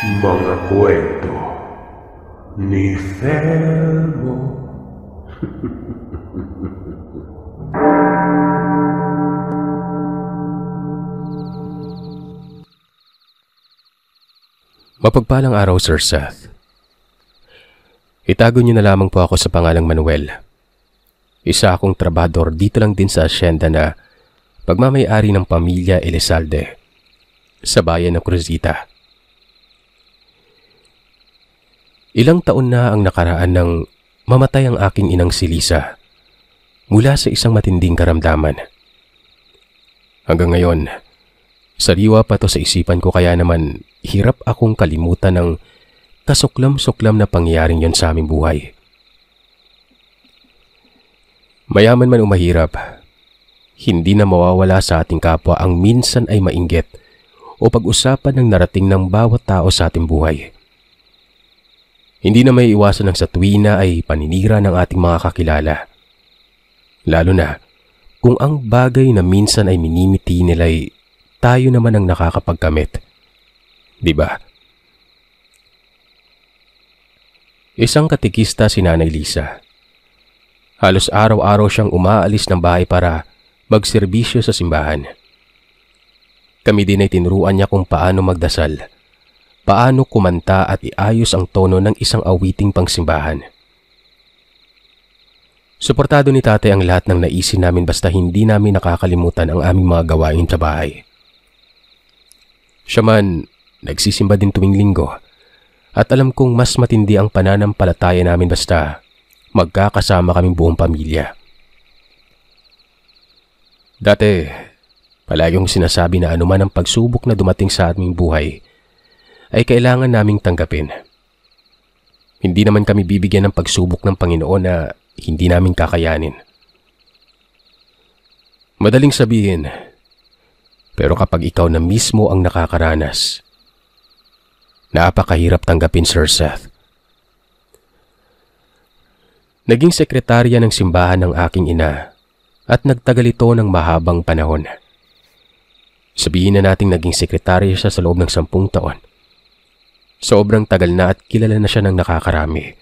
mga kwento ni Felmo. Mapagpalang araw, Sir Seth. Itago niyo na lamang po ako sa pangalang Manuel. Isa akong trabador dito lang din sa asyenda na pagmamayari ng pamilya Elizalde sa bayan ng Cruzita. Ilang taon na ang nakaraan ng mamatay ang aking inang si Lisa mula sa isang matinding karamdaman. Hanggang ngayon, sariwa pa to sa isipan ko kaya naman hirap akong kalimutan ng kasuklam-suklam na pangyayaring yon sa aming buhay. Mayaman man o mahirap, hindi na mawawala sa ating kapwa ang minsan ay mainggit o pag-usapan ng narating ng bawat tao sa ating buhay. Hindi na may iwasan ng sa tuwina ay paninira ng ating mga kakilala. Lalo na kung ang bagay na minsan ay minimiti nila ay tayo naman ang nakakapagkamit. Di ba? Isang katikista si Nanay Lisa. Halos araw-araw siyang umaalis ng bahay para magserbisyo sa simbahan. Kami din ay tinuruan niya kung paano magdasal paano kumanta at iayos ang tono ng isang awiting pangsimbahan. Suportado ni tate ang lahat ng naisin namin basta hindi namin nakakalimutan ang aming mga gawain sa bahay. Siya man, nagsisimba din tuwing linggo at alam kong mas matindi ang pananampalataya namin basta magkakasama kaming buong pamilya. Dati, palaging sinasabi na anuman ang pagsubok na dumating sa aming buhay ay kailangan naming tanggapin. Hindi naman kami bibigyan ng pagsubok ng Panginoon na hindi namin kakayanin. Madaling sabihin, pero kapag ikaw na mismo ang nakakaranas, napakahirap tanggapin Sir Seth. Naging sekretarya ng simbahan ng aking ina at nagtagal ito ng mahabang panahon. Sabihin na nating naging sekretarya siya sa loob ng sampung taon. Sobrang tagal na at kilala na siya ng nakakarami.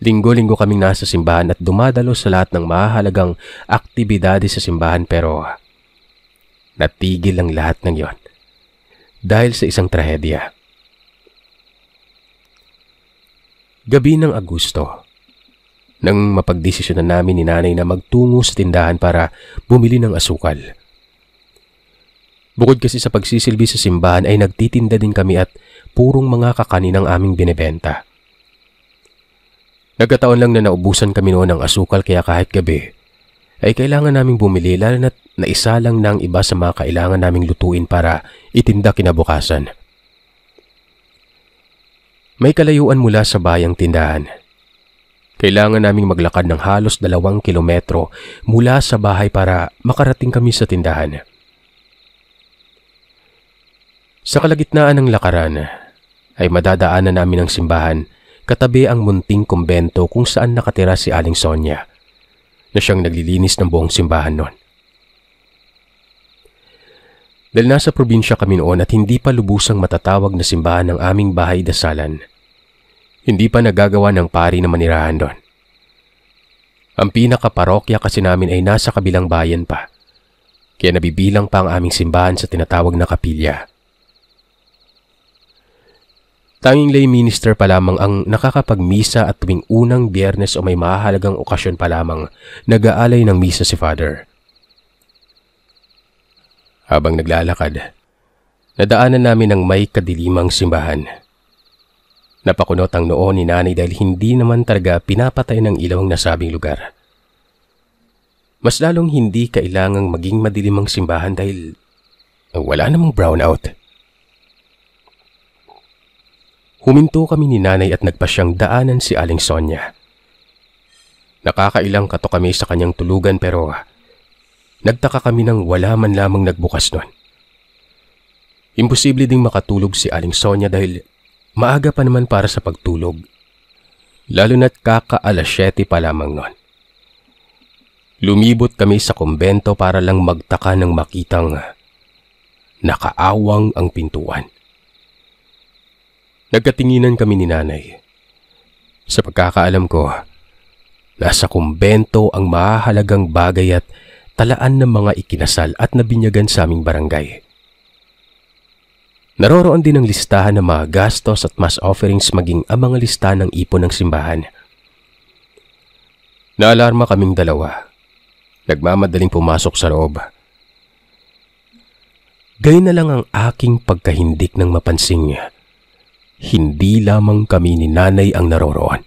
Linggo-linggo kaming nasa simbahan at dumadalo sa lahat ng mahalagang aktibidade sa simbahan pero natigil ang lahat ng yon dahil sa isang trahedya. Gabi ng Agosto, nang mapagdesisyon namin ni nanay na magtungo sa tindahan para bumili ng asukal. Bukod kasi sa pagsisilbi sa simbahan ay nagtitinda din kami at purong mga kakanin ang aming binebenta. Nagkataon lang na naubusan kami noon ng asukal kaya kahit gabi ay kailangan naming bumili lalo na't naisa lang na iba sa mga kailangan naming lutuin para itinda kinabukasan. May kalayuan mula sa bayang tindahan. Kailangan naming maglakad ng halos dalawang kilometro mula sa bahay para makarating kami sa tindahan. Sa kalagitnaan ng lakaran ay madadaanan namin ang simbahan katabi ang munting kumbento kung saan nakatira si Aling Sonia na siyang naglilinis ng buong simbahan noon. Dahil nasa probinsya kami noon at hindi pa lubusang matatawag na simbahan ng aming bahay dasalan, hindi pa nagagawa ng pari na manirahan doon. Ang pinakaparokya kasi namin ay nasa kabilang bayan pa, kaya nabibilang pa ang aming simbahan sa tinatawag na kapilya. Tanging lay minister pa lamang ang nakakapagmisa at tuwing unang biyernes o may mahalagang okasyon pa lamang nag-aalay ng misa si Father. Habang naglalakad, nadaanan namin ang may kadilimang simbahan. Napakunot ang noo ni nanay dahil hindi naman talaga pinapatay ng ilaw ang nasabing lugar. Mas lalong hindi kailangang maging madilim ang simbahan dahil wala namang brownout. Huminto kami ni nanay at nagpasyang daanan si Aling Sonia. Nakakailang kato kami sa kanyang tulugan pero nagtaka kami nang wala man lamang nagbukas nun. Imposible ding makatulog si Aling Sonia dahil maaga pa naman para sa pagtulog. Lalo na't kakaalas 7 pa lamang nun. Lumibot kami sa kumbento para lang magtaka ng makitang nakaawang ang pintuan. Nagkatinginan kami ni nanay. Sa pagkakaalam ko, nasa kumbento ang mahalagang bagay at talaan ng mga ikinasal at nabinyagan sa aming barangay. Naroroon din ang listahan ng mga gastos at mass offerings maging ang mga lista ng ipon ng simbahan. Naalarma kaming dalawa. Nagmamadaling pumasok sa loob. Gay na lang ang aking pagkahindik ng mapansin niya hindi lamang kami ni nanay ang naroroon.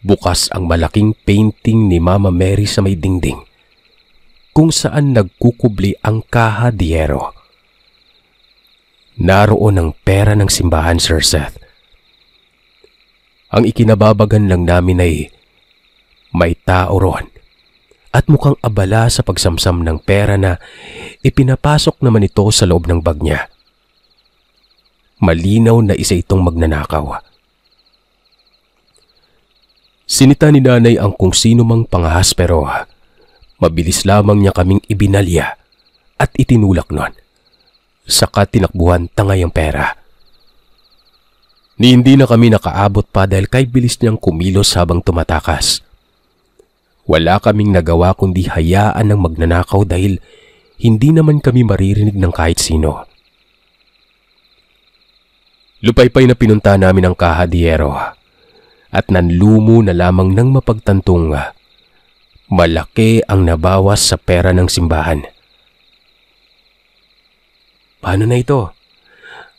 Bukas ang malaking painting ni Mama Mary sa may dingding kung saan nagkukubli ang kahadiero. Naroon ang pera ng simbahan, Sir Seth. Ang ikinababagan lang namin ay may tao roon at mukhang abala sa pagsamsam ng pera na ipinapasok naman ito sa loob ng bag niya. Malinaw na isa itong magnanakaw. Sinita ni nanay ang kung sino mang pangahas pero mabilis lamang niya kaming ibinalya at itinulak nun. Saka tinakbuhan tangay ang pera. Ni hindi na kami nakaabot pa dahil kay bilis niyang kumilos habang tumatakas. Wala kaming nagawa kundi hayaan ng magnanakaw dahil hindi naman kami maririnig ng kahit sino. Lupaypay na pinunta namin ang kahadiyero at nanlumo na lamang ng mapagtantong malaki ang nabawas sa pera ng simbahan. Paano na ito?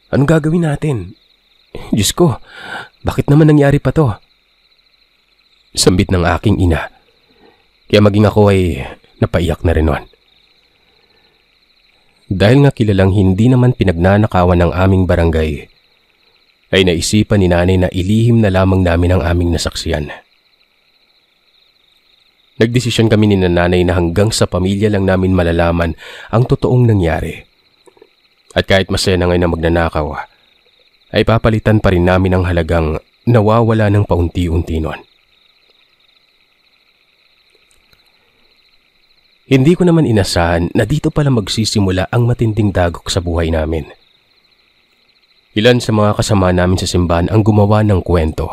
Anong gagawin natin? Diyos ko, bakit naman nangyari pa to? Sambit ng aking ina. Kaya maging ako ay napaiyak na rin noon. Dahil nga kilalang hindi naman pinagnanakawan ng aming barangay, ay naisipan ni nanay na ilihim na lamang namin ang aming nasaksiyan. Nagdesisyon kami ni nanay na hanggang sa pamilya lang namin malalaman ang totoong nangyari. At kahit masaya na ngayon na magnanakaw, ay papalitan pa rin namin ang halagang nawawala ng paunti-unti noon. Hindi ko naman inasahan na dito pala magsisimula ang matinding dagok sa buhay namin. Ilan sa mga kasama namin sa simbahan ang gumawa ng kwento.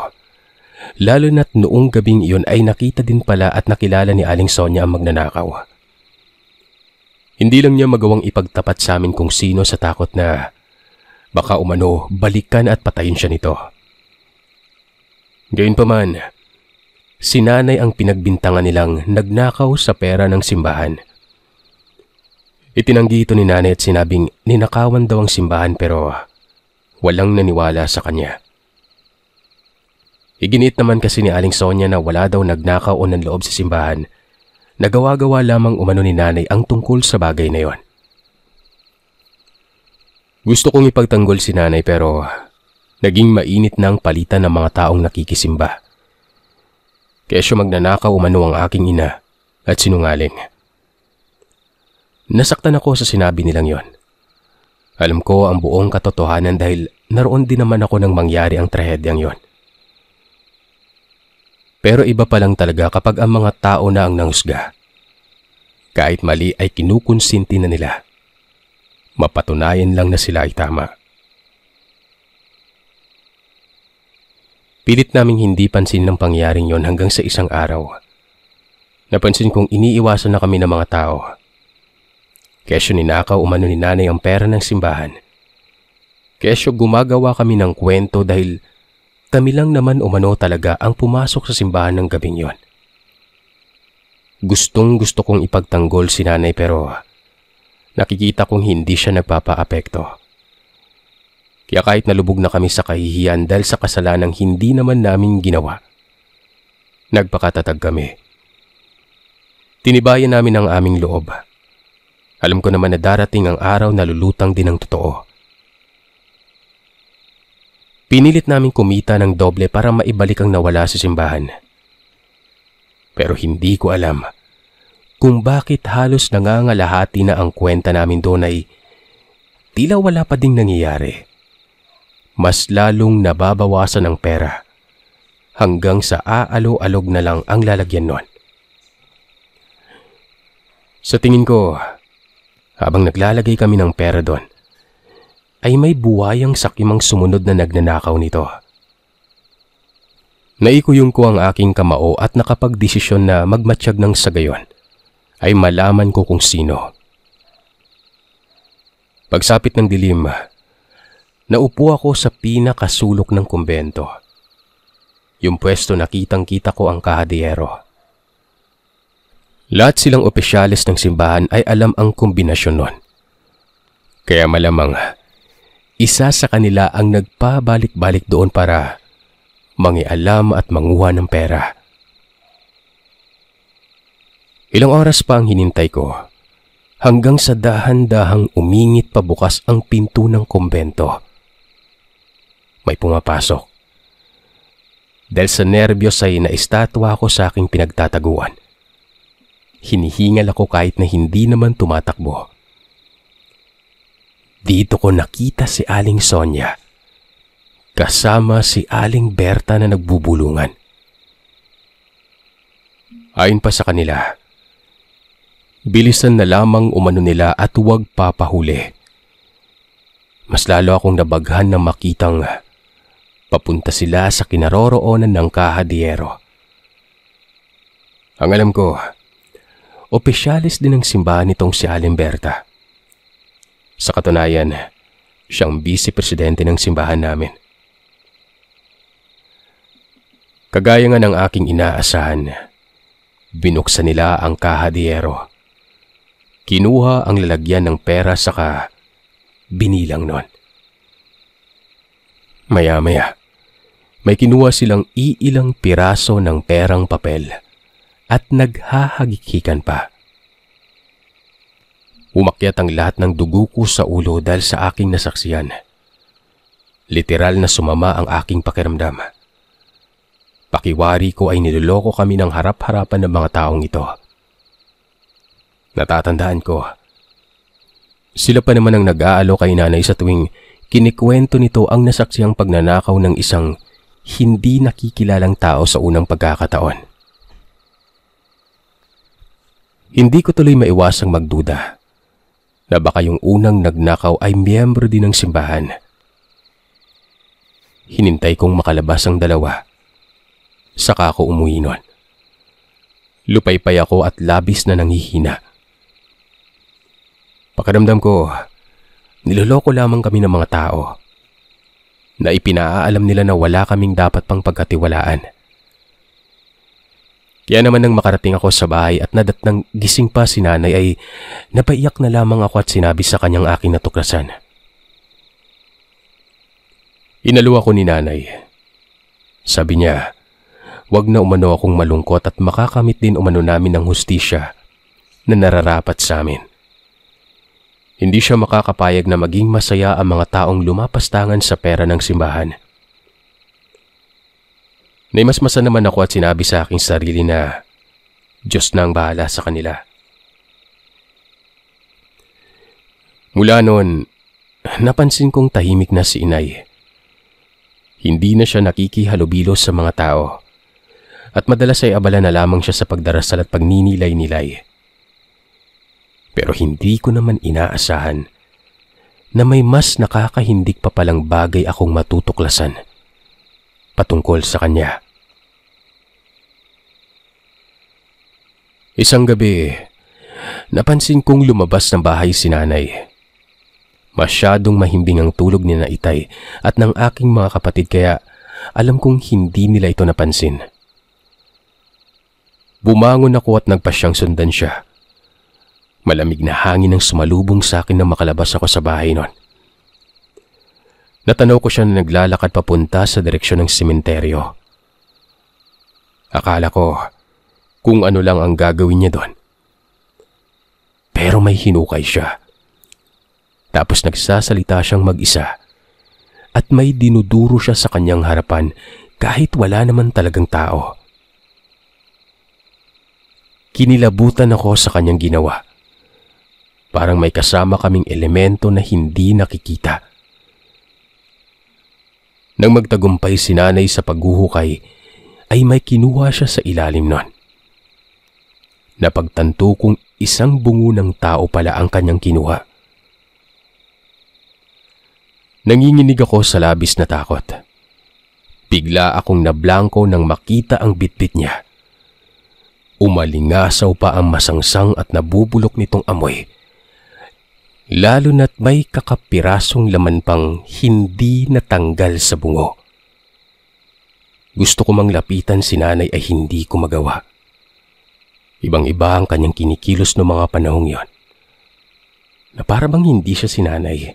Lalo na't noong gabing iyon ay nakita din pala at nakilala ni Aling Sonia ang magnanakaw. Hindi lang niya magawang ipagtapat sa amin kung sino sa takot na baka umano balikan at patayin siya nito. Gayunpaman, sinanay ang pinagbintangan nilang nagnakaw sa pera ng simbahan. Itinanggi ito ni nanay at sinabing ninakawan daw ang simbahan pero walang naniwala sa kanya. Iginit naman kasi ni Aling Sonia na wala daw nagnakaw o nanloob sa simbahan. Nagawa-gawa lamang umano ni nanay ang tungkol sa bagay na yon. Gusto kong ipagtanggol si nanay pero naging mainit na ang palitan ng mga taong nakikisimba. Kesyo magnanakaw umano ang aking ina at sinungaling. Nasaktan ako sa sinabi nilang yon. Alam ko ang buong katotohanan dahil naroon din naman ako nang mangyari ang trahedyang yon. Pero iba pa lang talaga kapag ang mga tao na ang nangusga. Kahit mali ay kinukonsinti na nila. Mapatunayan lang na sila ay tama. Pilit naming hindi pansin ng pangyaring yon hanggang sa isang araw. Napansin kong iniiwasan na kami ng mga tao Kesyo ninakaw umano ni nanay ang pera ng simbahan. Kesyo gumagawa kami ng kwento dahil kami lang naman umano talaga ang pumasok sa simbahan ng gabing yon. Gustong gusto kong ipagtanggol si nanay pero nakikita kong hindi siya nagpapaapekto. Kaya kahit nalubog na kami sa kahihiyan dahil sa kasalanang hindi naman namin ginawa, nagpakatatag kami. Tinibayan namin ang aming loob alam ko naman na darating ang araw na lulutang din ang totoo. Pinilit namin kumita ng doble para maibalik ang nawala sa simbahan. Pero hindi ko alam kung bakit halos nangangalahati na ang kwenta namin doon ay tila wala pa ding nangyayari. Mas lalong nababawasan ang pera hanggang sa aalo-alog na lang ang lalagyan noon. Sa tingin ko, habang naglalagay kami ng pera doon, ay may buwayang sakimang sumunod na nagnanakaw nito. Naikuyong ko ang aking kamao at nakapagdesisyon na magmatsyag ng sagayon ay malaman ko kung sino. Pagsapit ng dilim, naupo ako sa pinakasulok ng kumbento. Yung pwesto nakitang kita ko ang kahadiyero. Lahat silang opisyalis ng simbahan ay alam ang kombinasyon nun. Kaya malamang, isa sa kanila ang nagpabalik-balik doon para mangialam at manguha ng pera. Ilang oras pa ang hinintay ko hanggang sa dahan-dahang umingit pabukas ang pinto ng kumbento. May pumapasok. Dahil sa nerbyo ay naistatwa ako sa aking pinagtataguan. Hinihingal ako kahit na hindi naman tumatakbo. Dito ko nakita si Aling Sonya kasama si Aling Berta na nagbubulungan. Ayon pa sa kanila, bilisan na lamang umano nila at huwag papahuli. Mas lalo akong nabaghan ng makitang papunta sila sa kinaroroonan ng kahadiyero. Ang alam ko, opisyalis din ng simbahan nitong si Alimberta. Sa katunayan, siyang vice-presidente ng simbahan namin. Kagaya nga ng aking inaasahan, binuksan nila ang kahadiyero. Kinuha ang lalagyan ng pera saka binilang nun. Maya-maya, may kinuha silang iilang piraso ng perang papel at naghahagikikan pa. Umakyat ang lahat ng dugo ko sa ulo dahil sa aking nasaksiyan. Literal na sumama ang aking pakiramdam. Pakiwari ko ay niloloko kami ng harap-harapan ng mga taong ito. Natatandaan ko, sila pa naman ang nag-aalo kay nanay sa tuwing kinikwento nito ang nasaksiyang pagnanakaw ng isang hindi nakikilalang tao sa unang pagkakataon. Hindi ko tuloy maiwasang magduda na baka yung unang nagnakaw ay miyembro din ng simbahan. Hinintay kong makalabas ang dalawa. Saka ako umuwi nun. Lupaypay ako at labis na nangihina. Pakaramdam ko, niloloko lamang kami ng mga tao na ipinaaalam nila na wala kaming dapat pang pagkatiwalaan. Kaya naman nang makarating ako sa bahay at ng gising pa si nanay ay napaiyak na lamang ako at sinabi sa kanyang aking natuklasan. Inaluwa ko ni nanay. Sabi niya, wag na umano akong malungkot at makakamit din umano namin ng hustisya na nararapat sa amin. Hindi siya makakapayag na maging masaya ang mga taong lumapastangan sa pera ng simbahan. Naimasmasa naman ako at sinabi sa aking sarili na Diyos na ang bahala sa kanila. Mula noon, napansin kong tahimik na si inay. Hindi na siya nakikihalubilo sa mga tao at madalas ay abala na lamang siya sa pagdarasal at pagninilay-nilay. Pero hindi ko naman inaasahan na may mas nakakahindik pa palang bagay akong matutuklasan patungkol sa kanya. Isang gabi, napansin kong lumabas ng bahay si nanay. Masyadong mahimbing ang tulog ni Naitay at ng aking mga kapatid kaya alam kong hindi nila ito napansin. Bumangon ako at nagpasyang sundan siya. Malamig na hangin ang sumalubong sa akin nang makalabas ako sa bahay noon. Natanaw ko siya na naglalakad papunta sa direksyon ng simenteryo. Akala ko kung ano lang ang gagawin niya doon. Pero may hinukay siya. Tapos nagsasalita siyang mag-isa at may dinuduro siya sa kanyang harapan kahit wala naman talagang tao. Kinilabutan ako sa kanyang ginawa. Parang may kasama kaming elemento na hindi nakikita. Nang magtagumpay si nanay sa paghuhukay, ay may kinuha siya sa ilalim nun. Napagtanto kong isang bungo ng tao pala ang kanyang kinuha. Nanginginig ako sa labis na takot. Bigla akong nablangko nang makita ang bitbit niya. Umalingasaw pa ang masangsang at nabubulok nitong amoy lalo na't may kakapirasong laman pang hindi natanggal sa bungo. Gusto ko mang lapitan si nanay ay hindi ko magawa. Ibang-iba ang kanyang kinikilos noong mga panahong yon. Na para bang hindi siya si nanay.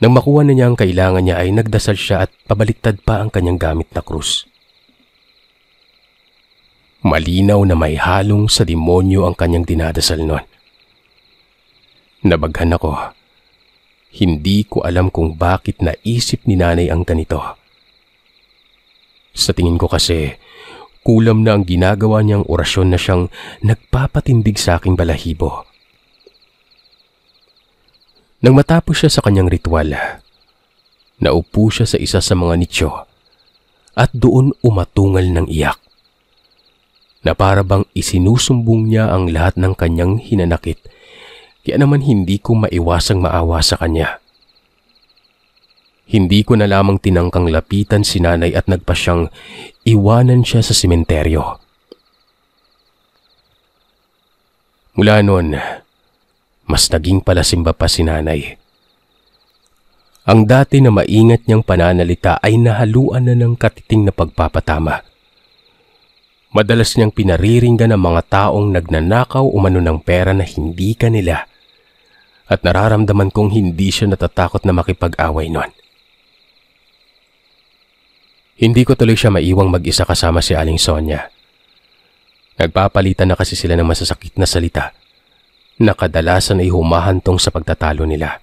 Nang makuha na niya ang kailangan niya ay nagdasal siya at pabaliktad pa ang kanyang gamit na krus. Malinaw na may halong sa demonyo ang kanyang dinadasal noon. Nabaghan ako. Hindi ko alam kung bakit naisip ni nanay ang ganito. Sa tingin ko kasi, kulam na ang ginagawa niyang orasyon na siyang nagpapatindig sa aking balahibo. Nang matapos siya sa kanyang ritual, naupo siya sa isa sa mga nicho at doon umatungal ng iyak na parabang isinusumbong niya ang lahat ng kanyang hinanakit kaya naman hindi ko maiwasang maawa sa kanya. Hindi ko na lamang tinangkang lapitan si nanay at nagpa siyang iwanan siya sa simenteryo. Mula noon, mas naging palasimba pa si nanay. Ang dati na maingat niyang pananalita ay nahaluan na ng katiting na pagpapatama. Madalas niyang pinariringgan ang mga taong nagnanakaw umano ng pera na hindi kanila. At nararamdaman kong hindi siya natatakot na makipag-away noon. Hindi ko tuloy siya maiwang mag-isa kasama si Aling Sonia. Nagpapalitan na kasi sila ng masasakit na salita na kadalasan ay humahantong sa pagtatalo nila.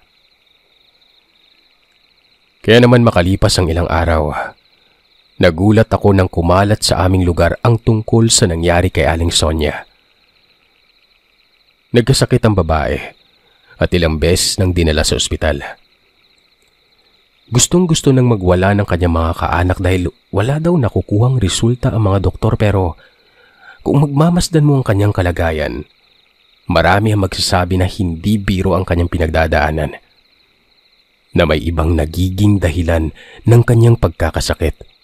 Kaya naman makalipas ang ilang araw, Nagulat ako nang kumalat sa aming lugar ang tungkol sa nangyari kay Aling Sonia. Nagkasakit ang babae at ilang beses nang dinala sa ospital. Gustong gusto nang magwala ng kanyang mga kaanak dahil wala daw nakukuhang resulta ang mga doktor pero kung magmamasdan mo ang kanyang kalagayan, marami ang magsasabi na hindi biro ang kanyang pinagdadaanan na may ibang nagiging dahilan ng kanyang pagkakasakit.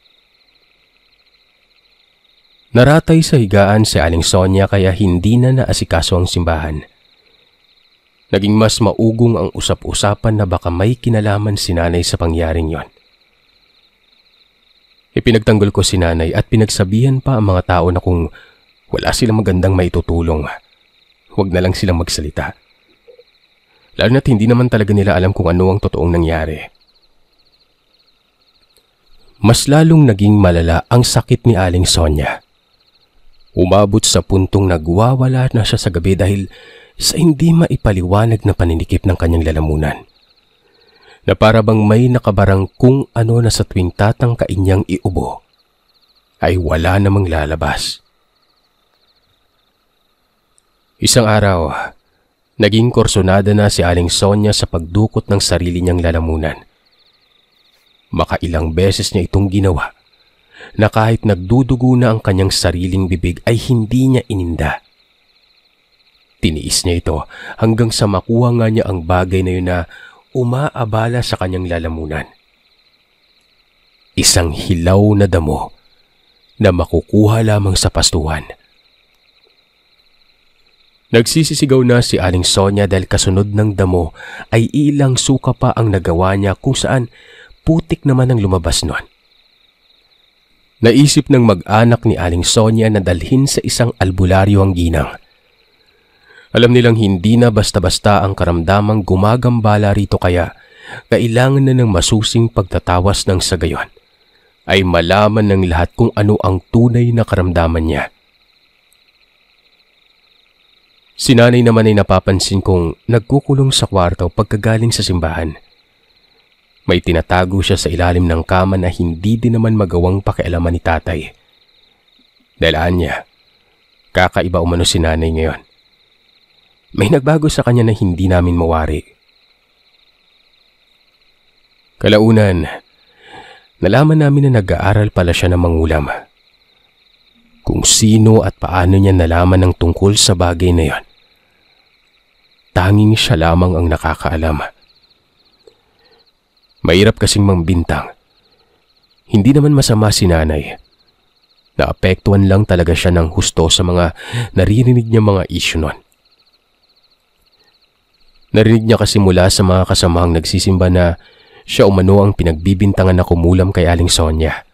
Naratay sa higaan si Aling Sonia kaya hindi na naasikaso ang simbahan. Naging mas maugong ang usap-usapan na baka may kinalaman si nanay sa pangyaring yon. Ipinagtanggol ko si nanay at pinagsabihan pa ang mga tao na kung wala silang magandang maitutulong, huwag na lang silang magsalita. Lalo na't hindi naman talaga nila alam kung ano ang totoong nangyari. Mas lalong naging malala ang sakit ni Aling Sonia. Umabot sa puntong nagwawala na siya sa gabi dahil sa hindi maipaliwanag na paninikip ng kanyang lalamunan. Na para bang may nakabarang kung ano na sa tuwing tatangkain niyang iubo ay wala namang lalabas. Isang araw, naging korsonada na si Aling Sonya sa pagdukot ng sarili niyang lalamunan. Makailang beses niya itong ginawa na kahit nagdudugo na ang kanyang sariling bibig ay hindi niya ininda. Tiniis niya ito hanggang sa makuha nga niya ang bagay na yun na umaabala sa kanyang lalamunan. Isang hilaw na damo na makukuha lamang sa pastuhan. Nagsisisigaw na si Aling Sonia dahil kasunod ng damo ay ilang suka pa ang nagawa niya kung saan putik naman ang lumabas noon. Naisip ng mag-anak ni Aling Sonia na dalhin sa isang albularyo ang ginang. Alam nilang hindi na basta-basta ang karamdamang gumagambala rito kaya kailangan na ng masusing pagtatawas ng sagayon ay malaman ng lahat kung ano ang tunay na karamdaman niya. Sinanay naman ay napapansin kong nagkukulong sa kwarto pagkagaling sa simbahan. May tinatago siya sa ilalim ng kama na hindi din naman magawang pakialaman ni tatay. Dalaan niya, kakaiba umano si nanay ngayon. May nagbago sa kanya na hindi namin mawari. Kalaunan, nalaman namin na nag-aaral pala siya ng mangulam. Kung sino at paano niya nalaman ng tungkol sa bagay na yon. Tanging siya lamang ang nakakaalam. Nakakaalam. Mahirap kasing mangbintang. Hindi naman masama si nanay. Naapektuhan lang talaga siya ng husto sa mga naririnig niya mga isyo nun. Narinig niya kasi mula sa mga kasamahang nagsisimba na siya umano ang pinagbibintangan na kumulam kay Aling Sonia.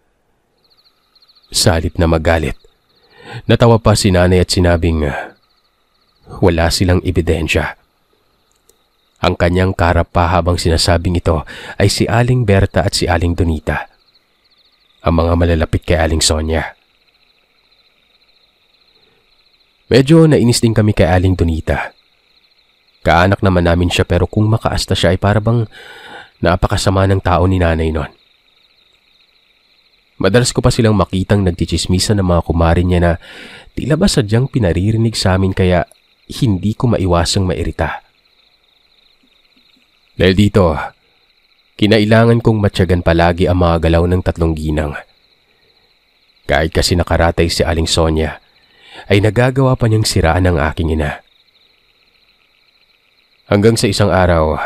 Salit na magalit. Natawa pa si nanay at sinabing wala silang ebidensya. Ang kanyang karap pa habang sinasabing ito ay si Aling Berta at si Aling Donita. Ang mga malalapit kay Aling Sonia. Medyo nainis din kami kay Aling Donita. Kaanak naman namin siya pero kung makaasta siya ay parabang napakasama ng tao ni nanay nun. Madalas ko pa silang makitang nagchichismisa ng mga kumari niya na tila ba sadyang pinaririnig sa amin kaya hindi ko maiwasang mairita. Dahil dito, kinailangan kong matyagan palagi ang mga galaw ng tatlong ginang. Kahit kasi nakaratay si Aling Sonya, ay nagagawa pa niyang siraan ng aking ina. Hanggang sa isang araw,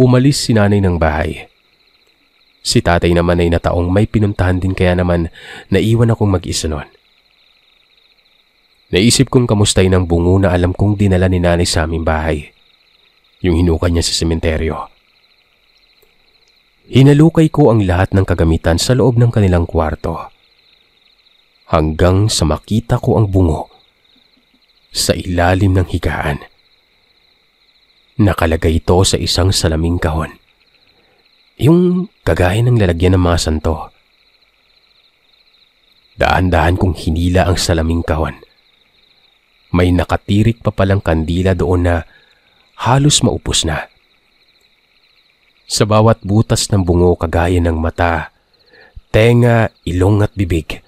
umalis si nanay ng bahay. Si tatay naman ay nataong may pinuntahan din kaya naman naiwan akong mag-isa noon. Naisip kong kamustay ng bungo na alam kong dinala ni nanay sa aming bahay yung hinukan niya sa sementeryo. Hinalukay ko ang lahat ng kagamitan sa loob ng kanilang kwarto. Hanggang sa makita ko ang bungo sa ilalim ng higaan. Nakalagay ito sa isang salaming kahon. Yung kagaya ng lalagyan ng mga santo. Daan-daan kong hinila ang salaming kahon. May nakatirik pa palang kandila doon na halos maupos na. Sa bawat butas ng bungo kagaya ng mata, tenga, ilong at bibig,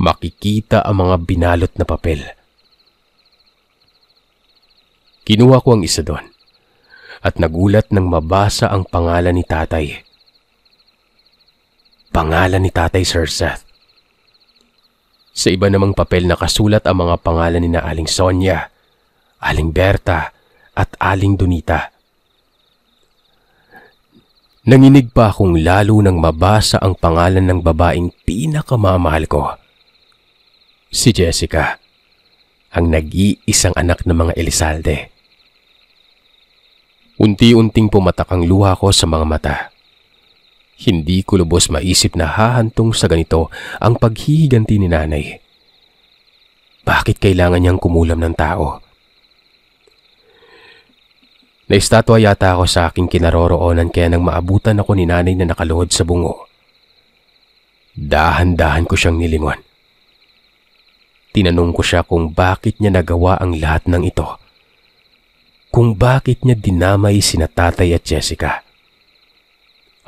makikita ang mga binalot na papel. Kinuha ko ang isa doon at nagulat nang mabasa ang pangalan ni tatay. Pangalan ni tatay Sir Seth. Sa iba namang papel nakasulat ang mga pangalan ni na Aling Sonia, Aling Berta, at Aling Donita. Nanginig pa akong lalo nang mabasa ang pangalan ng babaeng pinakamamahal ko. Si Jessica, ang nag-iisang anak ng mga Elizalde. Unti-unting pumatak ang luha ko sa mga mata. Hindi ko lubos maisip na hahantong sa ganito ang paghihiganti ni nanay. Bakit kailangan niyang kumulam ng tao? Naistatwa yata ako sa aking kinaroroonan kaya nang maabutan ako ni nanay na nakaluhod sa bungo. Dahan-dahan ko siyang nilingon. Tinanong ko siya kung bakit niya nagawa ang lahat ng ito. Kung bakit niya dinamay sina tatay at Jessica.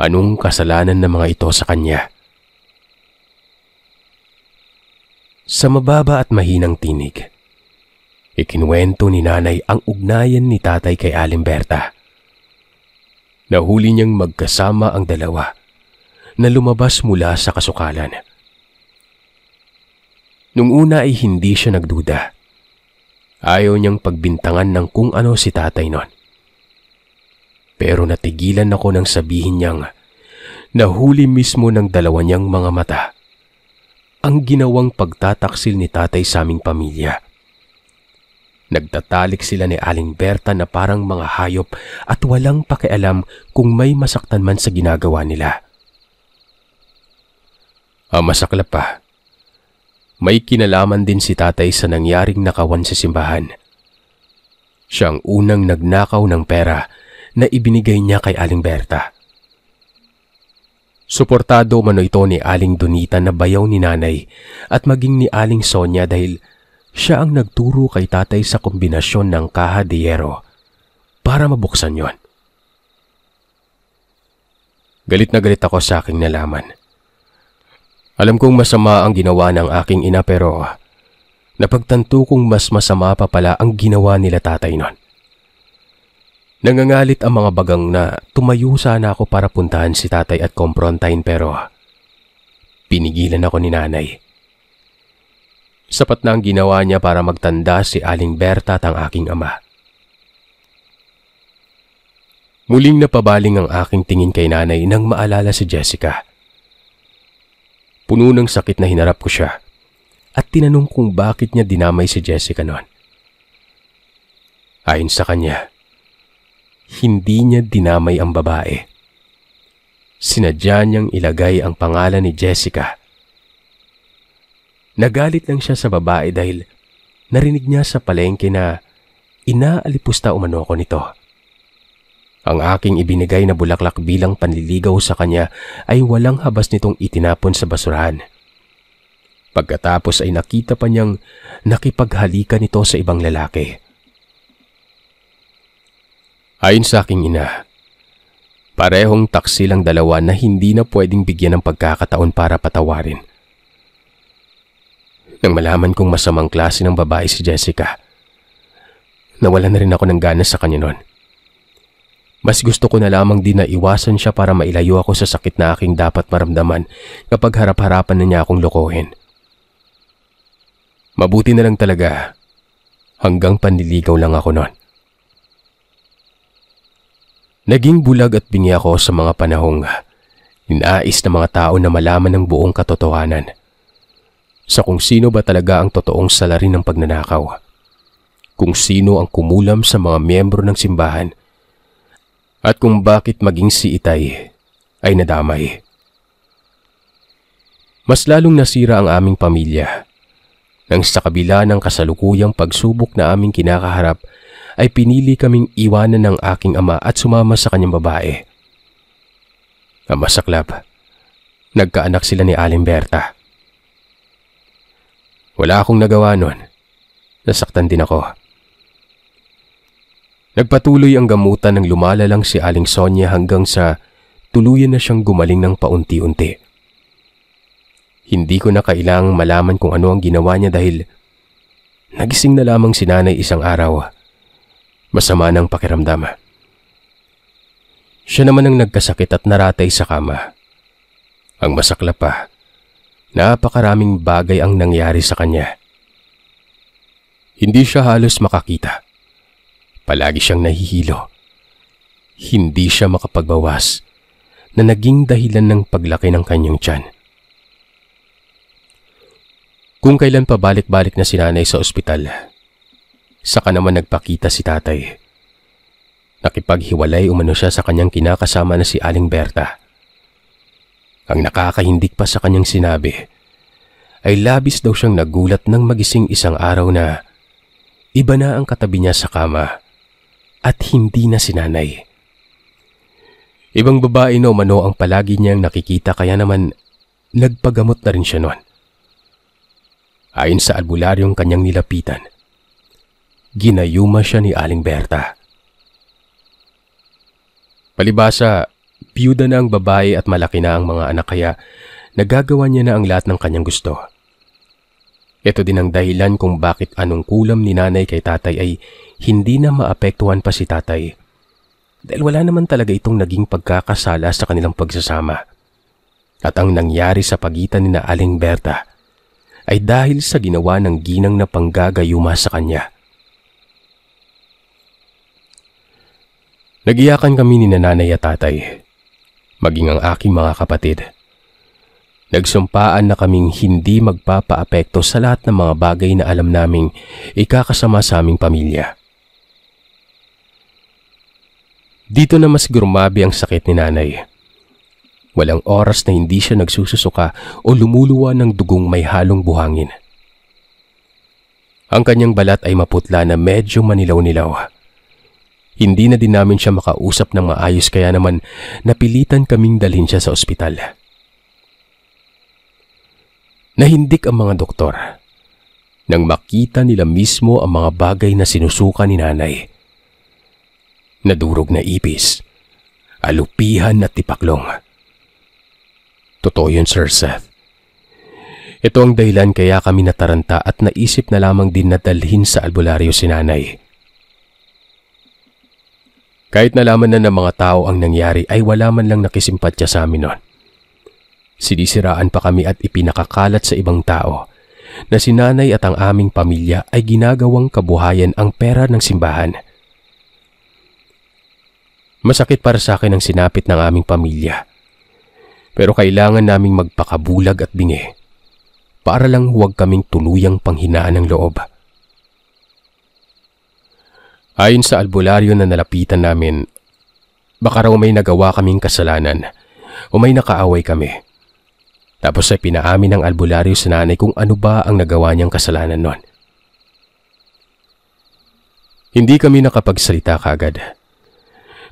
Anong kasalanan ng mga ito sa kanya? Sa mababa at mahinang tinig, Ikinuwento ni nanay ang ugnayan ni tatay kay Alimberta. Nahuli niyang magkasama ang dalawa na lumabas mula sa kasukalan. Nung una ay hindi siya nagduda. Ayaw niyang pagbintangan ng kung ano si tatay noon. Pero natigilan ako nang sabihin niyang nahuli mismo ng dalawa niyang mga mata ang ginawang pagtataksil ni tatay sa aming pamilya. Nagtatalik sila ni Aling Berta na parang mga hayop at walang pakialam kung may masaktan man sa ginagawa nila. Ah, masakla pa, may kinalaman din si tatay sa nangyaring nakawan sa simbahan. Siyang unang nagnakaw ng pera na ibinigay niya kay Aling Berta. Suportado mano ito ni Aling Donita na bayaw ni nanay at maging ni Aling Sonia dahil siya ang nagturo kay tatay sa kombinasyon ng kahadiyero para mabuksan yon. Galit na galit ako sa aking nalaman. Alam kong masama ang ginawa ng aking ina pero napagtanto kong mas masama pa pala ang ginawa nila tatay nun. Nangangalit ang mga bagang na tumayo sana ako para puntahan si tatay at komprontahin pero pinigilan ako ni nanay. Sapat na ang ginawa niya para magtanda si Aling Berta at ang aking ama. Muling napabaling ang aking tingin kay nanay nang maalala si Jessica. Puno ng sakit na hinarap ko siya at tinanong kung bakit niya dinamay si Jessica noon. Ayon sa kanya, hindi niya dinamay ang babae. Sinadya niyang ilagay ang pangalan ni Jessica Nagalit lang siya sa babae dahil narinig niya sa palengke na inaalipusta umano ko nito. Ang aking ibinigay na bulaklak bilang panliligaw sa kanya ay walang habas nitong itinapon sa basurahan. Pagkatapos ay nakita pa niyang nakipaghalikan nito sa ibang lalaki. Ayon sa aking ina, parehong taksi lang dalawa na hindi na pwedeng bigyan ng pagkakataon para patawarin nang malaman kong masamang klase ng babae si Jessica. Nawala na rin ako ng gana sa kanya noon. Mas gusto ko na lamang di na iwasan siya para mailayo ako sa sakit na aking dapat maramdaman kapag harap-harapan na niya akong lokohin. Mabuti na lang talaga hanggang panliligaw lang ako noon. Naging bulag at bingi ako sa mga panahong inaais ng mga tao na malaman ng buong katotohanan sa kung sino ba talaga ang totoong salarin ng pagnanakaw. Kung sino ang kumulam sa mga miyembro ng simbahan at kung bakit maging si Itay ay nadamay. Mas lalong nasira ang aming pamilya nang sa kabila ng kasalukuyang pagsubok na aming kinakaharap ay pinili kaming iwanan ng aking ama at sumama sa kanyang babae. Ang masaklap, nagkaanak sila ni Alimberta. Berta. Wala akong nagawa nun. Nasaktan din ako. Nagpatuloy ang gamutan ng lumalalang si Aling Sonia hanggang sa tuluyan na siyang gumaling ng paunti-unti. Hindi ko na kailangang malaman kung ano ang ginawa niya dahil nagising na lamang si nanay isang araw. Masama ng pakiramdam. Siya naman ang nagkasakit at naratay sa kama. Ang masakla pa, Napakaraming bagay ang nangyari sa kanya. Hindi siya halos makakita. Palagi siyang nahihilo. Hindi siya makapagbawas na naging dahilan ng paglaki ng kanyang tiyan. Kung kailan pabalik-balik na si nanay sa ospital, saka naman nagpakita si tatay. Nakipaghiwalay umano siya sa kanyang kinakasama na si Aling Berta. Ang nakakahindik pa sa kanyang sinabi ay labis daw siyang nagulat nang magising isang araw na iba na ang katabi niya sa kama at hindi na sinanay. Ibang babae no mano ang palagi niyang nakikita kaya naman nagpagamot na rin siya noon. Ayon sa albularyong kanyang nilapitan, ginayuma siya ni Aling Berta. Palibasa, Piyuda na ang babae at malaki na ang mga anak kaya nagagawa niya na ang lahat ng kanyang gusto. Ito din ang dahilan kung bakit anong kulam ni nanay kay tatay ay hindi na maapektuhan pa si tatay. Dahil wala naman talaga itong naging pagkakasala sa kanilang pagsasama. At ang nangyari sa pagitan ni na Aling Berta ay dahil sa ginawa ng ginang na panggagayuma sa kanya. Nagiyakan kami ni nanay at tatay maging ang aking mga kapatid. Nagsumpaan na kaming hindi magpapaapekto sa lahat ng mga bagay na alam naming ikakasama sa aming pamilya. Dito na mas grumabi ang sakit ni nanay. Walang oras na hindi siya nagsususuka o lumuluwa ng dugong may halong buhangin. Ang kanyang balat ay maputla na medyo manilaw-nilaw. Hindi na din namin siya makausap ng maayos kaya naman napilitan kaming dalhin siya sa ospital. Nahindik ang mga doktor nang makita nila mismo ang mga bagay na sinusuka ni nanay. Nadurog na ipis, alupihan at tipaklong. Totoo yun, Sir Seth. Ito ang dahilan kaya kami nataranta at naisip na lamang din na dalhin sa albularyo si nanay. Kahit nalaman na ng mga tao ang nangyari ay wala man lang nakisimpatya sa amin noon. Sinisiraan pa kami at ipinakakalat sa ibang tao na si nanay at ang aming pamilya ay ginagawang kabuhayan ang pera ng simbahan. Masakit para sa akin ang sinapit ng aming pamilya. Pero kailangan naming magpakabulag at bingi para lang huwag kaming tuluyang panghinaan ng loob. Ayon sa albularyo na nalapitan namin, baka raw may nagawa kaming kasalanan o may nakaaway kami. Tapos ay pinaamin ng albularyo sa nanay kung ano ba ang nagawa niyang kasalanan noon. Hindi kami nakapagsalita kagad.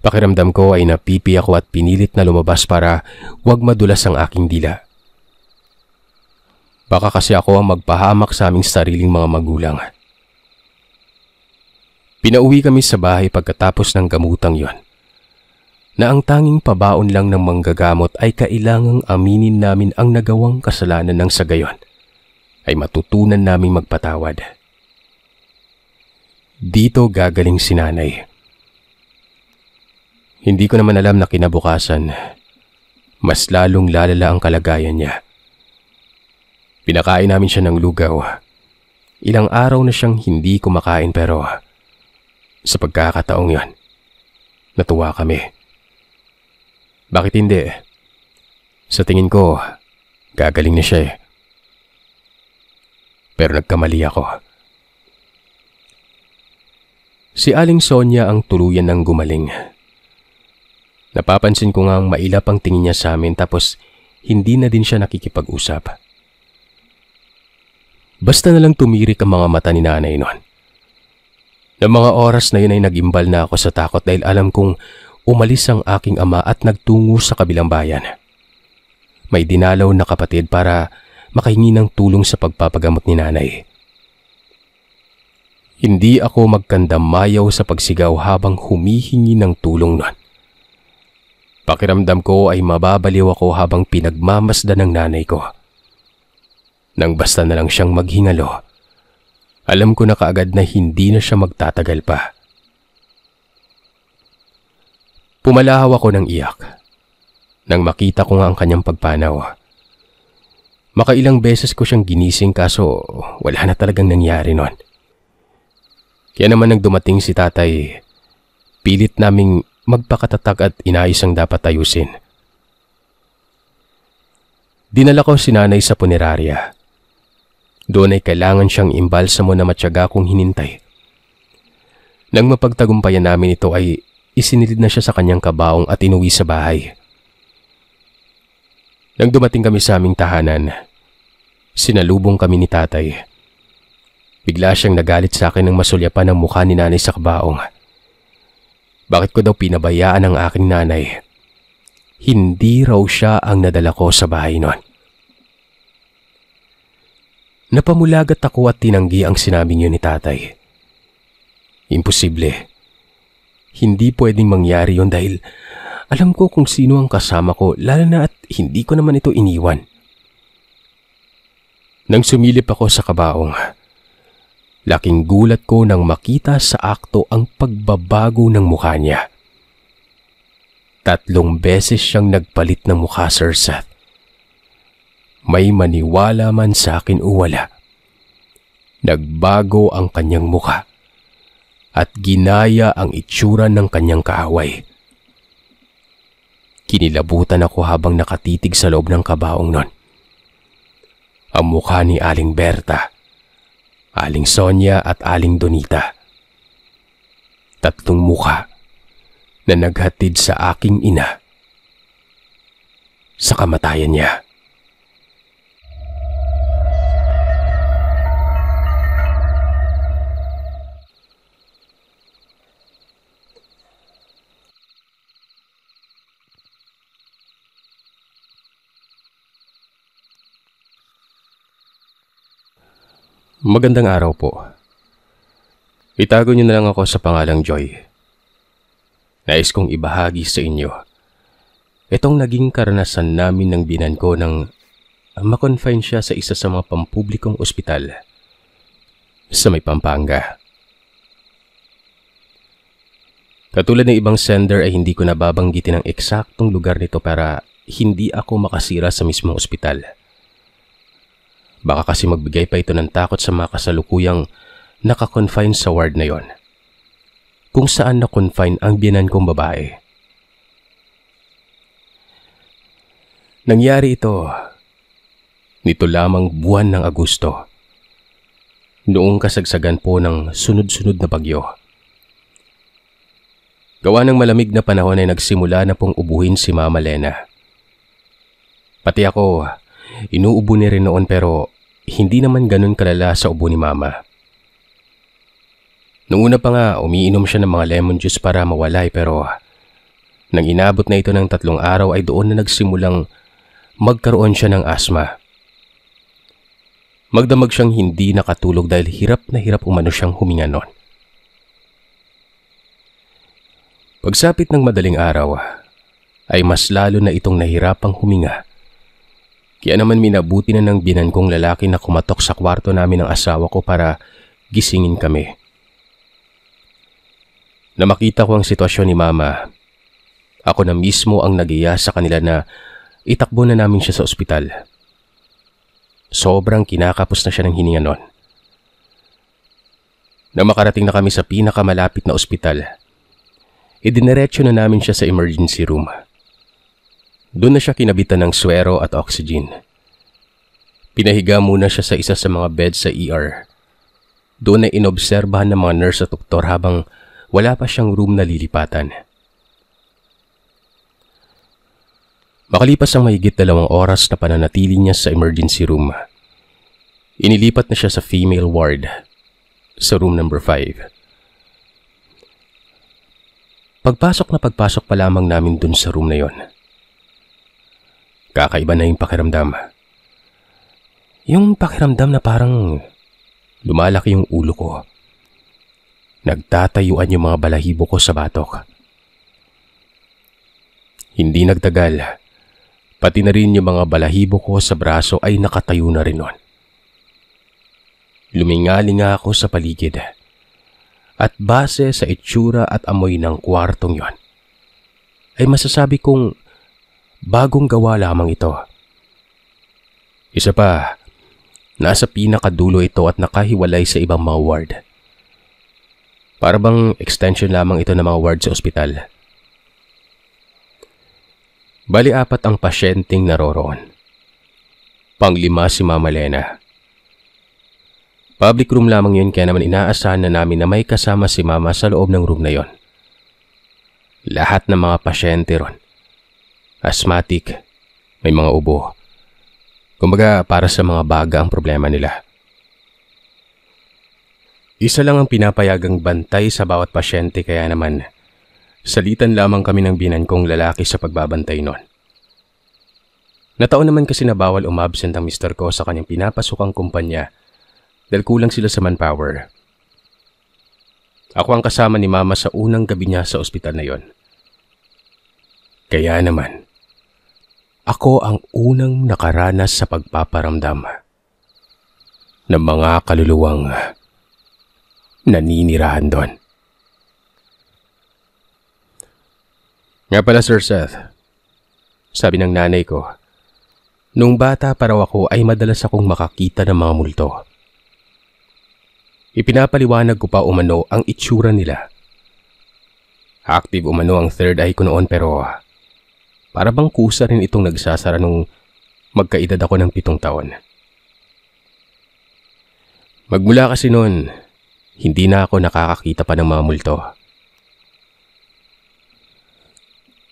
Pakiramdam ko ay napipi ako at pinilit na lumabas para wag madulas ang aking dila. Baka kasi ako ang magpahamak sa aming sariling mga magulang. Pinauwi kami sa bahay pagkatapos ng gamutang yon. Na ang tanging pabaon lang ng manggagamot ay kailangang aminin namin ang nagawang kasalanan ng sagayon. Ay matutunan naming magpatawad. Dito gagaling si nanay. Hindi ko naman alam na kinabukasan, mas lalong lalala ang kalagayan niya. Pinakain namin siya ng lugaw. Ilang araw na siyang hindi kumakain pero sa pagkakataong yon, natuwa kami. Bakit hindi? Sa tingin ko, gagaling na siya eh. Pero nagkamali ako. Si Aling Sonia ang tuluyan ng gumaling. Napapansin ko nga ang mailap ang tingin niya sa amin tapos hindi na din siya nakikipag-usap. Basta na lang tumirik ang mga mata ni nanay noon. Ng mga oras na yun ay nagimbal na ako sa takot dahil alam kong umalis ang aking ama at nagtungo sa kabilang bayan. May dinalaw na kapatid para makahingi ng tulong sa pagpapagamot ni nanay. Hindi ako magkandamayaw sa pagsigaw habang humihingi ng tulong nun. Pakiramdam ko ay mababaliw ako habang pinagmamasda ng nanay ko. Nang basta na lang siyang maghingalo, alam ko na kaagad na hindi na siya magtatagal pa. Pumalahaw ako ng iyak nang makita ko nga ang kanyang pagpanaw. Makailang beses ko siyang ginising kaso wala na talagang nangyari nun. Kaya naman nang dumating si tatay, pilit naming magpakatatag at inayos ang dapat ayusin. Dinala ko si nanay sa punerarya doon ay kailangan siyang mo na matyaga kong hinintay. Nang mapagtagumpayan namin ito ay isinilid na siya sa kanyang kabaong at inuwi sa bahay. Nang dumating kami sa aming tahanan, sinalubong kami ni tatay. Bigla siyang nagalit sa akin ng masulyapan ang mukha ni nanay sa kabaong. Bakit ko daw pinabayaan ang aking nanay? Hindi raw siya ang nadala ko sa bahay noon. Napamulagat ako at tinanggi ang sinabi niyo ni tatay. Imposible. Hindi pwedeng mangyari yon dahil alam ko kung sino ang kasama ko lalo na at hindi ko naman ito iniwan. Nang sumilip ako sa kabaong, laking gulat ko nang makita sa akto ang pagbabago ng mukha niya. Tatlong beses siyang nagpalit ng mukha, Sir Seth may maniwala man sa akin o wala. Nagbago ang kanyang muka at ginaya ang itsura ng kanyang kaaway. Kinilabutan ako habang nakatitig sa loob ng kabaong nun. Ang mukha ni Aling Berta, Aling Sonia at Aling Donita. Tatlong mukha na naghatid sa aking ina sa kamatayan niya. Magandang araw po. Itago niyo na lang ako sa pangalang Joy. Nais kong ibahagi sa inyo. Itong naging karanasan namin ng binan ko nang makonfine siya sa isa sa mga pampublikong ospital sa may Pampanga. Katulad ng ibang sender ay hindi ko nababanggitin ang eksaktong lugar nito para hindi ako makasira sa mismong ospital. Baka kasi magbigay pa ito ng takot sa mga kasalukuyang nakakonfine sa ward na yon. Kung saan na-confine ang biyanan kong babae. Nangyari ito nito lamang buwan ng Agusto. Noong kasagsagan po ng sunod-sunod na bagyo. Gawa ng malamig na panahon ay nagsimula na pong ubuhin si Mama Lena. Pati ako, Inuubo ni rin noon pero hindi naman ganun kalala sa ubo ni mama. Noong una pa nga, umiinom siya ng mga lemon juice para mawalay pero nang inabot na ito ng tatlong araw ay doon na nagsimulang magkaroon siya ng asma. Magdamag siyang hindi nakatulog dahil hirap na hirap umano siyang huminga noon. Pagsapit ng madaling araw, ay mas lalo na itong nahirapang huminga kaya naman minabuti na ng binan kong lalaki na kumatok sa kwarto namin ng asawa ko para gisingin kami. Na makita ko ang sitwasyon ni mama, ako na mismo ang nagiya sa kanila na itakbo na namin siya sa ospital. Sobrang kinakapos na siya ng hininga noon. Nang makarating na kami sa pinakamalapit na ospital, idiniretso na namin siya sa emergency room. Doon na siya kinabitan ng swero at oxygen. Pinahiga muna siya sa isa sa mga bed sa ER. Doon ay inobserbahan ng mga nurse at doktor habang wala pa siyang room na lilipatan. Makalipas ang mahigit dalawang oras na pananatili niya sa emergency room. Inilipat na siya sa female ward, sa room number 5. Pagpasok na pagpasok pa lamang namin dun sa room na yon. Kakaiba na yung pakiramdam. Yung pakiramdam na parang lumalaki yung ulo ko. Nagtatayuan yung mga balahibo ko sa batok. Hindi nagtagal, pati na rin yung mga balahibo ko sa braso ay nakatayo na rin nun. Lumingali nga ako sa paligid at base sa itsura at amoy ng kwartong yon ay masasabi kong Bagong gawa lamang ito. Isa pa, nasa pinakadulo ito at nakahiwalay sa ibang mga ward. Para bang extension lamang ito ng mga ward sa ospital. Bali apat ang pasyenteng naroroon. Panglima si Mama Lena. Public room lamang yun kaya naman inaasahan na namin na may kasama si Mama sa loob ng room na yon. Lahat ng mga pasyente ron asthmatic, may mga ubo. Kumbaga para sa mga baga ang problema nila. Isa lang ang pinapayagang bantay sa bawat pasyente kaya naman salitan lamang kami ng binan kong lalaki sa pagbabantay nun. Nataon naman kasi na bawal umabsent ang mister ko sa kanyang pinapasokang kumpanya dahil kulang sila sa manpower. Ako ang kasama ni mama sa unang gabi niya sa ospital na yon. Kaya naman, ako ang unang nakaranas sa pagpaparamdam ng mga kaluluwang naninirahan doon. Nga pala Sir Seth, sabi ng nanay ko, nung bata pa raw ako ay madalas akong makakita ng mga multo. Ipinapaliwanag ko pa umano ang itsura nila. Active umano ang third eye ko noon pero para bang kusa rin itong nagsasara nung magkaedad ako ng pitong taon. Magmula kasi noon, hindi na ako nakakakita pa ng mga multo.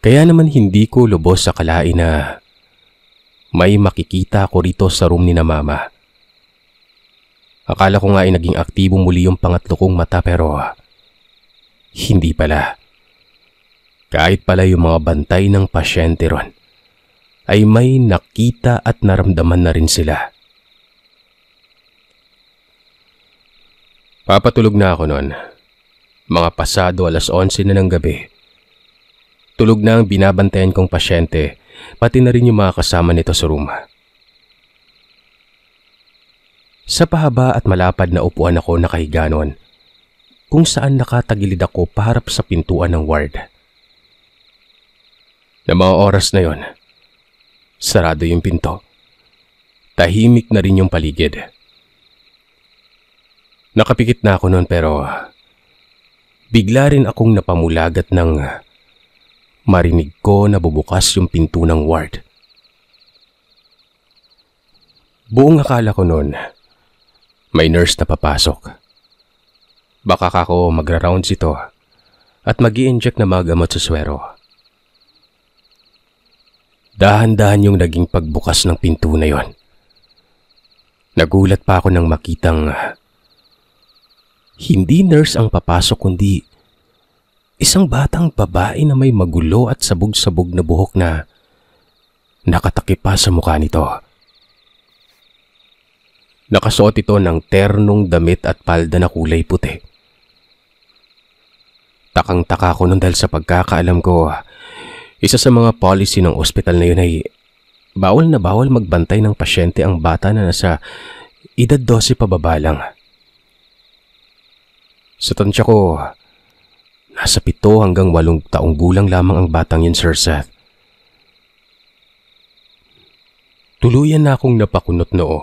Kaya naman hindi ko lubos sa kalain na may makikita ako rito sa room ni na mama. Akala ko nga ay naging aktibo muli yung pangatlo kong mata pero hindi pala. Kahit pala yung mga bantay ng pasyente ron ay may nakita at naramdaman na rin sila. Papatulog na ako noon. Mga pasado alas 11 na ng gabi. Tulog na ang binabantayan kong pasyente, pati na rin yung mga kasama nito sa room. Sa pahaba at malapad na upuan ako nakahiga noon, kung saan nakatagilid ako paharap sa pintuan ng ward. Na mga oras na yon, sarado yung pinto. Tahimik na rin yung paligid. Nakapikit na ako noon pero ah, bigla rin akong napamulagat ng ah, marinig ko na bubukas yung pinto ng ward. Buong akala ko noon, may nurse na papasok. Baka ako magra-rounds ito at mag inject na magamot sa swero. Dahan-dahan yung naging pagbukas ng pinto na yon. Nagulat pa ako nang makitang hindi nurse ang papasok kundi isang batang babae na may magulo at sabog-sabog na buhok na nakatakip pa sa mukha nito. Nakasuot ito ng ternong damit at palda na kulay puti. Takang-taka ko nun dahil sa pagkakaalam ko, isa sa mga policy ng ospital na yun ay bawal na bawal magbantay ng pasyente ang bata na nasa edad 12 pababa lang. Sa tansya ko, nasa pito hanggang walong taong gulang lamang ang batang yun, Sir Seth. Tuluyan na akong napakunot noo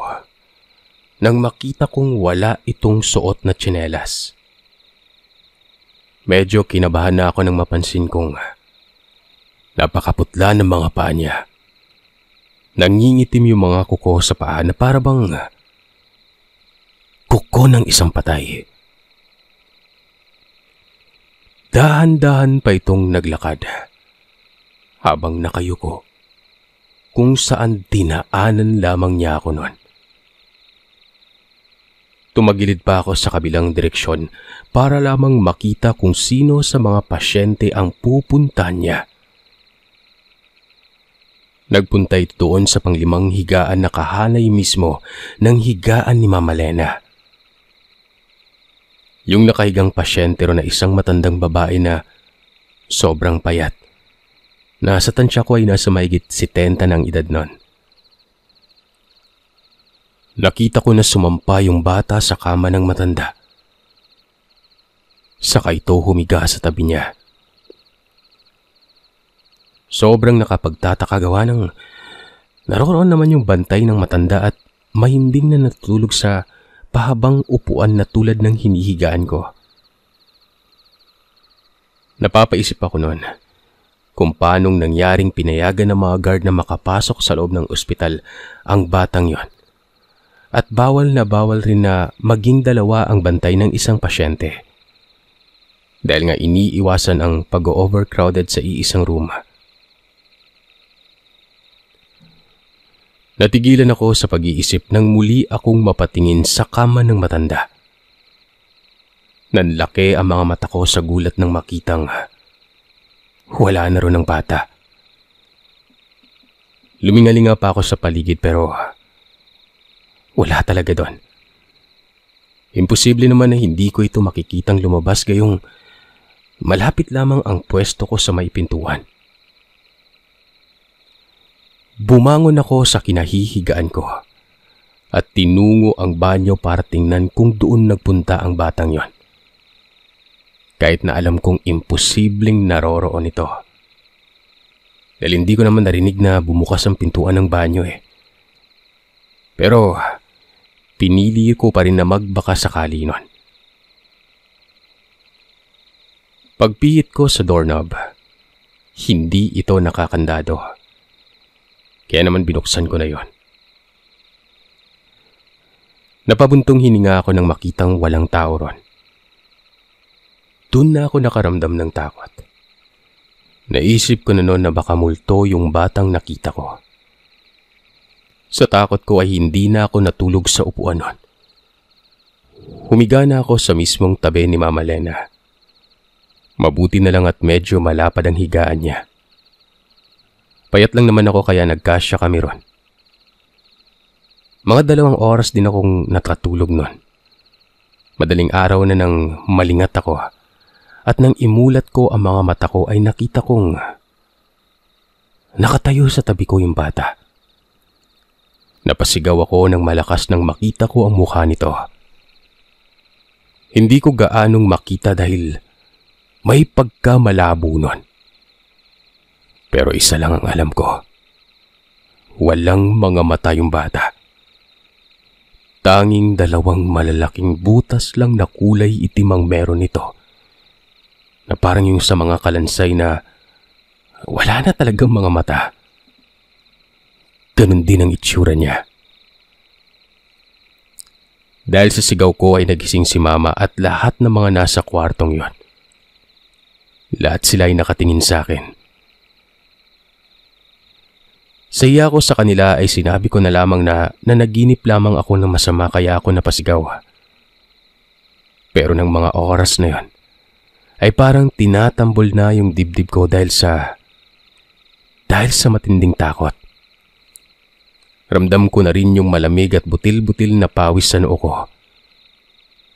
nang makita kong wala itong suot na tsinelas. Medyo kinabahan na ako nang mapansin kong Napakaputla ng mga paa niya. Nangingitim yung mga kuko sa paa na parabang ah, kuko ng isang patay. Dahan-dahan pa itong naglakad habang nakayuko kung saan tinaanan lamang niya ako noon. Tumagilid pa ako sa kabilang direksyon para lamang makita kung sino sa mga pasyente ang pupunta niya. Nagpunta ito doon sa panglimang higaan na kahanay mismo ng higaan ni Mama Lena. Yung nakahigang pasyentero na isang matandang babae na sobrang payat. Nasa tansya ko ay nasa mahigit 70 ng edad nun. Nakita ko na sumampa yung bata sa kama ng matanda. Saka ito humiga sa tabi niya. Sobrang nakapagtataka ng naroon naman yung bantay ng matanda at mahimbing na natulog sa pahabang upuan na tulad ng hinihigaan ko. Napapaisip ako noon kung paanong nangyaring pinayagan ng mga guard na makapasok sa loob ng ospital ang batang yon. At bawal na bawal rin na maging dalawa ang bantay ng isang pasyente. Dahil nga iniiwasan ang pag-overcrowded sa iisang room. Natigilan ako sa pag-iisip nang muli akong mapatingin sa kama ng matanda. Nanlaki ang mga mata ko sa gulat ng makitang wala na ron ang bata. Lumingalinga pa ako sa paligid pero wala talaga doon. Imposible naman na hindi ko ito makikitang lumabas gayong malapit lamang ang pwesto ko sa may pintuan. Bumangon ako sa kinahihigaan ko at tinungo ang banyo para tingnan kung doon nagpunta ang batang yon. Kahit na alam kong imposibleng naroroon ito. Dahil hindi ko naman narinig na bumukas ang pintuan ng banyo eh. Pero pinili ko pa rin na magbaka sakali nun. Pagpihit ko sa doorknob, hindi ito nakakandado. Kaya naman binuksan ko na yon. Napabuntong hininga ako nang makitang walang tao ron. Doon na ako nakaramdam ng takot. Naisip ko na noon na baka multo yung batang nakita ko. Sa takot ko ay hindi na ako natulog sa upuan noon. Humiga na ako sa mismong tabi ni Mama Lena. Mabuti na lang at medyo malapad ang higaan niya. Payat lang naman ako kaya nagkasya kami ron. Mga dalawang oras din akong nakatulog nun. Madaling araw na nang malingat ako ah. at nang imulat ko ang mga mata ko ay nakita kong nakatayo sa tabi ko yung bata. Napasigaw ako ng malakas nang makita ko ang mukha nito. Hindi ko gaanong makita dahil may pagkamalabo nun. Pero isa lang ang alam ko. Walang mga mata yung bata. Tanging dalawang malalaking butas lang na kulay itim ang meron nito. Na parang yung sa mga kalansay na wala na talagang mga mata. Ganun din ang itsura niya. Dahil sa sigaw ko ay nagising si mama at lahat ng mga nasa kwartong yon. Lahat sila ay nakatingin sa akin. Sa iya ko sa kanila ay sinabi ko na lamang na nanaginip lamang ako ng masama kaya ako napasigaw. Pero ng mga oras na yon, ay parang tinatambol na yung dibdib ko dahil sa... dahil sa matinding takot. Ramdam ko na rin yung malamig at butil-butil na pawis sa noo ko.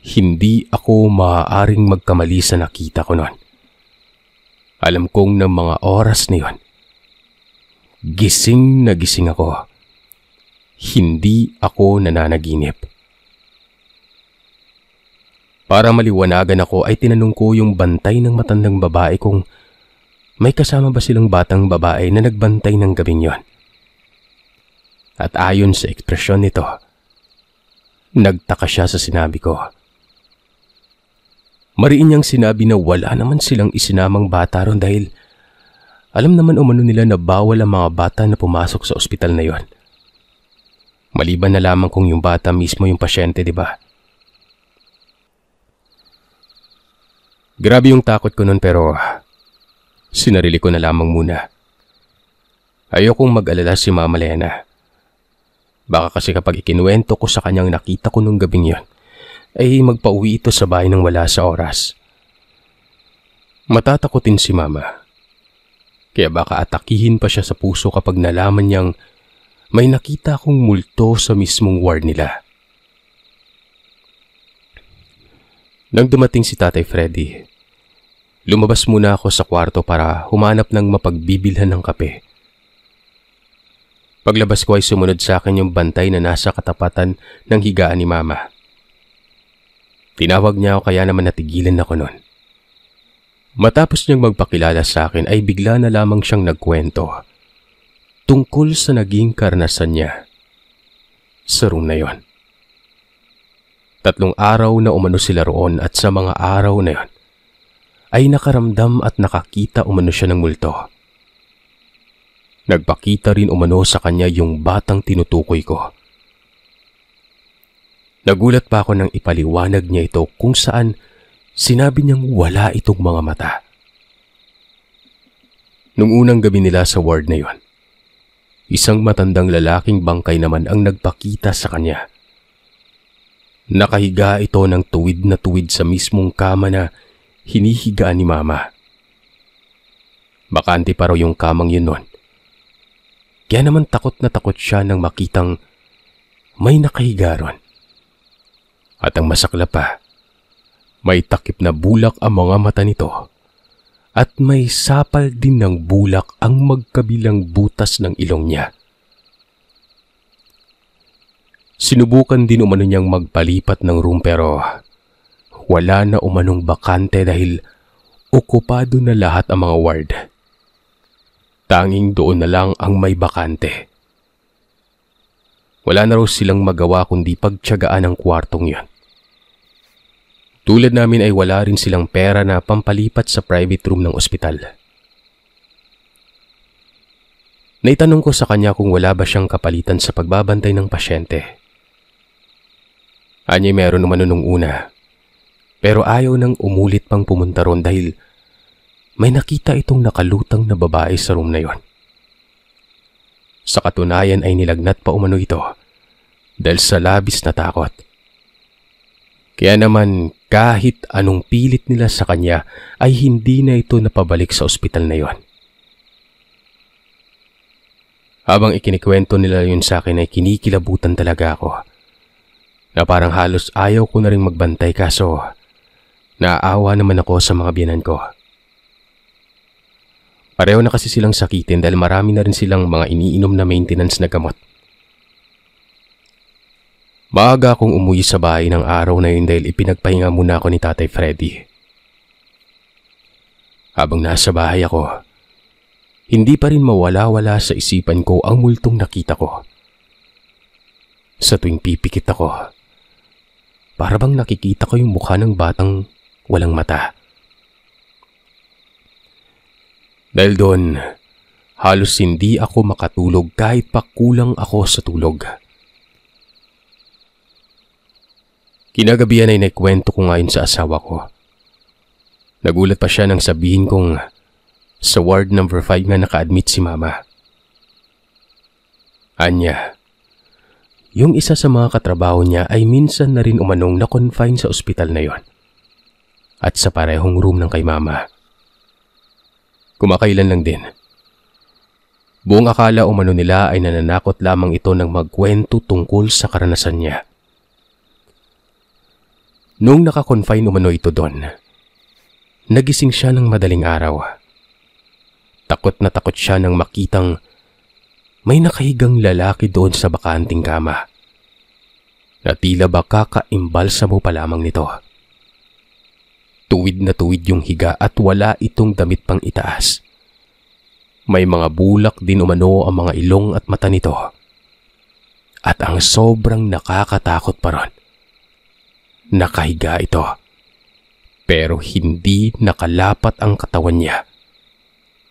Hindi ako maaaring magkamali sa nakita ko noon. Alam kong ng mga oras na yon, Gising na gising ako. Hindi ako nananaginip. Para maliwanagan ako ay tinanong ko yung bantay ng matandang babae kung may kasama ba silang batang babae na nagbantay ng gabing yon. At ayon sa ekspresyon nito, nagtaka siya sa sinabi ko. Mariin niyang sinabi na wala naman silang isinamang bata ron dahil alam naman umano nila na bawal ang mga bata na pumasok sa ospital na yon. Maliban na lamang kung yung bata mismo yung pasyente, di ba? Grabe yung takot ko nun pero sinarili ko na lamang muna. Ayokong mag-alala si Mama Lena. Baka kasi kapag ikinuwento ko sa kanyang nakita ko nung gabing yon, ay magpauwi ito sa bahay nang wala sa oras. Matatakotin si Mama. Kaya baka atakihin pa siya sa puso kapag nalaman niyang may nakita kong multo sa mismong ward nila. Nang dumating si Tatay Freddy, lumabas muna ako sa kwarto para humanap ng mapagbibilhan ng kape. Paglabas ko ay sumunod sa akin yung bantay na nasa katapatan ng higaan ni Mama. Tinawag niya ako kaya naman natigilan ako noon. Matapos niyang magpakilala sa akin ay bigla na lamang siyang nagkwento tungkol sa naging karanasan niya sa room na yon. Tatlong araw na umano sila roon at sa mga araw na yon ay nakaramdam at nakakita umano siya ng multo. Nagpakita rin umano sa kanya yung batang tinutukoy ko. Nagulat pa ako nang ipaliwanag niya ito kung saan Sinabi niyang wala itong mga mata. Nung unang gabi nila sa ward na yon, isang matandang lalaking bangkay naman ang nagpakita sa kanya. Nakahiga ito ng tuwid na tuwid sa mismong kama na hinihigaan ni mama. Bakante pa raw yung kamang yun nun. Kaya naman takot na takot siya nang makitang may nakahiga ron. At ang masakla pa, may takip na bulak ang mga mata nito at may sapal din ng bulak ang magkabilang butas ng ilong niya. Sinubukan din umano niyang magpalipat ng room pero wala na umanong bakante dahil okupado na lahat ang mga ward. Tanging doon na lang ang may bakante. Wala na raw silang magawa kundi pagtsagaan ang kwartong yon. Tulad namin ay wala rin silang pera na pampalipat sa private room ng ospital. Naitanong ko sa kanya kung wala ba siyang kapalitan sa pagbabantay ng pasyente. Anya meron naman nung una. Pero ayaw nang umulit pang pumunta ron dahil may nakita itong nakalutang na babae sa room na yon. Sa katunayan ay nilagnat pa umano ito dahil sa labis na takot. Kaya naman kahit anong pilit nila sa kanya ay hindi na ito napabalik sa ospital na yon. Habang ikinikwento nila yun sa akin ay kinikilabutan talaga ako. Na parang halos ayaw ko na rin magbantay kaso naawa naman ako sa mga biyanan ko. Pareho na kasi silang sakitin dahil marami na rin silang mga iniinom na maintenance na gamot. Maaga akong umuwi sa bahay ng araw na yun dahil ipinagpahinga muna ako ni Tatay Freddy. Habang nasa bahay ako, hindi pa rin mawala-wala sa isipan ko ang multong nakita ko. Sa tuwing pipikit ako, para bang nakikita ko yung mukha ng batang walang mata. Dahil doon, halos hindi ako makatulog kahit pa kulang ako sa tulog. Kinagabihan ay naikwento ko ngayon sa asawa ko. Nagulat pa siya nang sabihin kong sa ward number 5 nga naka-admit si mama. Anya, yung isa sa mga katrabaho niya ay minsan na rin umanong na-confine sa ospital na yon at sa parehong room ng kay mama. Kumakailan lang din. Buong akala umano nila ay nananakot lamang ito ng magkwento tungkol sa karanasan niya. Noong nakakonfine umano ito doon, nagising siya ng madaling araw. Takot na takot siya nang makitang may nakahigang lalaki doon sa bakanting kama na tila ba kakaimbalsa mo pa lamang nito. Tuwid na tuwid yung higa at wala itong damit pang itaas. May mga bulak din umano ang mga ilong at mata nito. At ang sobrang nakakatakot pa ron Nakahiga ito. Pero hindi nakalapat ang katawan niya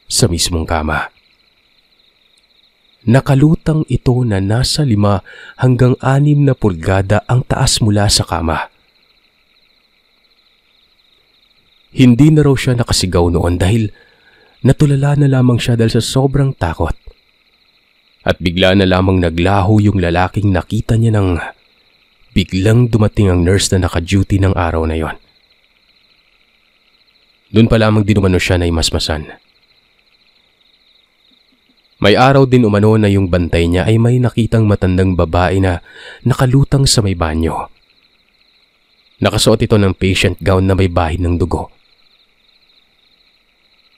sa mismong kama. Nakalutang ito na nasa lima hanggang anim na pulgada ang taas mula sa kama. Hindi na raw siya nakasigaw noon dahil natulala na lamang siya dahil sa sobrang takot. At bigla na lamang naglaho yung lalaking nakita niya ng biglang dumating ang nurse na naka-duty ng araw na yon. Doon pa lamang din umano siya na imasmasan. May araw din umano na yung bantay niya ay may nakitang matandang babae na nakalutang sa may banyo. Nakasuot ito ng patient gown na may bahid ng dugo.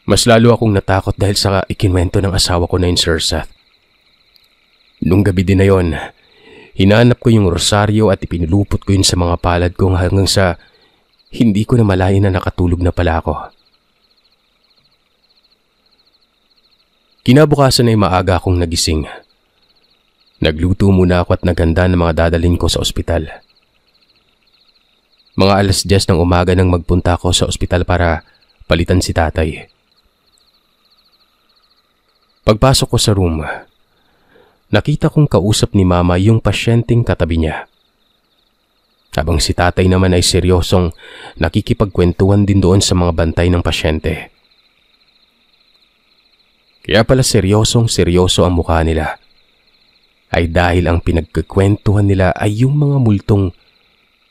Mas lalo akong natakot dahil sa ikinwento ng asawa ko na yun Sir Seth. Nung gabi din na yon, Hinahanap ko yung rosaryo at ipinulupot ko yun sa mga palad ko hanggang sa hindi ko na malayan na nakatulog na pala ako. Kinabukasan ay maaga akong nagising. Nagluto muna ako at naganda ng mga dadalhin ko sa ospital. Mga alas 10 ng umaga nang magpunta ako sa ospital para palitan si tatay. Pagpasok ko sa room, nakita kong kausap ni mama yung pasyenteng katabi niya. Habang si tatay naman ay seryosong nakikipagkwentuhan din doon sa mga bantay ng pasyente. Kaya pala seryosong seryoso ang mukha nila ay dahil ang pinagkakwentuhan nila ay yung mga multong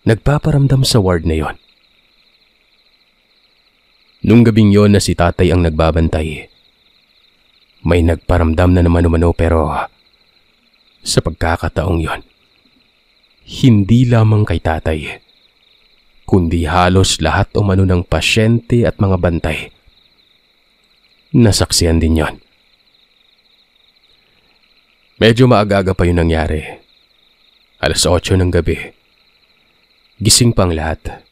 nagpaparamdam sa ward na yon. Nung gabing yon na si tatay ang nagbabantay, may nagparamdam na naman umano pero sa pagkakataong yon. Hindi lamang kay tatay, kundi halos lahat umano ng pasyente at mga bantay. Nasaksihan din yon. Medyo maagaga pa yun nangyari. Alas 8 ng gabi. Gising pang lahat.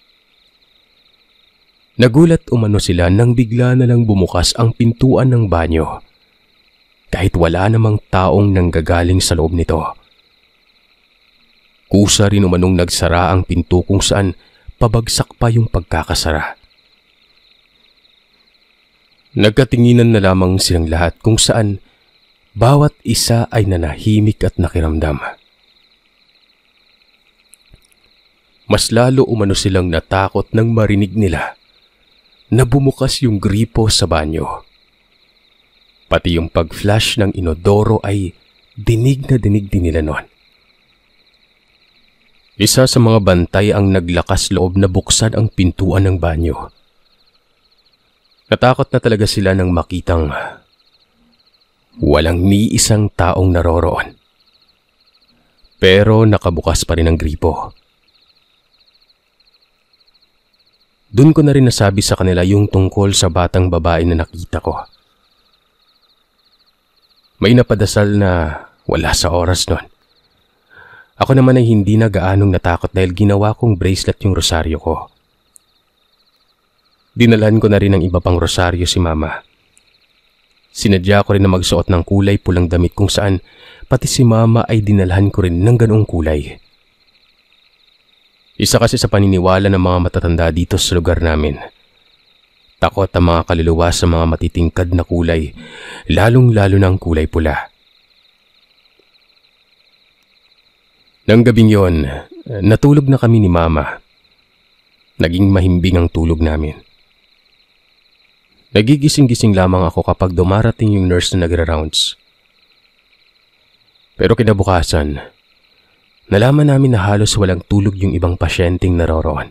Nagulat umano sila nang bigla na lang bumukas ang pintuan ng banyo kahit wala namang taong nanggagaling sa loob nito. Kusa rin umanong nagsara ang pinto kung saan pabagsak pa yung pagkakasara. Nagkatinginan na lamang silang lahat kung saan bawat isa ay nanahimik at nakiramdam. Mas lalo umano silang natakot nang marinig nila na bumukas yung gripo sa banyo. Pati yung pag-flash ng inodoro ay dinig na dinig din nila noon. Isa sa mga bantay ang naglakas loob na buksan ang pintuan ng banyo. Natakot na talaga sila nang makitang walang ni isang taong naroroon. Pero nakabukas pa rin ang gripo. Doon ko na rin nasabi sa kanila yung tungkol sa batang babae na nakita ko. May napadasal na wala sa oras nun. Ako naman ay hindi na gaanong natakot dahil ginawa kong bracelet yung rosaryo ko. Dinalan ko na rin ang iba pang rosaryo si mama. Sinadya ko rin na magsuot ng kulay pulang damit kung saan pati si mama ay dinalhan ko rin ng ganoong kulay. Isa kasi sa paniniwala ng mga matatanda dito sa lugar namin – Takot ang mga kaluluwa sa mga matitingkad na kulay, lalong-lalo na ang kulay pula. Nang gabing yon, natulog na kami ni Mama. Naging mahimbing ang tulog namin. Nagigising-gising lamang ako kapag dumarating yung nurse na nagra-rounds. Pero kinabukasan, nalaman namin na halos walang tulog yung ibang pasyenteng naroroon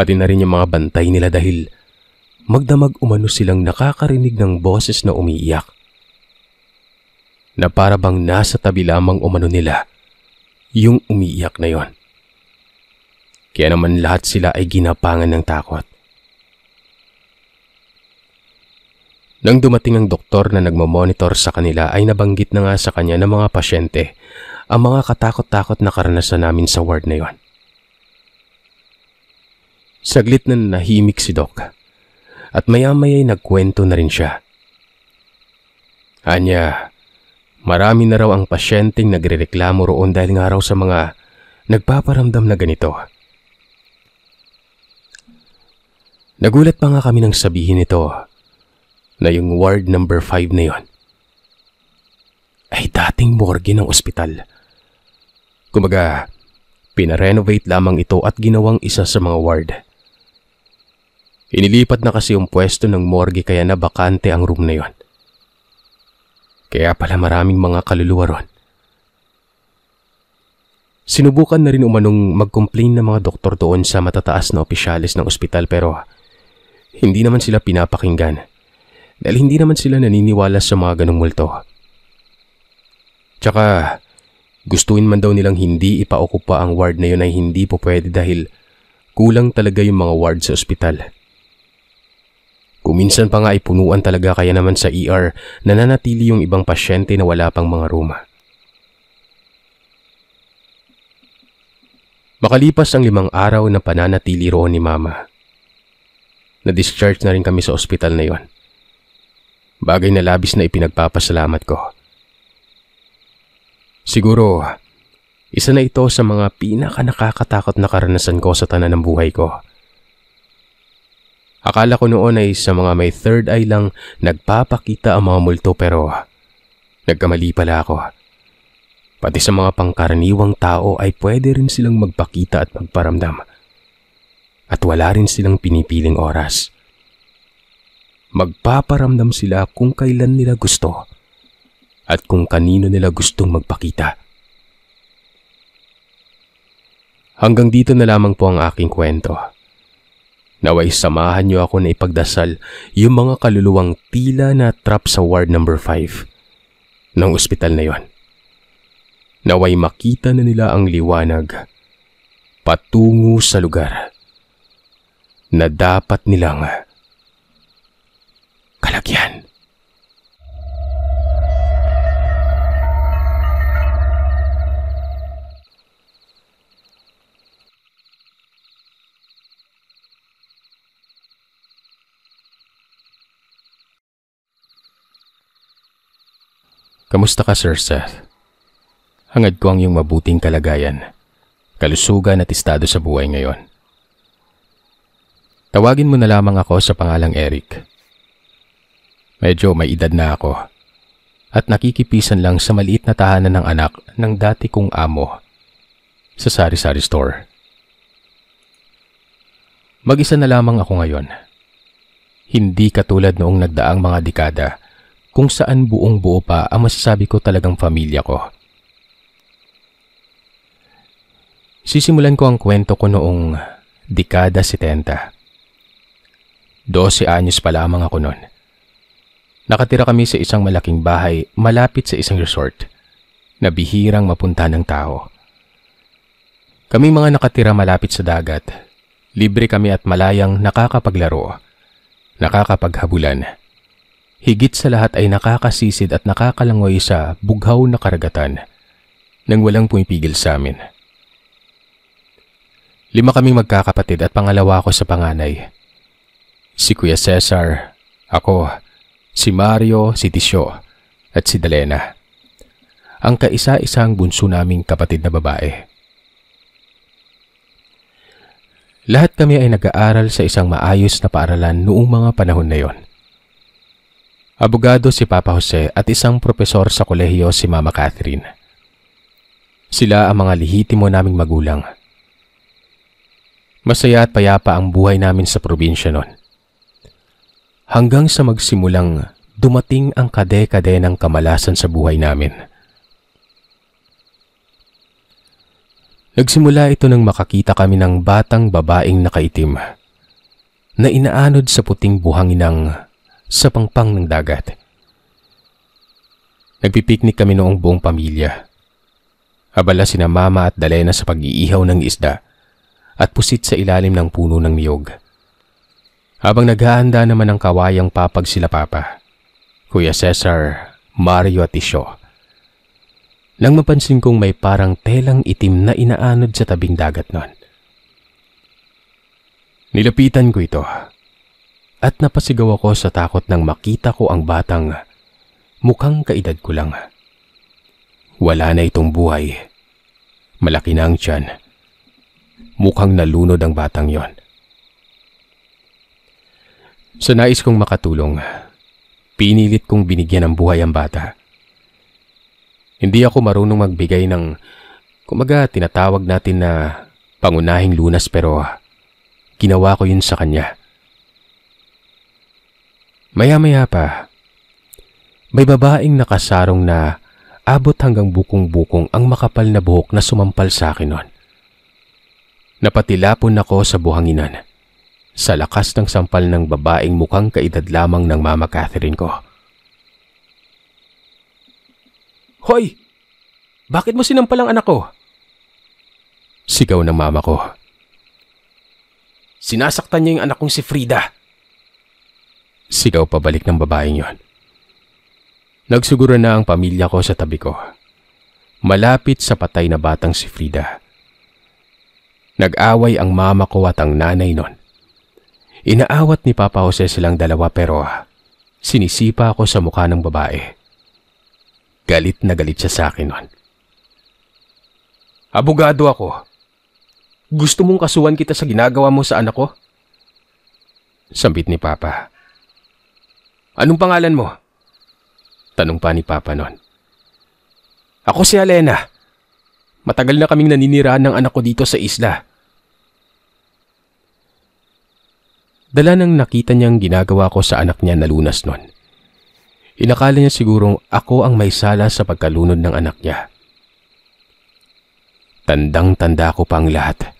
pati na rin yung mga bantay nila dahil magdamag umano silang nakakarinig ng boses na umiiyak. Na para bang nasa tabi lamang umano nila yung umiiyak na yon. Kaya naman lahat sila ay ginapangan ng takot. Nang dumating ang doktor na nagmamonitor sa kanila ay nabanggit na nga sa kanya ng mga pasyente ang mga katakot-takot na karanasan namin sa ward na yon. Saglit na nahimik si Doc. At maya-maya ay nagkwento na rin siya. Anya, marami na raw ang pasyenteng nagrereklamo roon dahil nga raw sa mga nagpaparamdam na ganito. Nagulat pa nga kami nang sabihin nito na yung ward number 5 na yon ay dating morgue ng ospital. Kumbaga, pinarenovate lamang ito at ginawang isa sa mga ward. Inilipat na kasi yung pwesto ng morgue kaya na bakante ang room na yon. Kaya pala maraming mga kaluluwa ron. Sinubukan na rin umanong mag-complain ng mga doktor doon sa matataas na opisyalis ng ospital pero hindi naman sila pinapakinggan dahil hindi naman sila naniniwala sa mga ganong multo. Tsaka gustuin man daw nilang hindi ipaokupa ang ward na yon ay hindi po pwede dahil kulang talaga yung mga ward sa ospital. Kung minsan pa nga ay punuan talaga kaya naman sa ER nananatili yung ibang pasyente na wala pang mga ruma. Makalipas ang limang araw na pananatili roon ni Mama. Na-discharge na rin kami sa ospital na yon. Bagay na labis na ipinagpapasalamat ko. Siguro, isa na ito sa mga pinaka nakakatakot na karanasan ko sa tanan ng buhay ko. Akala ko noon ay sa mga may third eye lang nagpapakita ang mga multo pero nagkamali pala ako. Pati sa mga pangkaraniwang tao ay pwede rin silang magpakita at magparamdam. At wala rin silang pinipiling oras. Magpaparamdam sila kung kailan nila gusto at kung kanino nila gustong magpakita. Hanggang dito na lamang po ang aking kwento. Naway samahan niyo ako na ipagdasal yung mga kaluluwang tila na trap sa ward number 5 ng ospital na yon. Naway makita na nila ang liwanag patungo sa lugar na dapat nilang kalagyan. Kamusta ka, Sir Seth? Hangad ko ang iyong mabuting kalagayan, kalusugan at estado sa buhay ngayon. Tawagin mo na lamang ako sa pangalang Eric. Medyo may edad na ako at nakikipisan lang sa maliit na tahanan ng anak ng dati kong amo sa sari-sari store. Mag-isa na lamang ako ngayon. Hindi katulad noong nagdaang mga dekada kung saan buong buo pa ang masasabi ko talagang pamilya ko. Sisimulan ko ang kwento ko noong dekada 70. 12 anyos pa lamang ako noon. Nakatira kami sa isang malaking bahay malapit sa isang resort na bihirang mapunta ng tao. Kami mga nakatira malapit sa dagat, libre kami at malayang nakakapaglaro, nakakapaghabulan higit sa lahat ay nakakasisid at nakakalangoy sa bughaw na karagatan nang walang pumipigil sa amin. Lima kaming magkakapatid at pangalawa ko sa panganay. Si Kuya Cesar, ako, si Mario, si Tisyo, at si Dalena. Ang kaisa-isang bunso naming kapatid na babae. Lahat kami ay nag-aaral sa isang maayos na paaralan noong mga panahon na yon. Abogado si Papa Jose at isang propesor sa kolehiyo si Mama Catherine. Sila ang mga lihitimo naming magulang. Masaya at payapa ang buhay namin sa probinsya noon. Hanggang sa magsimulang dumating ang kade-kade ng kamalasan sa buhay namin. Nagsimula ito nang makakita kami ng batang babaeng nakaitim na inaanod sa puting buhangin ng sa pangpang ng dagat. Nagpipiknik kami noong buong pamilya. Abala sina mama at Dalena sa pag-iihaw ng isda at pusit sa ilalim ng puno ng niyog. Habang naghahanda naman ang kawayang papag sila papa, Kuya Cesar, Mario at Isyo. Nang mapansin kong may parang telang itim na inaanod sa tabing dagat noon. Nilapitan ko ito at napasigaw ako sa takot nang makita ko ang batang mukhang kaedad ko lang. Wala na itong buhay. Malaki na ang tiyan. Mukhang nalunod ang batang yon. Sa nais kong makatulong, pinilit kong binigyan ng buhay ang bata. Hindi ako marunong magbigay ng kumaga tinatawag natin na pangunahing lunas pero ginawa ko yun sa kanya. Maya-maya pa, may babaeng nakasarong na abot hanggang bukong-bukong ang makapal na buhok na sumampal sa akin noon. Napatilapon ako sa buhanginan sa lakas ng sampal ng babaeng mukhang kaedad lamang ng Mama Catherine ko. Hoy! Bakit mo sinampal ang anak ko? Sigaw ng mama ko. Sinasaktan niya yung anak kong si Frida. Sigaw pabalik ng babaeng yon. Nagsuguro na ang pamilya ko sa tabi ko. Malapit sa patay na batang si Frida. Nag-away ang mama ko at ang nanay nun. Inaawat ni Papa Jose silang dalawa pero ah, sinisipa ako sa mukha ng babae. Galit na galit siya sa akin nun. Abogado ako. Gusto mong kasuhan kita sa ginagawa mo sa anak ko? Sambit ni Papa. Anong pangalan mo? Tanong pa ni Papa noon. Ako si Alena. Matagal na kaming naninirahan ng anak ko dito sa isla. Dala nang nakita niyang ginagawa ko sa anak niya na lunas noon. Inakala niya sigurong ako ang may sala sa pagkalunod ng anak niya. Tandang-tanda ko pang lahat.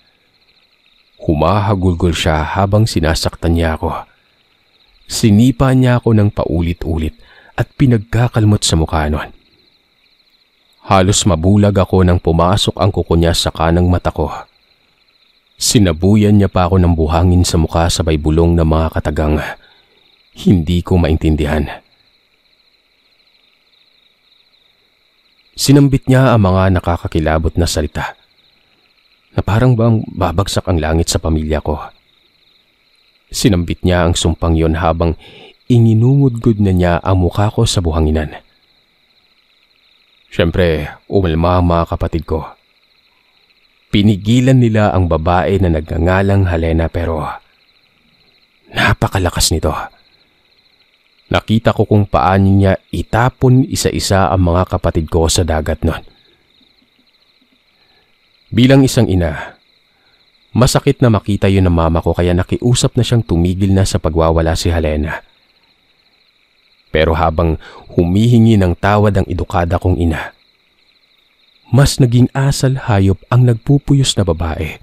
Humahagulgol siya habang sinasaktan niya ako. Sinipa niya ako ng paulit-ulit at pinagkakalmot sa mukha noon. Halos mabulag ako nang pumasok ang kuko niya sa kanang mata ko. Sinabuyan niya pa ako ng buhangin sa mukha sabay bulong ng mga katagang. Hindi ko maintindihan. Sinambit niya ang mga nakakakilabot na salita na parang bang babagsak ang langit sa pamilya ko. Sinambit niya ang sumpang yon habang inginungudgod na niya ang mukha ko sa buhanginan. Siyempre, umalma ang mga kapatid ko. Pinigilan nila ang babae na nagngangalang Helena pero napakalakas nito. Nakita ko kung paano niya itapon isa-isa ang mga kapatid ko sa dagat noon. Bilang isang ina, Masakit na makita yun ng mama ko kaya nakiusap na siyang tumigil na sa pagwawala si Helena. Pero habang humihingi ng tawad ang edukada kong ina, mas naging asal hayop ang nagpupuyos na babae.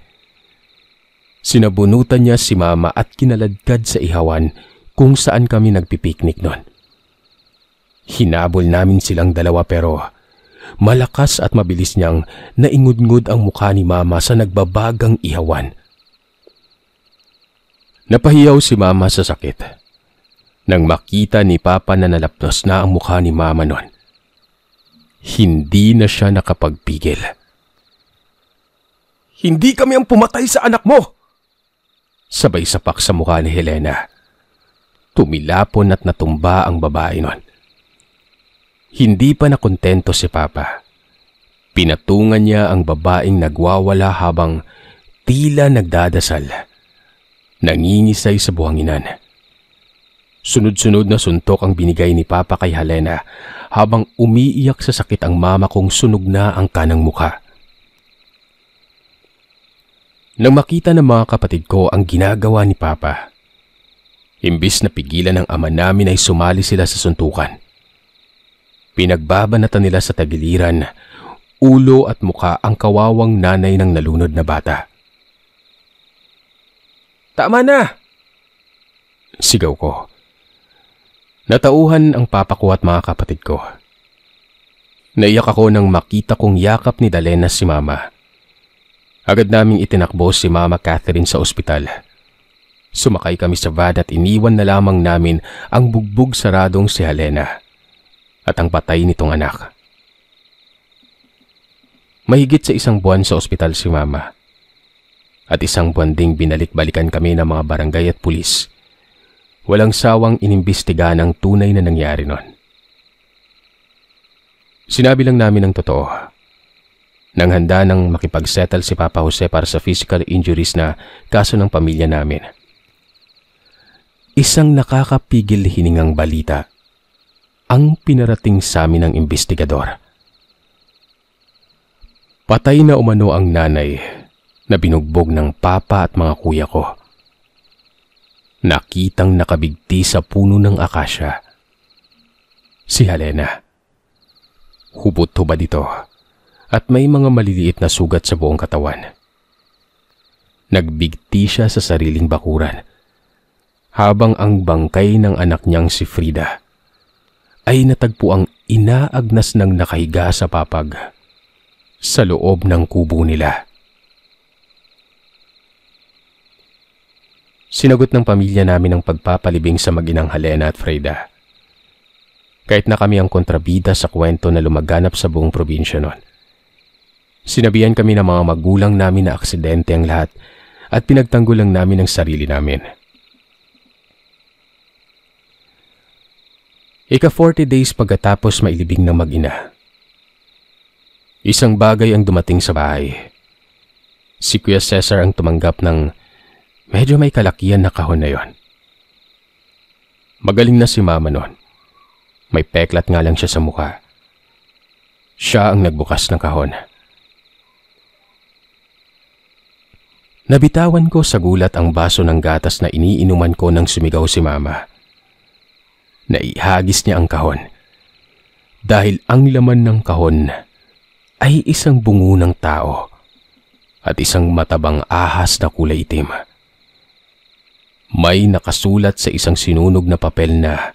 Sinabunutan niya si mama at kinaladkad sa ihawan kung saan kami nagpipiknik noon. Hinabol namin silang dalawa pero Malakas at mabilis niyang naingudngod ang mukha ni Mama sa nagbabagang ihawan. Napahiyaw si Mama sa sakit. Nang makita ni Papa na nalapnos na ang mukha ni Mama noon, hindi na siya nakapagpigil. Hindi kami ang pumatay sa anak mo! Sabay sapak sa mukha ni Helena. Tumilapon at natumba ang babae noon. Hindi pa nakontento si Papa. Pinatungan niya ang babaeng nagwawala habang tila nagdadasal. Nangingisay sa buhanginan. Sunod-sunod na suntok ang binigay ni Papa kay Helena habang umiiyak sa sakit ang mama kong sunog na ang kanang mukha. Nang makita ng mga kapatid ko ang ginagawa ni Papa, imbis na pigilan ng ama namin ay sumali sila sa suntukan. Pinagbabanatan nila sa tagiliran, ulo at muka ang kawawang nanay ng nalunod na bata. Tama na! Sigaw ko. Natauhan ang papa ko at mga kapatid ko. Naiyak ako nang makita kong yakap ni Dalena si mama. Agad naming itinakbo si mama Catherine sa ospital. Sumakay kami sa van at iniwan na lamang namin ang bugbog saradong si Helena at ang patay nitong anak. Mahigit sa isang buwan sa ospital si mama at isang buwan ding binalik-balikan kami ng mga barangay at pulis. Walang sawang inimbestiga ng tunay na nangyari nun. Sinabi lang namin ang totoo. Nang handa nang makipag-settle si Papa Jose para sa physical injuries na kaso ng pamilya namin. Isang nakakapigil hiningang balita ang pinarating sa amin ng investigador. Patay na umano ang nanay na binugbog ng papa at mga kuya ko. Nakitang nakabigti sa puno ng akasya. Si Helena. Hubot-hubad ito at may mga maliliit na sugat sa buong katawan. Nagbigti siya sa sariling bakuran habang ang bangkay ng anak niyang si Frida ay natagpo ang inaagnas ng nakahiga sa papag sa loob ng kubo nila. Sinagot ng pamilya namin ang pagpapalibing sa maginang Helena at Freda. Kahit na kami ang kontrabida sa kwento na lumaganap sa buong probinsya noon. Sinabihan kami ng mga magulang namin na aksidente ang lahat at pinagtanggol lang namin ang sarili namin. Ika 40 days pagkatapos mailibing ng mag-ina. Isang bagay ang dumating sa bahay. Si Kuya Cesar ang tumanggap ng medyo may kalakian na kahon na yon. Magaling na si mama noon. May peklat nga lang siya sa mukha. Siya ang nagbukas ng kahon. Nabitawan ko sa gulat ang baso ng gatas na iniinuman ko nang sumigaw si mama. Mama na ihagis niya ang kahon. Dahil ang laman ng kahon ay isang bungo ng tao at isang matabang ahas na kulay itim. May nakasulat sa isang sinunog na papel na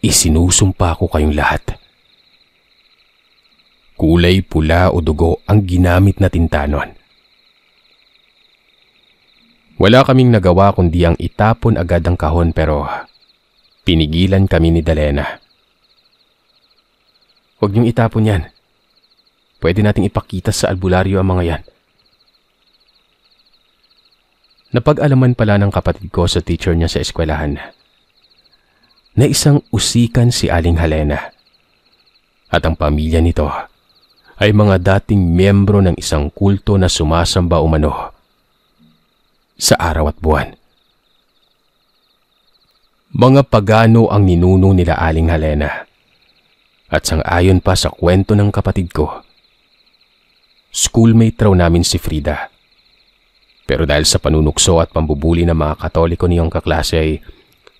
Isinusumpa ko kayong lahat. Kulay pula o dugo ang ginamit na tinta Wala kaming nagawa kundi ang itapon agad ang kahon pero Pinigilan kami ni Dalena. Huwag niyong itapon yan. Pwede nating ipakita sa albularyo ang mga yan. Napag-alaman pala ng kapatid ko sa teacher niya sa eskwelahan na isang usikan si Aling Helena at ang pamilya nito ay mga dating miyembro ng isang kulto na sumasamba umano sa araw at buwan mga pagano ang ninuno nila Aling Helena. At sang-ayon pa sa kwento ng kapatid ko, schoolmate raw namin si Frida. Pero dahil sa panunukso at pambubuli ng mga katoliko niyong kaklase ay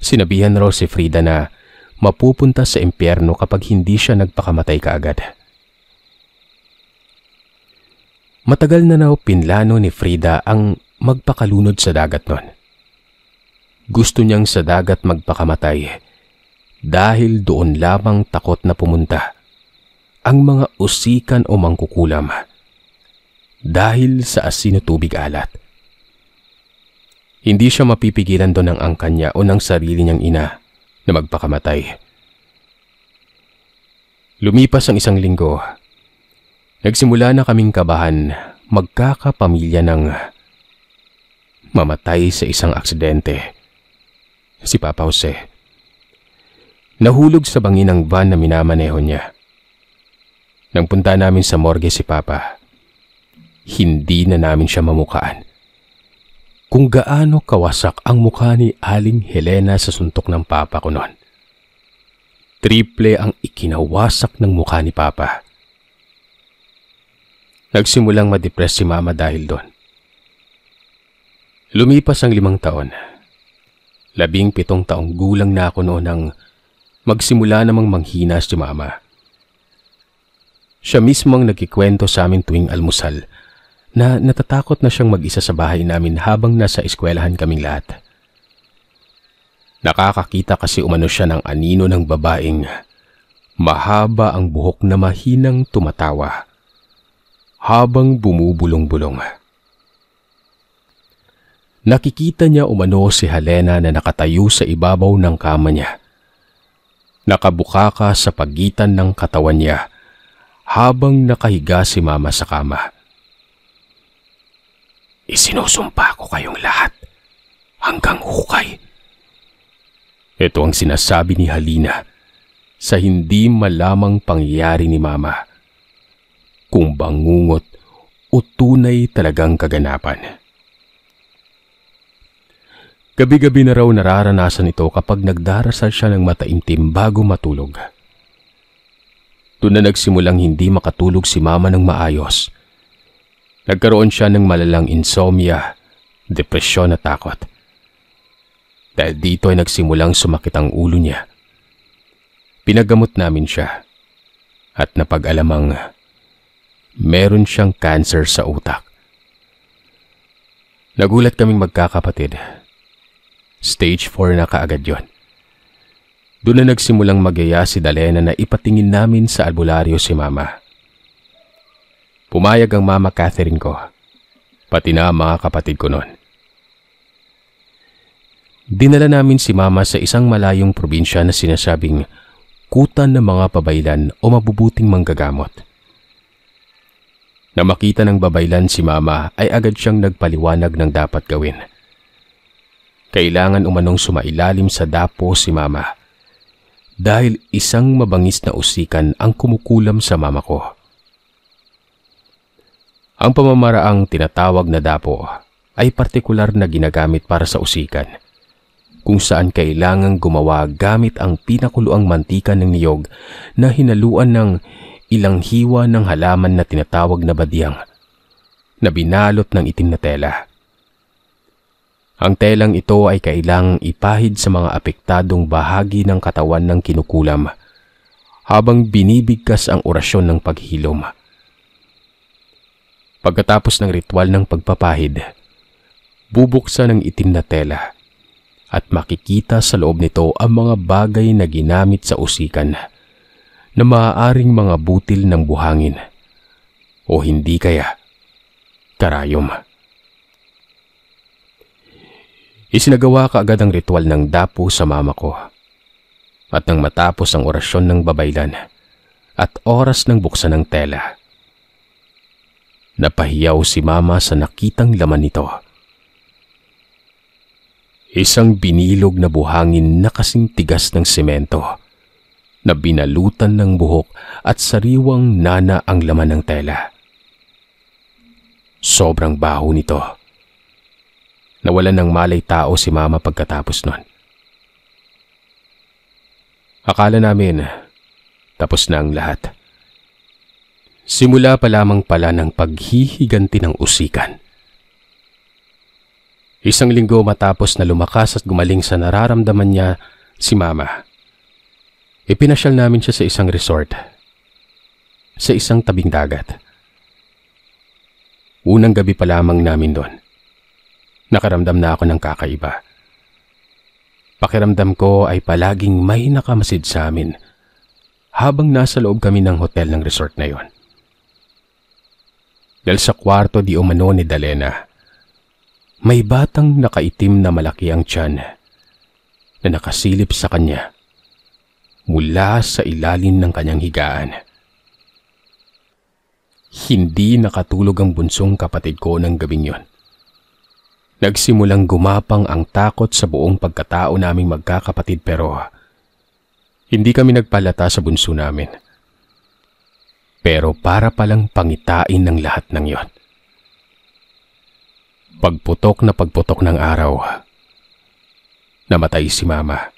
sinabihan raw si Frida na mapupunta sa impyerno kapag hindi siya nagpakamatay kaagad. Matagal na raw pinlano ni Frida ang magpakalunod sa dagat noon gusto niyang sa dagat magpakamatay dahil doon lamang takot na pumunta ang mga usikan o mangkukulam dahil sa asino tubig alat. Hindi siya mapipigilan doon ng angkan niya o ng sarili niyang ina na magpakamatay. Lumipas ang isang linggo. Nagsimula na kaming kabahan magkakapamilya ng mamatay sa isang aksidente si Papa Jose. Nahulog sa bangin ang van na minamaneho niya. Nang punta namin sa morgue si Papa, hindi na namin siya mamukaan. Kung gaano kawasak ang mukha ni Aling Helena sa suntok ng Papa ko noon. Triple ang ikinawasak ng mukha ni Papa. Nagsimulang madepress si Mama dahil doon. Lumipas ang limang taon Labing pitong taong gulang na ako noon nang magsimula namang manghina si mama. Siya mismo nagkikwento sa amin tuwing almusal na natatakot na siyang mag-isa sa bahay namin habang nasa eskwelahan kaming lahat. Nakakakita kasi umano siya ng anino ng babaeng mahaba ang buhok na mahinang tumatawa habang bumubulong-bulong nakikita niya umano si Helena na nakatayo sa ibabaw ng kama niya. Nakabuka ka sa pagitan ng katawan niya habang nakahiga si mama sa kama. Isinusumpa ko kayong lahat hanggang hukay. Ito ang sinasabi ni Halina sa hindi malamang pangyayari ni Mama. Kung bangungot o tunay talagang kaganapan. Gabi-gabi na raw nararanasan ito kapag nagdarasal siya ng mataimtim bago matulog. Doon na nagsimulang hindi makatulog si mama ng maayos. Nagkaroon siya ng malalang insomnia, depresyon at takot. Dahil dito ay nagsimulang sumakit ang ulo niya. Pinagamot namin siya at napag-alamang meron siyang cancer sa utak. Nagulat kaming magkakapatid Stage 4 na kaagad yon. Doon na nagsimulang magaya si Dalena na ipatingin namin sa albularyo si Mama. Pumayag ang Mama Catherine ko, pati na mga kapatid ko noon. Dinala namin si Mama sa isang malayong probinsya na sinasabing kutan ng mga pabaylan o mabubuting manggagamot. Na makita ng babaylan si Mama ay agad siyang nagpaliwanag ng dapat gawin. Kailangan umanong sumailalim sa dapo si mama. Dahil isang mabangis na usikan ang kumukulam sa mama ko. Ang pamamaraang tinatawag na dapo ay partikular na ginagamit para sa usikan kung saan kailangan gumawa gamit ang pinakuluang mantika ng niyog na hinaluan ng ilang hiwa ng halaman na tinatawag na badyang na binalot ng itim na tela. Ang telang ito ay kailang ipahid sa mga apektadong bahagi ng katawan ng kinukulam habang binibigkas ang orasyon ng paghilom. Pagkatapos ng ritual ng pagpapahid, bubuksan ang itim na tela at makikita sa loob nito ang mga bagay na ginamit sa usikan na maaaring mga butil ng buhangin o hindi kaya karayom. Isinagawa ka agad ang ritual ng dapo sa mama ko. At nang matapos ang orasyon ng babaylan at oras ng buksan ng tela, napahiyaw si mama sa nakitang laman nito. Isang binilog na buhangin na kasing tigas ng semento na binalutan ng buhok at sariwang nana ang laman ng tela. Sobrang baho nito Nawalan ng malay tao si mama pagkatapos nun. Akala namin tapos na ang lahat. Simula pa lamang pala ng paghihiganti ng usikan. Isang linggo matapos na lumakas at gumaling sa nararamdaman niya si mama. Ipinasyal namin siya sa isang resort. Sa isang tabing dagat. Unang gabi pa lamang namin doon nakaramdam na ako ng kakaiba. Pakiramdam ko ay palaging may nakamasid sa amin habang nasa loob kami ng hotel ng resort na yon. Dahil sa kwarto di umano ni Dalena, may batang nakaitim na malaki ang tiyan na nakasilip sa kanya mula sa ilalim ng kanyang higaan. Hindi nakatulog ang bunsong kapatid ko ng gabing yon. Nagsimulang gumapang ang takot sa buong pagkatao naming magkakapatid pero hindi kami nagpalata sa bunso namin. Pero para palang pangitain ng lahat ng yon. Pagputok na pagputok ng araw, namatay si mama.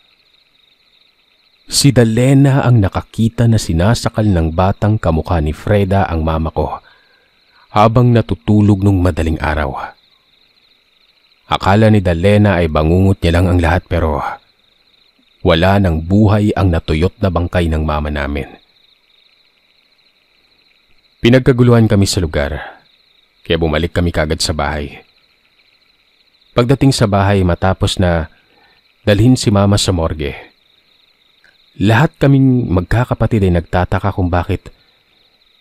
Si Dalena ang nakakita na sinasakal ng batang kamukha ni Freda ang mama ko habang natutulog nung madaling araw. Akala ni Dalena ay bangungot niya lang ang lahat pero wala ng buhay ang natuyot na bangkay ng mama namin. Pinagkaguluhan kami sa lugar, kaya bumalik kami kagad sa bahay. Pagdating sa bahay matapos na dalhin si mama sa morgue, lahat kaming magkakapatid ay nagtataka kung bakit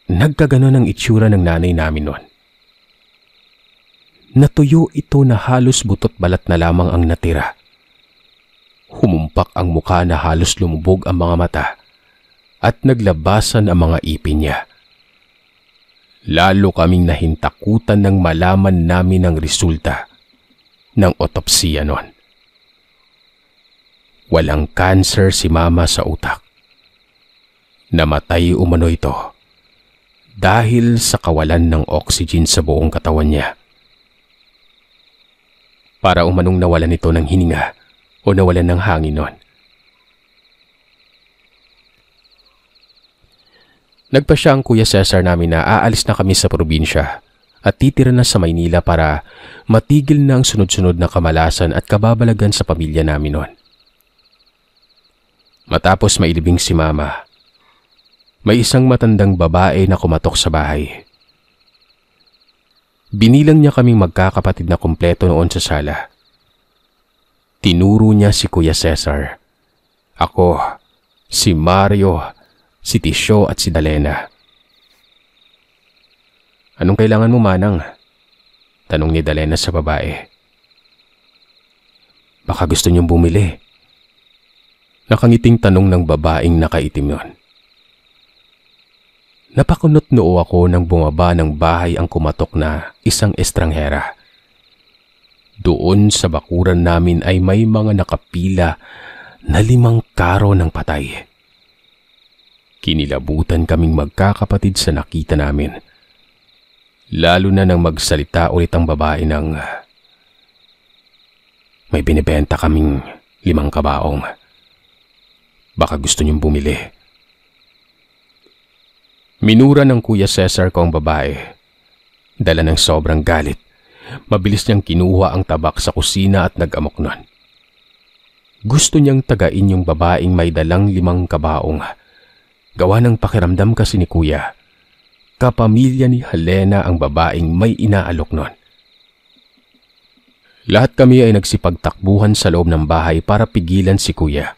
nagkaganon ang itsura ng nanay namin noon. Natuyo ito na halos butot balat na lamang ang natira. Humumpak ang mukha na halos lumubog ang mga mata at naglabasan ang mga ipin niya. Lalo kaming nahintakutan nang malaman namin ang resulta ng otopsiya noon. Walang cancer si mama sa utak. Namatay umano ito dahil sa kawalan ng oxygen sa buong katawan niya para umanong nawalan ito ng hininga o nawalan ng hangin noon. Nagpa siya ang Kuya Cesar namin na aalis na kami sa probinsya at titira na sa Maynila para matigil na ang sunod-sunod na kamalasan at kababalagan sa pamilya namin noon. Matapos mailibing si Mama, may isang matandang babae na kumatok sa bahay. Binilang niya kaming magkakapatid na kumpleto noon sa sala. Tinuro niya si Kuya Cesar. Ako, si Mario, si Tisyo at si Dalena. Anong kailangan mo, Manang? Tanong ni Dalena sa babae. Baka gusto niyong bumili. Nakangiting tanong ng babaeng nakaitim yon. Napakunot noo ako nang bumaba ng bahay ang kumatok na isang estranghera. Doon sa bakuran namin ay may mga nakapila na limang karo ng patay. Kinilabutan kaming magkakapatid sa nakita namin. Lalo na nang magsalita ulit ang babae ng may binibenta kaming limang kabaong. Baka gusto niyong bumili. Minura ng Kuya Cesar ko ang babae. Dala ng sobrang galit. Mabilis niyang kinuha ang tabak sa kusina at nag-amok nun. Gusto niyang tagain yung babaeng may dalang limang kabaong. Gawa ng pakiramdam kasi ni Kuya. Kapamilya ni Helena ang babaeng may inaalok nun. Lahat kami ay nagsipagtakbuhan sa loob ng bahay para pigilan si Kuya.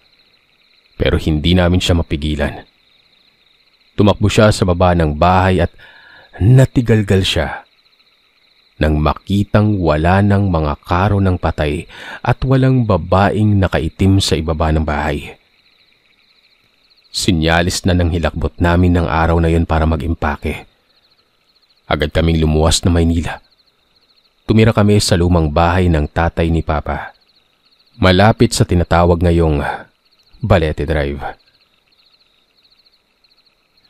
Pero hindi namin siya mapigilan. Tumakbo siya sa baba ng bahay at natigalgal siya. Nang makitang wala ng mga karo ng patay at walang babaing nakaitim sa ibaba ng bahay. Sinyalis na ng hilakbot namin ng araw na yon para mag-impake. Agad kaming lumuwas na Maynila. Tumira kami sa lumang bahay ng tatay ni Papa. Malapit sa tinatawag ngayong Balete Drive.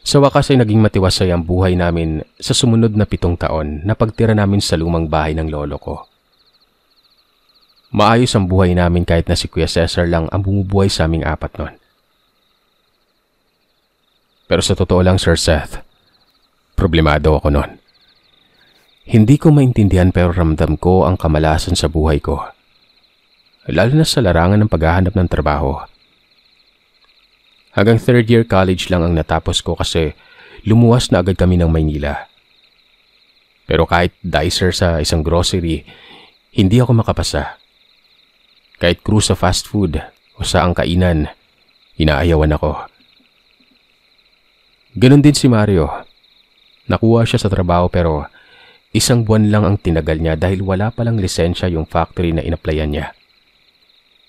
Sa wakas ay naging matiwasay ang buhay namin sa sumunod na pitong taon na pagtira namin sa lumang bahay ng lolo ko. Maayos ang buhay namin kahit na si Kuya Cesar lang ang bumubuhay sa aming apat noon. Pero sa totoo lang, Sir Seth, problemado ako noon. Hindi ko maintindihan pero ramdam ko ang kamalasan sa buhay ko. Lalo na sa larangan ng paghahanap ng trabaho Hanggang third year college lang ang natapos ko kasi lumuwas na agad kami ng Maynila. Pero kahit dicer sa isang grocery, hindi ako makapasa. Kahit crew sa fast food o sa ang kainan, inaayawan ako. Ganon din si Mario. Nakuha siya sa trabaho pero isang buwan lang ang tinagal niya dahil wala palang lisensya yung factory na inaplayan niya.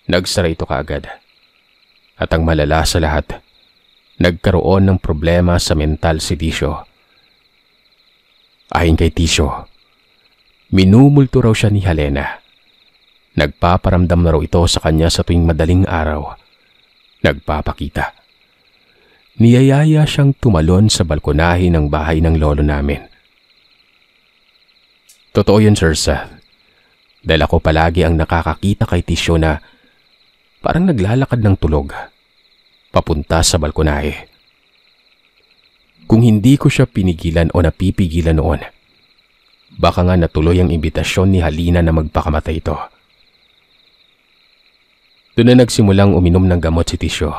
Nagsara ito kaagad. At ang malala sa lahat, nagkaroon ng problema sa mental si Tisho. Ayon kay Tisho, minumulto raw siya ni Helena. Nagpaparamdam na raw ito sa kanya sa tuwing madaling araw. Nagpapakita. Niyayaya siyang tumalon sa balkonahe ng bahay ng lolo namin. Totoo yun, Sir Seth. Dahil ako palagi ang nakakakita kay Tisyo na Parang naglalakad ng tulog. Papunta sa balkonahe. Kung hindi ko siya pinigilan o napipigilan noon, baka nga natuloy ang imbitasyon ni Halina na magpakamatay ito. Doon na nagsimulang uminom ng gamot si Tisyo.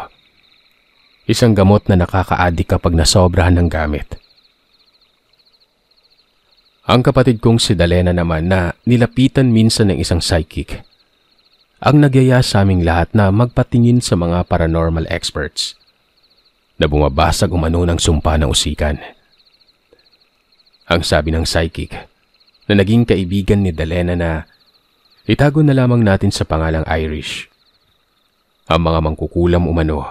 Isang gamot na nakakaadik kapag nasobrahan ng gamit. Ang kapatid kong si Dalena naman na nilapitan minsan ng isang psychic ang nagyaya sa aming lahat na magpatingin sa mga paranormal experts na bumabasag umano ng sumpa ng usikan. Ang sabi ng psychic na naging kaibigan ni Dalena na itago na lamang natin sa pangalang Irish. Ang mga mangkukulam umano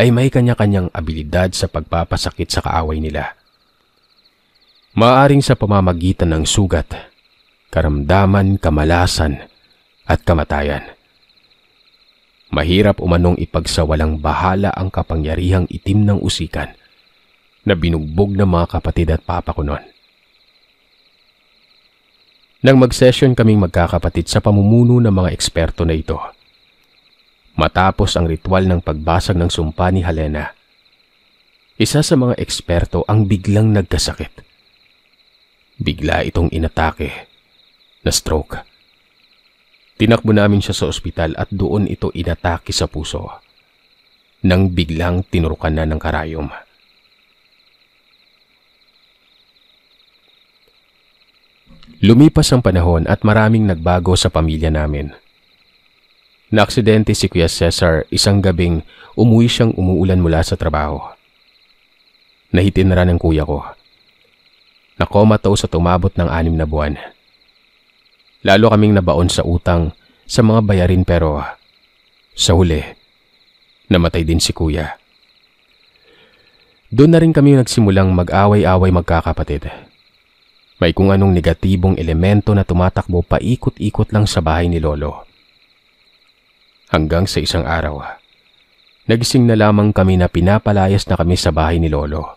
ay may kanya-kanyang abilidad sa pagpapasakit sa kaaway nila. Maaring sa pamamagitan ng sugat, karamdaman, kamalasan, at kamatayan. Mahirap umanong ipagsawalang bahala ang kapangyarihang itim ng usikan na binugbog ng mga kapatid at papa ko noon. Nang mag-session kaming magkakapatid sa pamumuno ng mga eksperto na ito, matapos ang ritual ng pagbasag ng sumpa ni Helena, isa sa mga eksperto ang biglang nagkasakit. Bigla itong inatake na stroke. Tinakbo namin siya sa ospital at doon ito inatake sa puso. Nang biglang tinurukan na ng karayom. Lumipas ang panahon at maraming nagbago sa pamilya namin. Naaksidente si Kuya Cesar isang gabing umuwi siyang umuulan mula sa trabaho. Nahitin na rin kuya ko. Nakomatose sa tumabot ng anim na buwan. Lalo kaming nabaon sa utang sa mga bayarin pero ah, sa huli, namatay din si kuya. Doon na rin kami nagsimulang mag-away-away magkakapatid. May kung anong negatibong elemento na tumatakbo paikot-ikot lang sa bahay ni Lolo. Hanggang sa isang araw, ah, nagising na lamang kami na pinapalayas na kami sa bahay ni Lolo.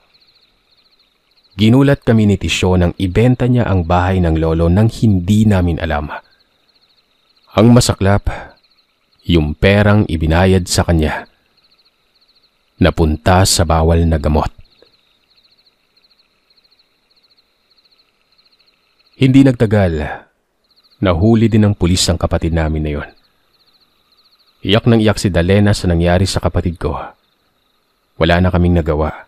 Ginulat kami ni Tisyo nang ibenta niya ang bahay ng lolo nang hindi namin alam. Ang masaklap, yung perang ibinayad sa kanya napunta sa bawal na gamot. Hindi nagtagal, nahuli din ng pulis ang kapatid namin na yon. Iyak nang iyak si Dalena sa nangyari sa kapatid ko. Wala na kaming nagawa.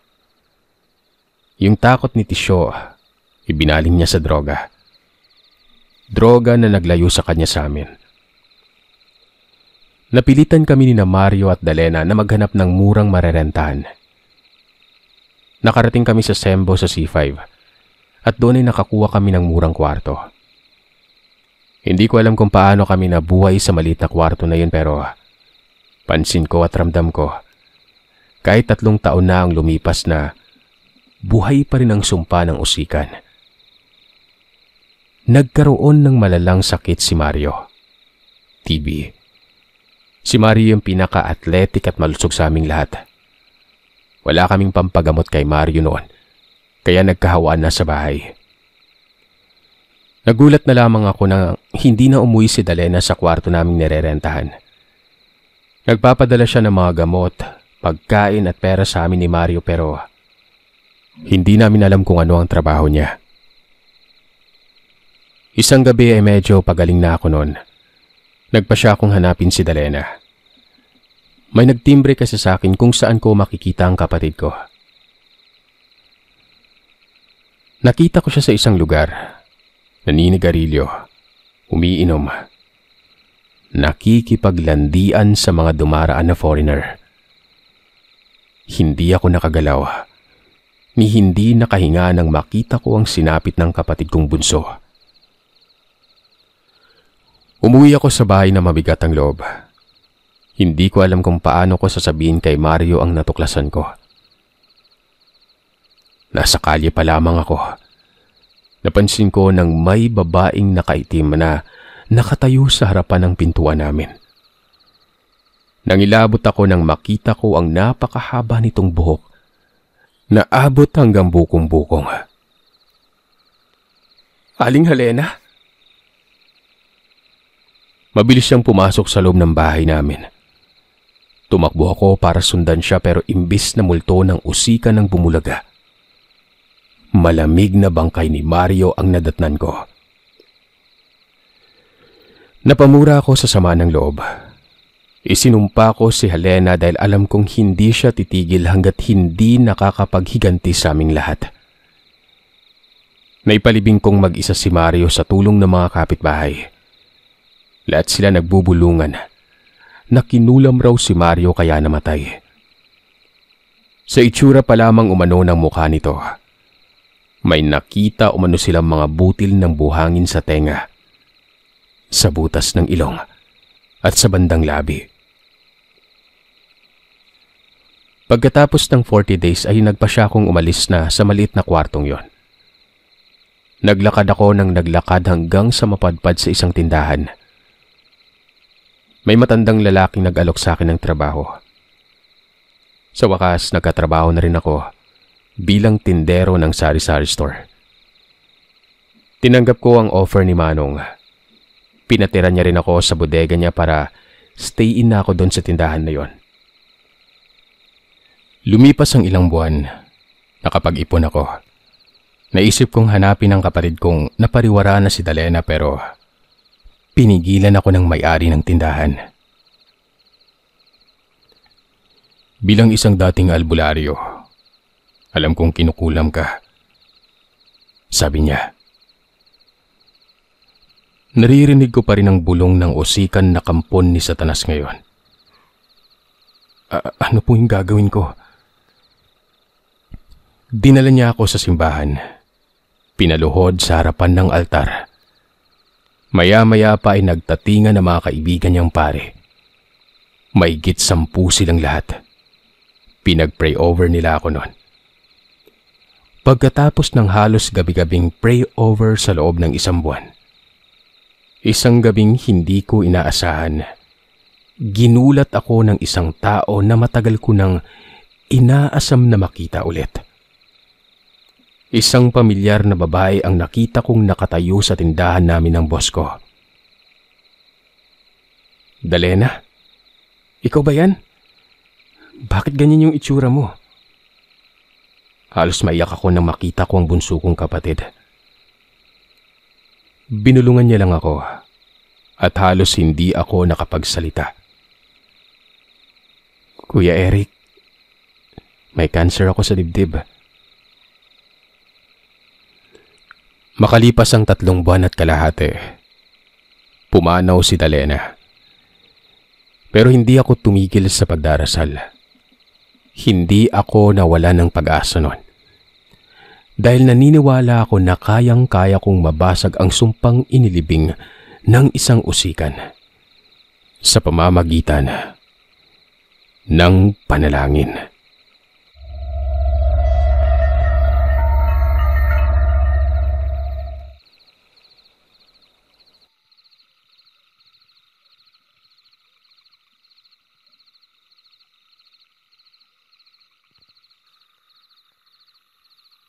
Yung takot ni Tisho, ibinaling niya sa droga. Droga na naglayo sa kanya sa amin. Napilitan kami ni na Mario at Dalena na maghanap ng murang marerentahan. Nakarating kami sa Sembo sa C5 at doon ay nakakuha kami ng murang kwarto. Hindi ko alam kung paano kami nabuhay sa maliit na kwarto na yun pero pansin ko at ramdam ko kahit tatlong taon na ang lumipas na buhay pa rin ang sumpa ng usikan. Nagkaroon ng malalang sakit si Mario. TB. Si Mario yung pinaka-athletic at malusog sa aming lahat. Wala kaming pampagamot kay Mario noon, kaya nagkahawaan na sa bahay. Nagulat na lamang ako na hindi na umuwi si Dalena sa kwarto naming nirerentahan. Nagpapadala siya ng mga gamot, pagkain at pera sa amin ni Mario pero hindi namin alam kung ano ang trabaho niya. Isang gabi ay medyo pagaling na ako noon. Nagpa siya akong hanapin si Dalena. May nagtimbre kasi sa akin kung saan ko makikita ang kapatid ko. Nakita ko siya sa isang lugar. Naninigarilyo. Umiinom. Nakikipaglandian sa mga dumaraan na foreigner. Hindi ako nakagalaw ni hindi nakahinga nang makita ko ang sinapit ng kapatid kong bunso. Umuwi ako sa bahay na mabigat ang loob. Hindi ko alam kung paano ko sasabihin kay Mario ang natuklasan ko. Nasa kalye pa lamang ako. Napansin ko nang may babaeng nakaitim na nakatayo sa harapan ng pintuan namin. Nangilabot ako nang makita ko ang napakahaba nitong buhok na abot hanggang bukong-bukong. Aling Helena? Mabilis siyang pumasok sa loob ng bahay namin. Tumakbo ako para sundan siya pero imbis na multo ng usika ng bumulaga. Malamig na bangkay ni Mario ang nadatnan ko. Napamura ako sa sama ng loob Isinumpa ko si Helena dahil alam kong hindi siya titigil hanggat hindi nakakapaghiganti sa aming lahat. Naipalibing kong mag-isa si Mario sa tulong ng mga kapitbahay. Lahat sila nagbubulungan. Nakinulam raw si Mario kaya namatay. Sa itsura pa lamang umano ng mukha nito. May nakita umano silang mga butil ng buhangin sa tenga, sa butas ng ilong, at sa bandang labi. Pagkatapos ng 40 days ay nagpa siya akong umalis na sa maliit na kwartong yon. Naglakad ako ng naglakad hanggang sa mapadpad sa isang tindahan. May matandang lalaking nag-alok sa akin ng trabaho. Sa wakas, nagkatrabaho na rin ako bilang tindero ng sari-sari store. Tinanggap ko ang offer ni Manong. Pinatira niya rin ako sa bodega niya para stay in na ako doon sa tindahan na yon. Lumipas ang ilang buwan. Nakapag-ipon ako. Naisip kong hanapin ang kapatid kong napariwara na si Dalena pero pinigilan ako ng may-ari ng tindahan. Bilang isang dating albularyo, alam kong kinukulam ka. Sabi niya. Naririnig ko pa rin ang bulong ng osikan na kampon ni Satanas ngayon. A ano po yung gagawin ko? Dinala niya ako sa simbahan. Pinaluhod sa harapan ng altar. Maya-maya pa ay nagtatinga ng mga kaibigan niyang pare. Maigit sampu silang lahat. Pinag-pray over nila ako noon. Pagkatapos ng halos gabi-gabing pray over sa loob ng isang buwan, isang gabing hindi ko inaasahan, ginulat ako ng isang tao na matagal ko nang inaasam na makita ulit. Isang pamilyar na babae ang nakita kong nakatayo sa tindahan namin ng boss ko. Dalena? Ikaw ba yan? Bakit ganyan yung itsura mo? Halos maiyak ako nang makita ko ang bunso kong kapatid. Binulungan niya lang ako at halos hindi ako nakapagsalita. Kuya Eric, may cancer ako sa dibdib. Makalipas ang tatlong buwan at kalahati, pumanaw si Dalena. Pero hindi ako tumigil sa pagdarasal. Hindi ako nawala ng pag-asa noon. Dahil naniniwala ako na kayang-kaya kong mabasag ang sumpang inilibing ng isang usikan sa pamamagitan ng panalangin.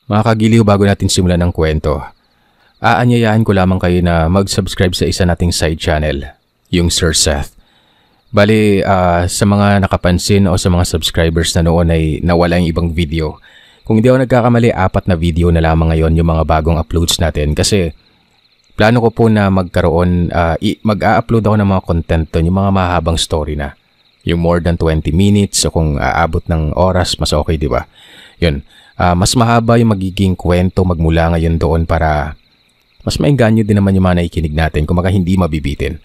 Mga kagiliw bago natin simulan ang kwento, aanyayahan ko lamang kayo na mag-subscribe sa isa nating side channel, yung Sir Seth. Bali, uh, ah, sa mga nakapansin o sa mga subscribers na noon ay nawala yung ibang video. Kung hindi ako nagkakamali, apat na video na lamang ngayon yung mga bagong uploads natin kasi plano ko po na magkaroon, uh, mag-a-upload ako ng mga content doon, yung mga mahabang story na. Yung more than 20 minutes, o kung aabot ng oras, mas okay, di ba? Yun uh, mas mahaba yung magiging kwento magmula ngayon doon para mas maingganyo din naman yung mga naikinig natin kumbaga hindi mabibitin.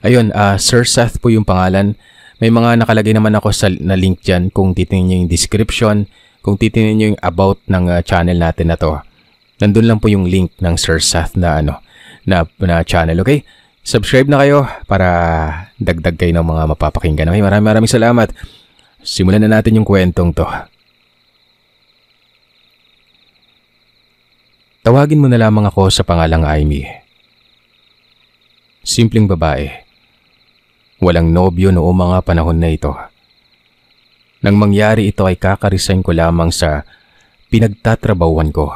Ayun, uh, Sir Seth po yung pangalan. May mga nakalagay naman ako sa, na link dyan kung titingnan nyo yung description, kung titingnan nyo yung about ng uh, channel natin na to. Nandun lang po yung link ng Sir Seth na ano na, na channel, okay? Subscribe na kayo para dagdag kayo ng mga mapapakinggan. Okay, maraming maraming salamat. Simulan na natin yung kwentong to. Tawagin mo na lamang ako sa pangalang Amy. Simpleng babae. Walang nobyo noong mga panahon na ito. Nang mangyari ito ay kakarisign ko lamang sa pinagtatrabawan ko.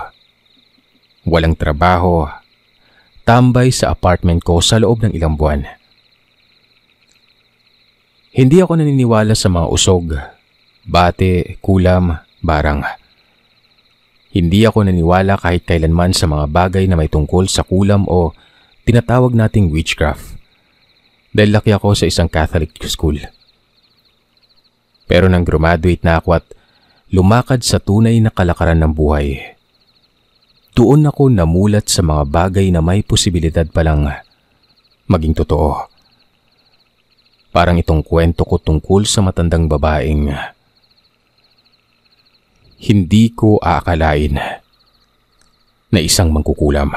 Walang trabaho. Tambay sa apartment ko sa loob ng ilang buwan. Hindi ako naniniwala sa mga usog, bate, kulam, barang. Hindi ako naniwala kahit kailanman sa mga bagay na may tungkol sa kulam o tinatawag nating witchcraft. Dahil laki ako sa isang Catholic school. Pero nang graduate na ako at lumakad sa tunay na kalakaran ng buhay, doon ako namulat sa mga bagay na may posibilidad palang maging totoo. Parang itong kwento ko tungkol sa matandang babaeng hindi ko aakalain na isang mangkukulam.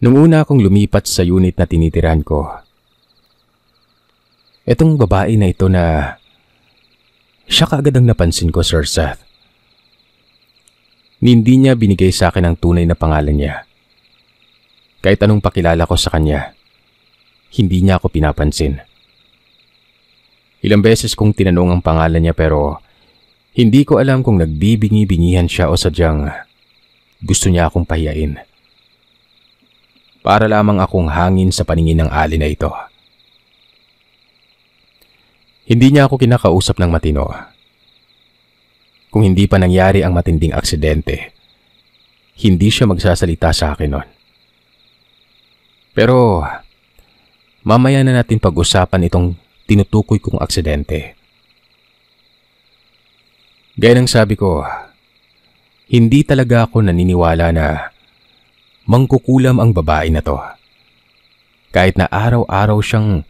Nung una akong lumipat sa unit na tinitiran ko, etong babae na ito na siya kaagad ang napansin ko, Sir Seth. Hindi niya binigay sa akin ang tunay na pangalan niya. Kahit anong pakilala ko sa kanya, hindi niya ako pinapansin. Ilang beses kong tinanong ang pangalan niya pero hindi ko alam kung nagbibingi-bingihan siya o sadyang gusto niya akong pahiyain. Para lamang akong hangin sa paningin ng ali na ito. Hindi niya ako kinakausap ng matino. Kung hindi pa nangyari ang matinding aksidente, hindi siya magsasalita sa akin noon. Pero mamaya na natin pag-usapan itong tinutukoy kong aksidente. Gaya ng sabi ko, hindi talaga ako naniniwala na mangkukulam ang babae na to. Kahit na araw-araw siyang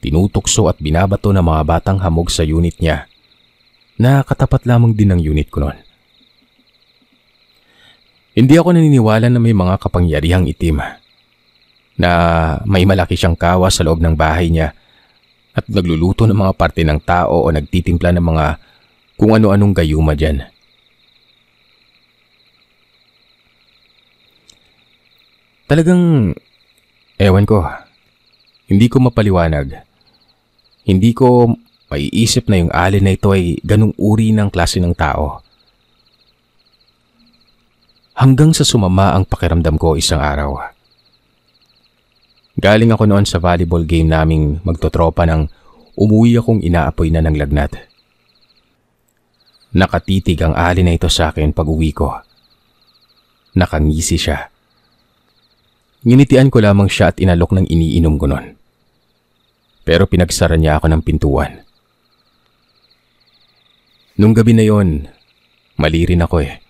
tinutukso at binabato ng mga batang hamog sa unit niya, na katapat lamang din ng unit ko noon. Hindi ako naniniwala na may mga kapangyarihang itim na may malaki siyang kawa sa loob ng bahay niya at nagluluto ng mga parte ng tao o nagtitimpla ng mga kung ano-anong gayuma dyan. Talagang, ewan ko, hindi ko mapaliwanag. Hindi ko maiisip na yung alin na ito ay ganung uri ng klase ng tao. Hanggang sa sumama ang pakiramdam ko isang araw. Galing ako noon sa volleyball game naming magtotropa ng umuwi akong inaapoy na ng lagnat. Nakatitig ang ali na ito sa akin pag uwi ko. Nakangisi siya. Nginitian ko lamang siya at inalok ng iniinom ko nun. Pero pinagsara niya ako ng pintuan. Nung gabi na yon, malirin ako eh.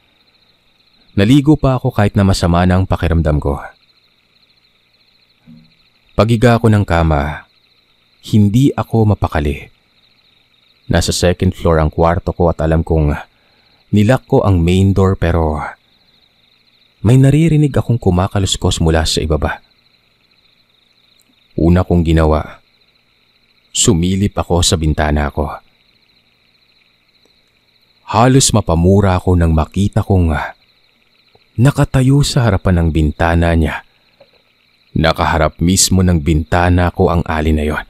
Naligo pa ako kahit na masama na ang pakiramdam ko. Pagiga ako ng kama, hindi ako mapakali. Nasa second floor ang kwarto ko at alam kong nilak ko ang main door pero may naririnig akong kumakaluskos mula sa ibaba. Una kong ginawa, sumilip ako sa bintana ko. Halos mapamura ako nang makita kong nakatayo sa harapan ng bintana niya. Nakaharap mismo ng bintana ko ang ali na yon.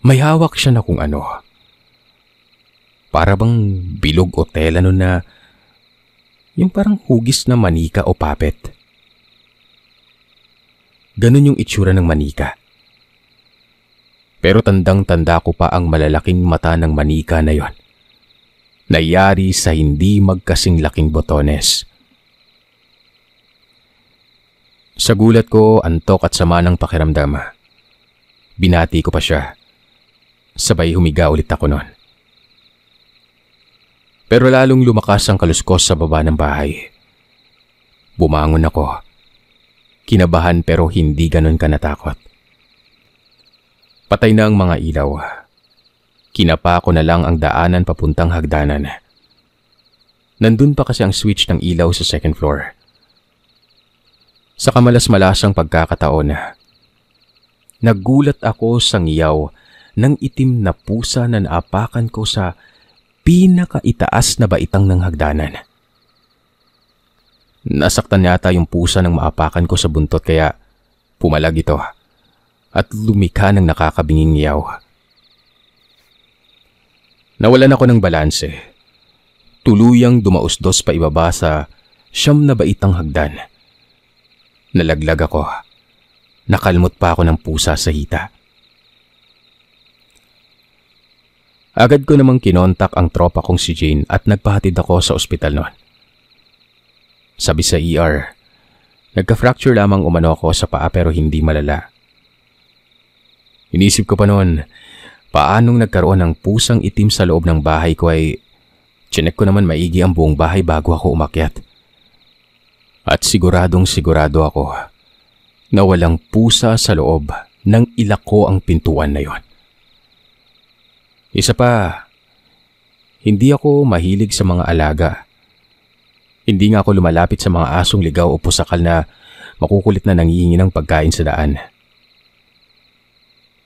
May hawak siya na kung ano. Para bang bilog o tela nun na yung parang hugis na manika o papet. Ganun yung itsura ng manika. Pero tandang-tanda ko pa ang malalaking mata ng manika na yon. Nayari sa hindi magkasing laking botones. Sa gulat ko, antok at sama ng pakiramdam. Binati ko pa siya. Sabay humiga ulit ako noon. Pero lalong lumakas ang kaluskos sa baba ng bahay. Bumangon ako. Kinabahan pero hindi ganun ka natakot. Patay na ang mga ilaw. Kinapa ko na lang ang daanan papuntang hagdanan. Nandun pa kasi ang switch ng ilaw sa second floor. Sa kamalas-malasang pagkakataon, naggulat ako sa ngiyaw ng itim na pusa na naapakan ko sa pinakaitaas na baitang ng hagdanan. Nasaktan yata yung pusa ng maapakan ko sa buntot kaya pumalag ito at lumika ng nakakabinging yaw. Nawalan ako ng balanse. Tuluyang dumausdos pa ibaba sa siyam na baitang hagdan. Nalaglag ako. Nakalmot pa ako ng pusa sa hita. Agad ko namang kinontak ang tropa kong si Jane at nagpahatid ako sa ospital noon. Sabi sa ER, nagka-fracture lamang umano ako sa paa pero hindi malala. Inisip ko pa noon, paanong nagkaroon ng pusang itim sa loob ng bahay ko ay chinek ko naman maigi ang buong bahay bago ako umakyat. At siguradong sigurado ako na walang pusa sa loob nang ilako ang pintuan na yon. Isa pa, hindi ako mahilig sa mga alaga. Hindi nga ako lumalapit sa mga asong ligaw o pusakal na makukulit na nangihingi ng pagkain sa daan.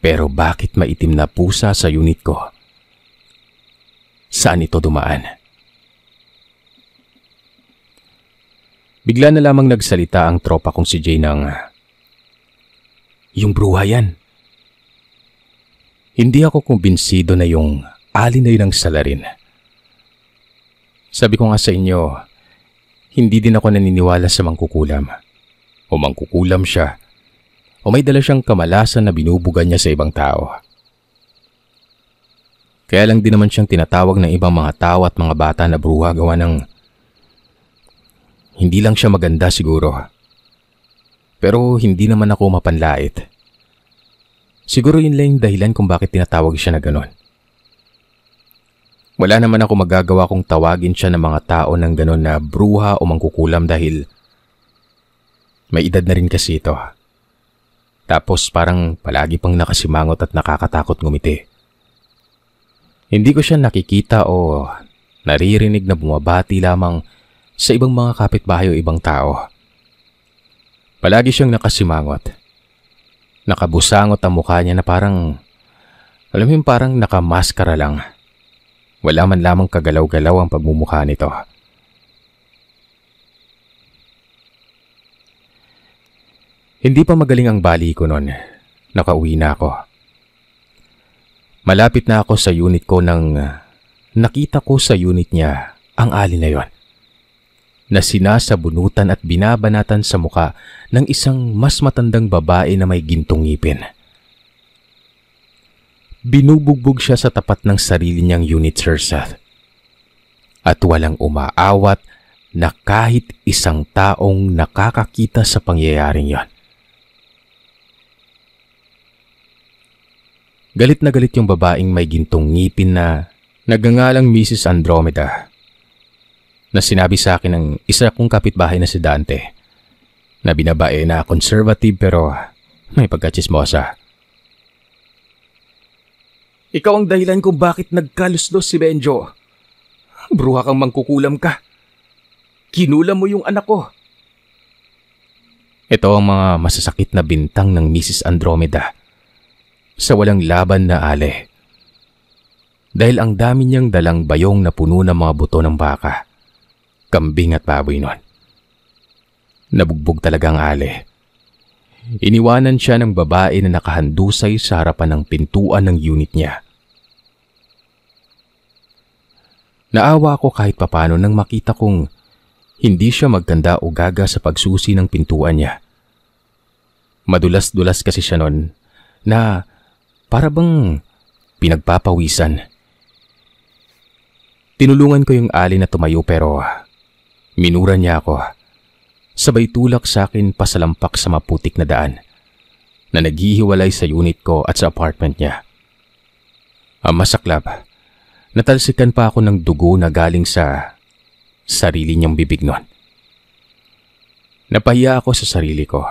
Pero bakit maitim na pusa sa unit ko? Saan ito dumaan? Bigla na lamang nagsalita ang tropa kong si Jay ng, Yung bruha yan. Hindi ako kumbinsido na yung alinay ng salarin. Sabi ko nga sa inyo, hindi din ako naniniwala sa mangkukulam. O mangkukulam siya, o may dala siyang kamalasan na binubuga niya sa ibang tao. Kaya lang din naman siyang tinatawag ng ibang mga tao at mga bata na bruha gawa ng... Hindi lang siya maganda siguro. Pero hindi naman ako mapanlait. Siguro yun lang yung dahilan kung bakit tinatawag siya na ganun. Wala naman ako magagawa kung tawagin siya ng mga tao ng ganun na bruha o mangkukulam dahil may edad na rin kasi ito. Tapos parang palagi pang nakasimangot at nakakatakot ngumiti. Hindi ko siya nakikita o naririnig na bumabati lamang sa ibang mga kapitbahay o ibang tao. Palagi siyang nakasimangot Nakabusangot ang mukha niya na parang, alam mo parang nakamaskara lang. Wala man lamang kagalaw-galaw ang pagmumukha nito. Hindi pa magaling ang bali ko noon. Nakauwi na ako. Malapit na ako sa unit ko nang nakita ko sa unit niya ang ali na yon na sinasabunutan at binabanatan sa muka ng isang mas matandang babae na may gintong ngipin. Binubugbog siya sa tapat ng sarili niyang unit, Sir Seth. At walang umaawat na kahit isang taong nakakakita sa pangyayaring yon. Galit na galit yung babaeng may gintong ngipin na nagangalang Mrs. Andromeda na sinabi sa akin ng isa kong kapitbahay na si Dante na binabae na conservative pero may pagkatsismosa. Ikaw ang dahilan kung bakit nagkaluslos si Benjo. Bruha kang mangkukulam ka. Kinulam mo yung anak ko. Ito ang mga masasakit na bintang ng Mrs. Andromeda sa walang laban na ale. Dahil ang dami niyang dalang bayong na puno ng mga buto ng baka kambing at baboy noon. Nabugbog talaga ang ale. Iniwanan siya ng babae na nakahandusay sa harapan ng pintuan ng unit niya. Naawa ako kahit papano nang makita kong hindi siya magtanda o gaga sa pagsusi ng pintuan niya. Madulas-dulas kasi siya noon na para bang pinagpapawisan. Tinulungan ko yung ali na tumayo pero Minura niya ako. Sabay tulak sa akin pasalampak sa maputik na daan na naghihiwalay sa unit ko at sa apartment niya. Ang masaklab, natalsikan pa ako ng dugo na galing sa sarili niyang bibig nun. Napahiya ako sa sarili ko.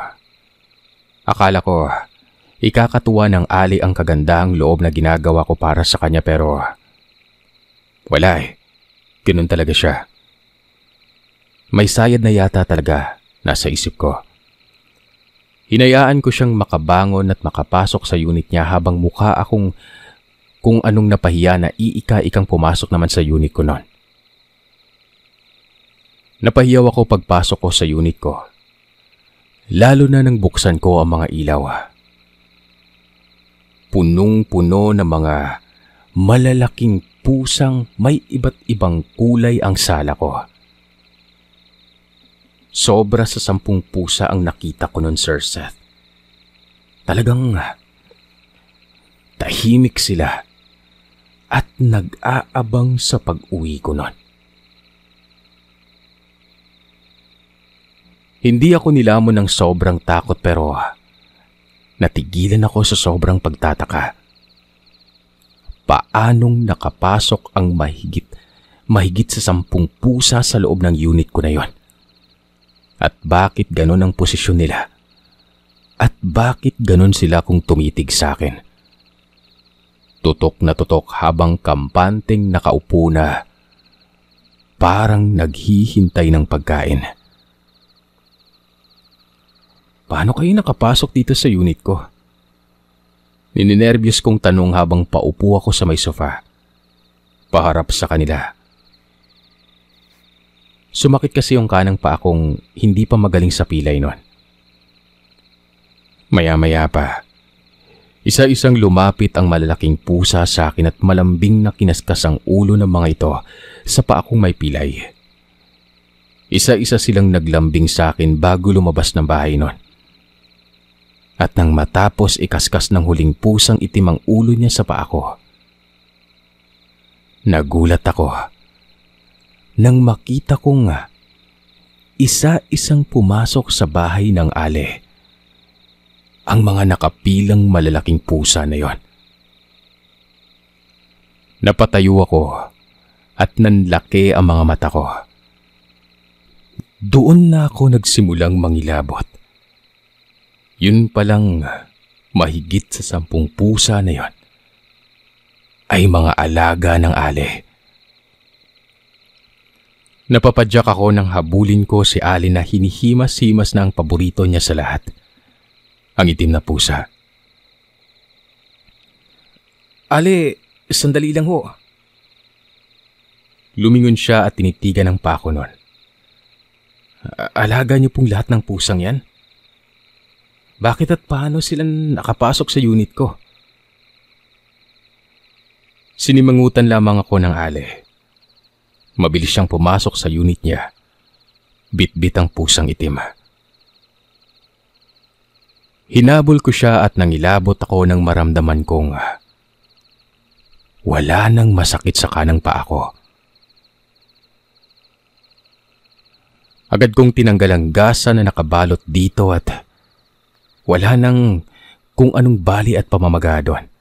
Akala ko, ikakatuwa ng ali ang kagandahang loob na ginagawa ko para sa kanya pero wala eh. Ganun talaga siya. May sayad na yata talaga, nasa isip ko. Hinayaan ko siyang makabangon at makapasok sa unit niya habang mukha akong kung anong napahiya na iika-ikang pumasok naman sa unit ko noon. Napahiyaw ako pagpasok ko sa unit ko. Lalo na nang buksan ko ang mga ilaw. Punong-puno ng mga malalaking pusang may iba't ibang kulay ang sala ko. Sobra sa sampung pusa ang nakita ko noon, Sir Seth. Talagang ah, tahimik sila at nag-aabang sa pag-uwi ko noon. Hindi ako nilamon ng sobrang takot pero ah, natigilan ako sa sobrang pagtataka. Paanong nakapasok ang mahigit, mahigit sa sampung pusa sa loob ng unit ko na yon? at bakit ganon ang posisyon nila at bakit ganon sila kung tumitig sa akin. Tutok na tutok habang kampanteng nakaupo na parang naghihintay ng pagkain. Paano kayo nakapasok dito sa unit ko? Nininervyos kong tanong habang paupo ako sa may sofa. Paharap sa kanila. Sumakit kasi yung kanang paa kong hindi pa magaling sa pilay noon. Maya-maya pa, isa-isang lumapit ang malalaking pusa sa akin at malambing na kinaskas ang ulo ng mga ito sa paa kong may pilay. Isa-isa silang naglambing sa akin bago lumabas ng bahay noon. At nang matapos ikaskas ng huling pusang itim ang ulo niya sa paa ko, nagulat ako nang makita ko nga isa-isang pumasok sa bahay ng ale. Ang mga nakapilang malalaking pusa na yon. Napatayo ako at nanlaki ang mga mata ko. Doon na ako nagsimulang mangilabot. Yun palang mahigit sa sampung pusa na yon ay mga alaga ng ale. Napapadyak ako nang habulin ko si Ali na hinihimas-himas na ang paborito niya sa lahat. Ang itim na pusa. Ali, sandali lang ho. Lumingon siya at tinitigan ang pako nun. Alaga niyo pong lahat ng pusang yan? Bakit at paano sila nakapasok sa unit ko? Sinimangutan lamang ako ng Ali Mabilis siyang pumasok sa unit niya. Bitbit ang pusang itim. Hinabol ko siya at nangilabot ako ng maramdaman kong wala nang masakit sa kanang paa ko. Agad kong tinanggal ang gasa na nakabalot dito at wala nang kung anong bali at pamamaga doon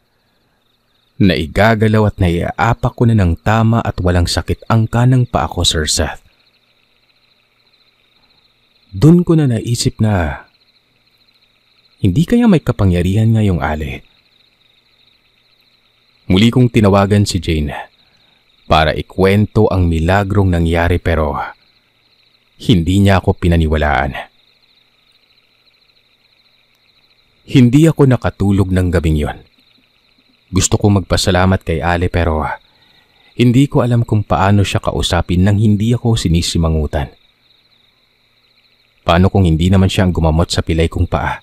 na igagalaw at naiaapak ko na ng tama at walang sakit ang kanang pa ako, Sir Seth. Doon ko na naisip na hindi kaya may kapangyarihan ngayong ali. Muli kong tinawagan si Jane para ikwento ang milagrong nangyari pero hindi niya ako pinaniwalaan. Hindi ako nakatulog ng gabing yon. Gusto kong magpasalamat kay Ali pero ah, hindi ko alam kung paano siya kausapin nang hindi ako sinisimangutan. Paano kung hindi naman siya ang gumamot sa pilay kong paa?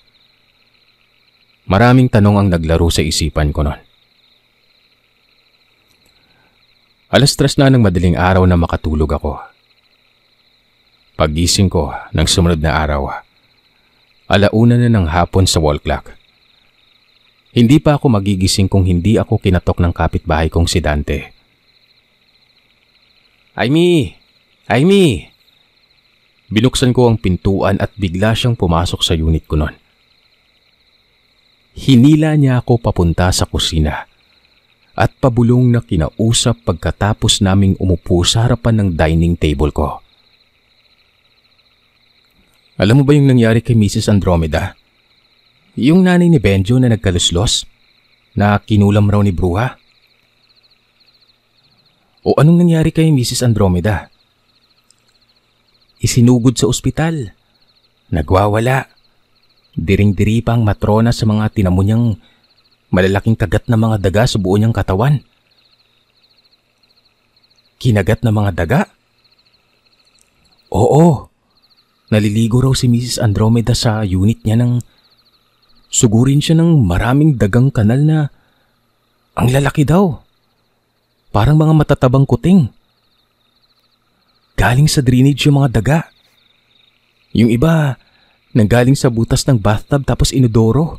Maraming tanong ang naglaro sa isipan ko noon. Alas tres na ng madaling araw na makatulog ako. Pagising ko ng sumunod na araw, ah, alauna na ng hapon sa wall clock. Hindi pa ako magigising kung hindi ako kinatok ng kapitbahay kong si Dante. Aimee! Aimee! Binuksan ko ang pintuan at bigla siyang pumasok sa unit ko noon. Hinila niya ako papunta sa kusina at pabulong na kinausap pagkatapos naming umupo sa harapan ng dining table ko. Alam mo ba yung nangyari kay Mrs. Andromeda? Yung nanay ni Benjo na nagkaluslos? Na kinulam raw ni Bruha? O anong nangyari kay Mrs. Andromeda? Isinugod sa ospital. Nagwawala. Diring-diri pa ang matrona sa mga tinamo niyang malalaking kagat na mga daga sa buo niyang katawan. Kinagat na mga daga? Oo. Naliligo raw si Mrs. Andromeda sa unit niya ng sugurin siya ng maraming dagang kanal na ang lalaki daw. Parang mga matatabang kuting. Galing sa drainage yung mga daga. Yung iba, nanggaling sa butas ng bathtub tapos inodoro.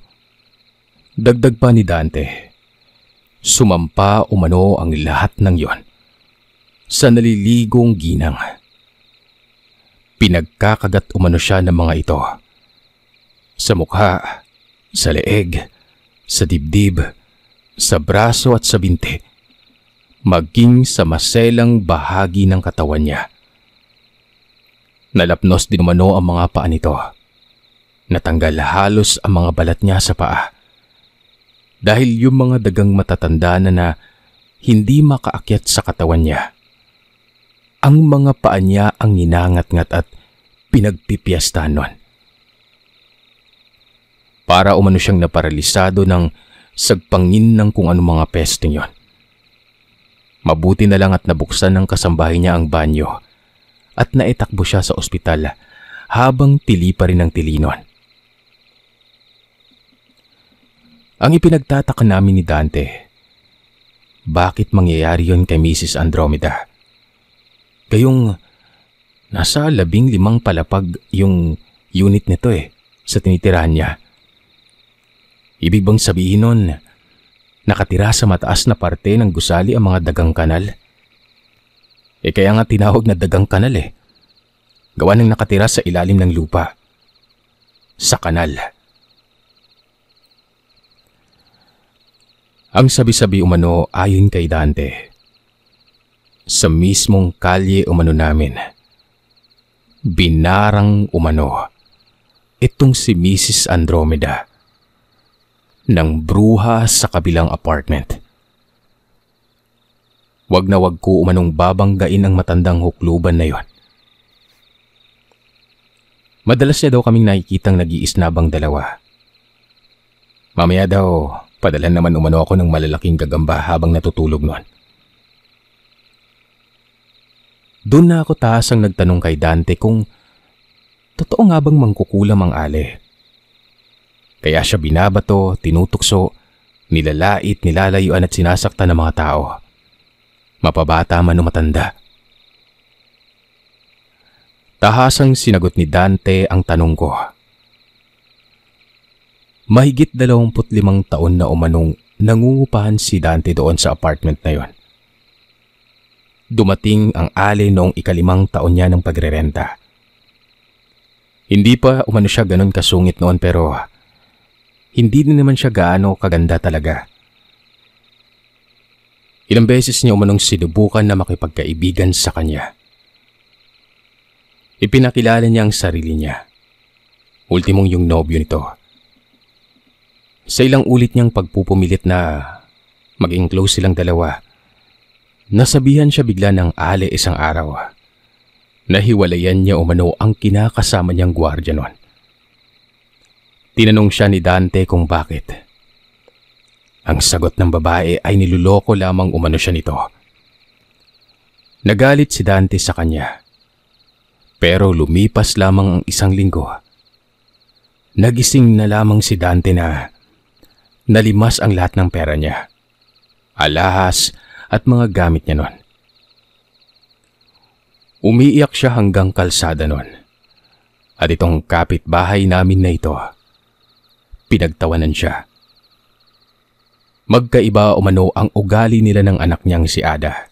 Dagdag pa ni Dante. Sumampa umano ang lahat ng yon sa naliligong ginang. Pinagkakagat umano siya ng mga ito. Sa mukha, sa leeg, sa dibdib, sa braso at sa binti, maging sa maselang bahagi ng katawan niya. Nalapnos din umano ang mga paa nito. Natanggal halos ang mga balat niya sa paa. Dahil yung mga dagang matatanda na na hindi makaakyat sa katawan niya. Ang mga paa niya ang ninangat-ngat at pinagpipiyastahan nun para umano siyang naparalisado ng sagpangin ng kung anong mga pesting yon. Mabuti na lang at nabuksan ng kasambahay niya ang banyo at naitakbo siya sa ospital habang tili pa rin ang tilinon. Ang ipinagtataka namin ni Dante, bakit mangyayari yon kay Mrs. Andromeda? Kayong nasa labing limang palapag yung unit nito eh sa tinitirahan niya. Ibig bang sabihin nun, nakatira sa mataas na parte ng gusali ang mga dagang kanal? Eh kaya nga tinawag na dagang kanal eh. Gawa ng nakatira sa ilalim ng lupa. Sa kanal. Ang sabi-sabi umano ayon kay Dante. Sa mismong kalye umano namin. Binarang umano. Itong si Mrs. Andromeda ng bruha sa kabilang apartment. Wag na wag ko umanong babanggain ang matandang hukluban na yon. Madalas niya daw kaming nakikitang nag-iisnabang dalawa. Mamaya daw, padalan naman umano ako ng malalaking gagamba habang natutulog noon. Doon na ako taas ang nagtanong kay Dante kung totoo nga bang mangkukulam ang ale kaya siya binabato, tinutukso, nilalait, nilalayuan at sinasaktan ng mga tao. Mapabata man o matanda. Tahasang sinagot ni Dante ang tanong ko. Mahigit 25 taon na umanong nangungupahan si Dante doon sa apartment na yon. Dumating ang ali noong ikalimang taon niya ng pagrerenta. Hindi pa umano siya ganun kasungit noon pero hindi na naman siya gaano kaganda talaga. Ilang beses niya umanong sinubukan na makipagkaibigan sa kanya. Ipinakilala niya ang sarili niya. Ultimong yung nobyo nito. Sa ilang ulit niyang pagpupumilit na maging close silang dalawa, nasabihan siya bigla ng ale isang araw. Nahiwalayan niya umano ang kinakasama niyang gwardya noon. Tinanong siya ni Dante kung bakit. Ang sagot ng babae ay niluloko lamang umano siya nito. Nagalit si Dante sa kanya. Pero lumipas lamang ang isang linggo. Nagising na lamang si Dante na nalimas ang lahat ng pera niya. Alahas at mga gamit niya noon. Umiiyak siya hanggang kalsada noon. At itong kapitbahay namin na ito pinagtawanan siya. Magkaiba umano ang ugali nila ng anak niyang si Ada.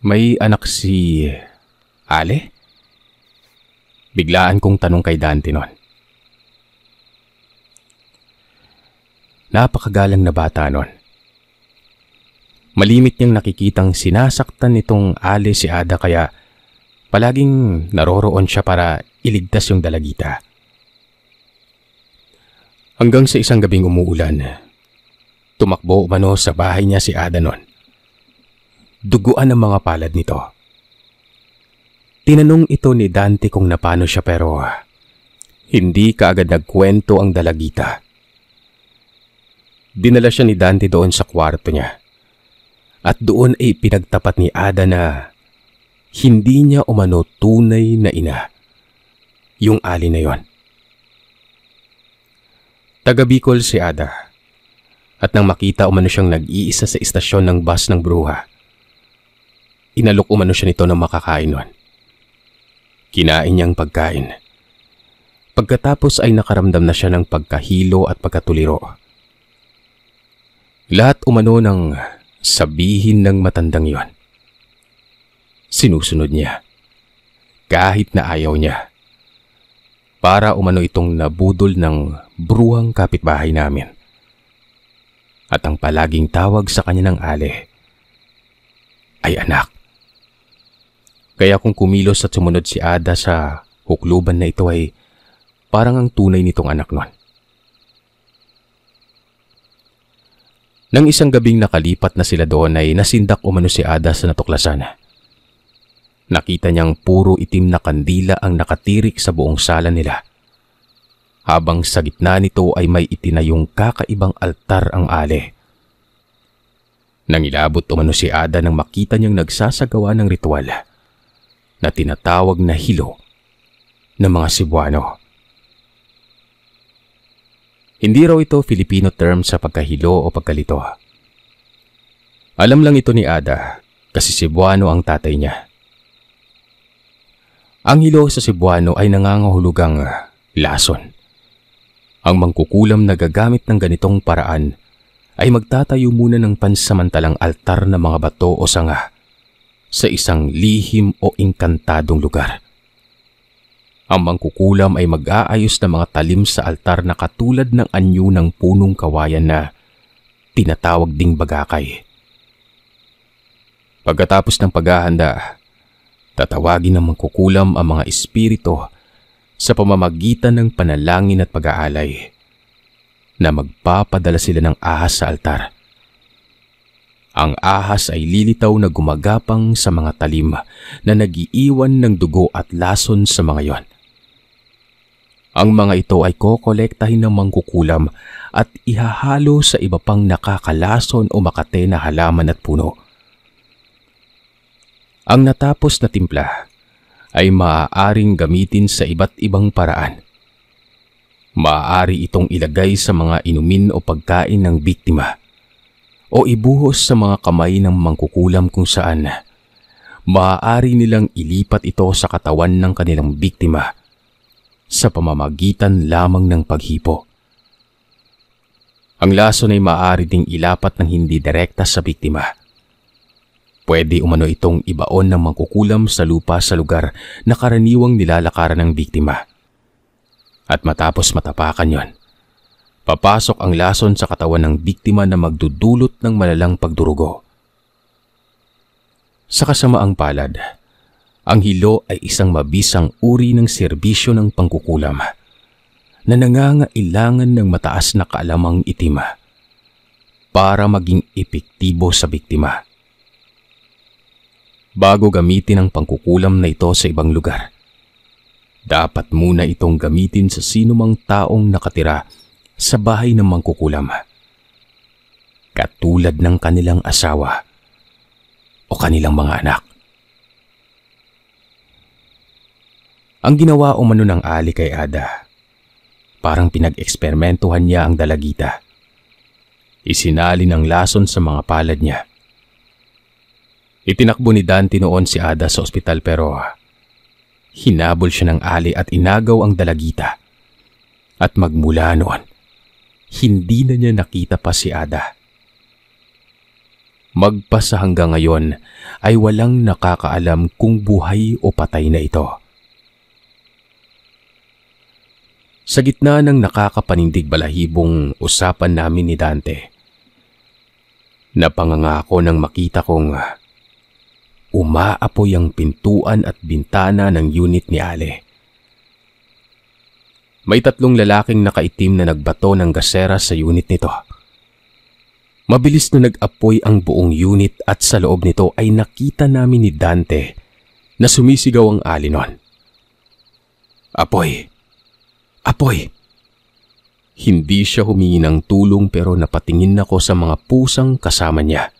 May anak si... Ale? Biglaan kong tanong kay Dante noon. Napakagalang na bata noon. Malimit niyang nakikitang sinasaktan nitong Ale si Ada kaya palaging naroroon siya para iligtas yung dalagita. Hanggang sa isang gabing umuulan, tumakbo umano sa bahay niya si Adanon. Duguan ang mga palad nito. Tinanong ito ni Dante kung napano siya pero hindi kaagad nagkwento ang dalagita. Dinala siya ni Dante doon sa kwarto niya. At doon ay pinagtapat ni Ada na hindi niya umano tunay na ina. Yung ali na yon. Taga si Ada. At nang makita umano siyang nag-iisa sa istasyon ng bus ng bruha, inalok umano siya nito ng makakain nun. Kinain niyang pagkain. Pagkatapos ay nakaramdam na siya ng pagkahilo at pagkatuliro. Lahat umano ng sabihin ng matandang yon. Sinusunod niya. Kahit na ayaw niya para umano itong nabudol ng bruhang kapitbahay namin. At ang palaging tawag sa kanya ng ale ay anak. Kaya kung kumilos at sumunod si Ada sa hukluban na ito ay parang ang tunay nitong anak nun. Nang isang gabing nakalipat na sila doon ay nasindak umano si Ada sa natuklasan. Nakita niyang puro itim na kandila ang nakatirik sa buong sala nila. Habang sa gitna nito ay may itinayong kakaibang altar ang ale. Nang ilabot umano si Ada nang makita niyang nagsasagawa ng ritual na tinatawag na hilo ng mga Cebuano. Hindi raw ito Filipino term sa pagkahilo o pagkalito. Alam lang ito ni Ada kasi Cebuano ang tatay niya. Ang hilo sa Cebuano ay nangangahulugang lason. Ang mangkukulam na gagamit ng ganitong paraan ay magtatayo muna ng pansamantalang altar na mga bato o sanga sa isang lihim o inkantadong lugar. Ang mangkukulam ay mag-aayos ng mga talim sa altar na katulad ng anyo ng punong kawayan na tinatawag ding bagakay. Pagkatapos ng paghahanda, tatawagin ng mangkukulam ang mga espirito sa pamamagitan ng panalangin at pag-aalay na magpapadala sila ng ahas sa altar. Ang ahas ay lilitaw na gumagapang sa mga talim na nagiiwan ng dugo at lason sa mga yon. Ang mga ito ay kokolektahin ng mangkukulam at ihahalo sa iba pang nakakalason o makate na halaman at puno ang natapos na timpla ay maaaring gamitin sa iba't ibang paraan. Maaari itong ilagay sa mga inumin o pagkain ng biktima o ibuhos sa mga kamay ng mangkukulam kung saan maaari nilang ilipat ito sa katawan ng kanilang biktima sa pamamagitan lamang ng paghipo. Ang lason ay maaari ding ilapat ng hindi direkta sa biktima Pwede umano itong ibaon ng mangkukulam sa lupa sa lugar na karaniwang nilalakaran ng biktima. At matapos matapakan yon, papasok ang lason sa katawan ng biktima na magdudulot ng malalang pagdurugo. Sa kasamaang palad, ang hilo ay isang mabisang uri ng serbisyo ng pangkukulam na nangangailangan ng mataas na kaalamang itima para maging epektibo sa biktima bago gamitin ang pangkukulam na ito sa ibang lugar. Dapat muna itong gamitin sa sinumang taong nakatira sa bahay ng mangkukulam. Katulad ng kanilang asawa o kanilang mga anak. Ang ginawa umano ng Ali kay Ada, parang pinag-eksperimentuhan niya ang dalagita. Isinali ng lason sa mga palad niya Itinakbo ni Dante noon si Ada sa ospital pero ah, hinabol siya ng ali at inagaw ang dalagita. At magmula noon, hindi na niya nakita pa si Ada. Magpasa hanggang ngayon ay walang nakakaalam kung buhay o patay na ito. Sa gitna ng nakakapanindig balahibong usapan namin ni Dante, napangangako nang makita kong ah, Umaapoy ang pintuan at bintana ng unit ni Ale. May tatlong lalaking nakaitim na nagbato ng gasera sa unit nito. Mabilis na nag-apoy ang buong unit at sa loob nito ay nakita namin ni Dante na sumisigaw ang alinon. Apoy! Apoy! Hindi siya humingi ng tulong pero napatingin ako sa mga pusang kasama niya.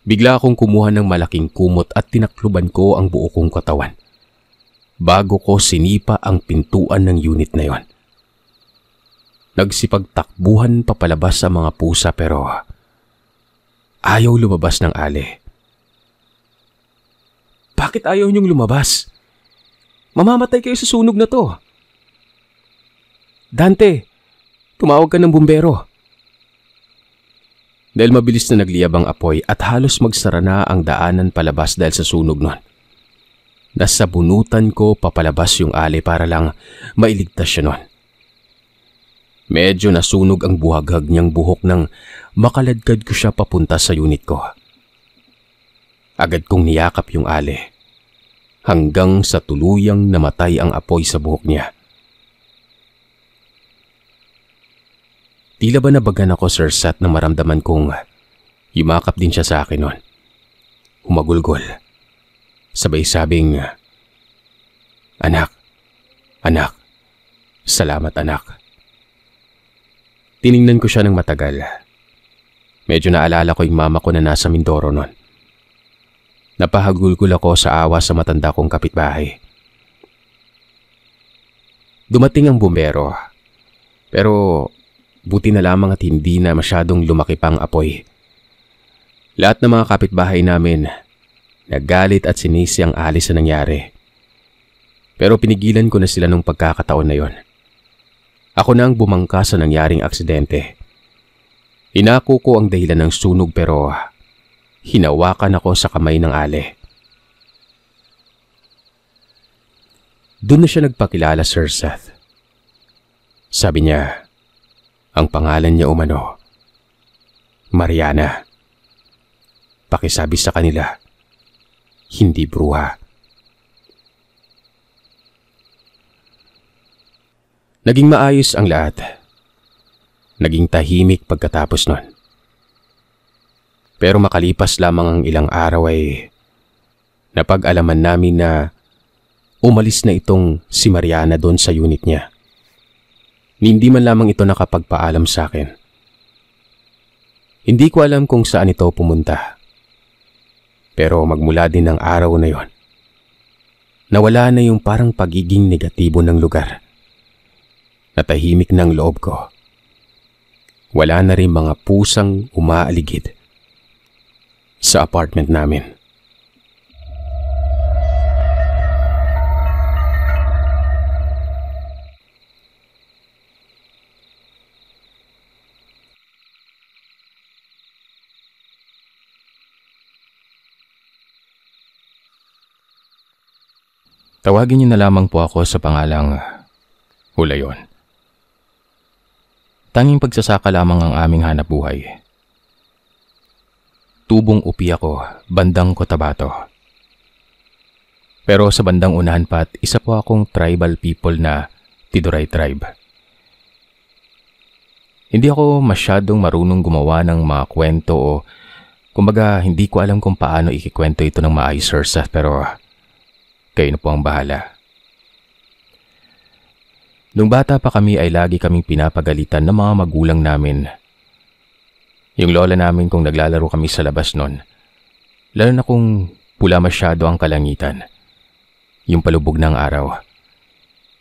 Bigla akong kumuha ng malaking kumot at tinakluban ko ang buo kong katawan. Bago ko sinipa ang pintuan ng unit na yon. Nagsipagtakbuhan papalabas sa mga pusa pero ayaw lumabas ng ali. Bakit ayaw niyong lumabas? Mamamatay kayo sa sunog na to. Dante, tumawag ka ng bumbero dahil mabilis na nagliyab ang apoy at halos magsara na ang daanan palabas dahil sa sunog nun. Nasa bunutan ko papalabas yung ali para lang mailigtas siya nun. Medyo nasunog ang buhaghag niyang buhok nang makaladkad ko siya papunta sa unit ko. Agad kong niyakap yung ali hanggang sa tuluyang namatay ang apoy sa buhok niya. Tila ba nabagan ako Sir Sat na maramdaman kong yumakap din siya sa akin noon. Humagulgol. Sabay sabing, Anak, anak, salamat anak. Tiningnan ko siya ng matagal. Medyo naalala ko yung mama ko na nasa Mindoro noon. Napahagulgol ako sa awa sa matanda kong kapitbahay. Dumating ang bumbero. Pero Buti na lamang at hindi na masyadong lumaki pang apoy. Lahat ng mga kapitbahay namin nagalit at sinisi ang alis sa nangyari. Pero pinigilan ko na sila nung pagkakataon na yon. Ako na ang bumangka sa nangyaring aksidente. Inako ko ang dahilan ng sunog pero hinawakan ako sa kamay ng ale. Doon na siya nagpakilala Sir Seth. Sabi niya, ang pangalan niya umano, Mariana. Pakisabi sa kanila, hindi bruha. Naging maayos ang lahat. Naging tahimik pagkatapos nun. Pero makalipas lamang ang ilang araw ay napag-alaman namin na umalis na itong si Mariana doon sa unit niya ni hindi man lamang ito nakapagpaalam sa akin. Hindi ko alam kung saan ito pumunta. Pero magmula din ng araw na yon, nawala na yung parang pagiging negatibo ng lugar. Natahimik ng loob ko. Wala na rin mga pusang umaaligid sa apartment namin. Tawagin niyo na lamang po ako sa pangalang Hulayon. Tanging pagsasaka lamang ang aming hanap buhay. Tubong upi ako, bandang Cotabato. Pero sa bandang unahan pat, isa po akong tribal people na Tiduray tribe. Hindi ako masyadong marunong gumawa ng mga kwento o kumbaga hindi ko alam kung paano ikikwento ito ng maayos sir Seth pero kayo na po ang bahala. Nung bata pa kami ay lagi kaming pinapagalitan ng mga magulang namin. Yung lola namin kung naglalaro kami sa labas nun. Lalo na kung pula masyado ang kalangitan. Yung palubog ng araw.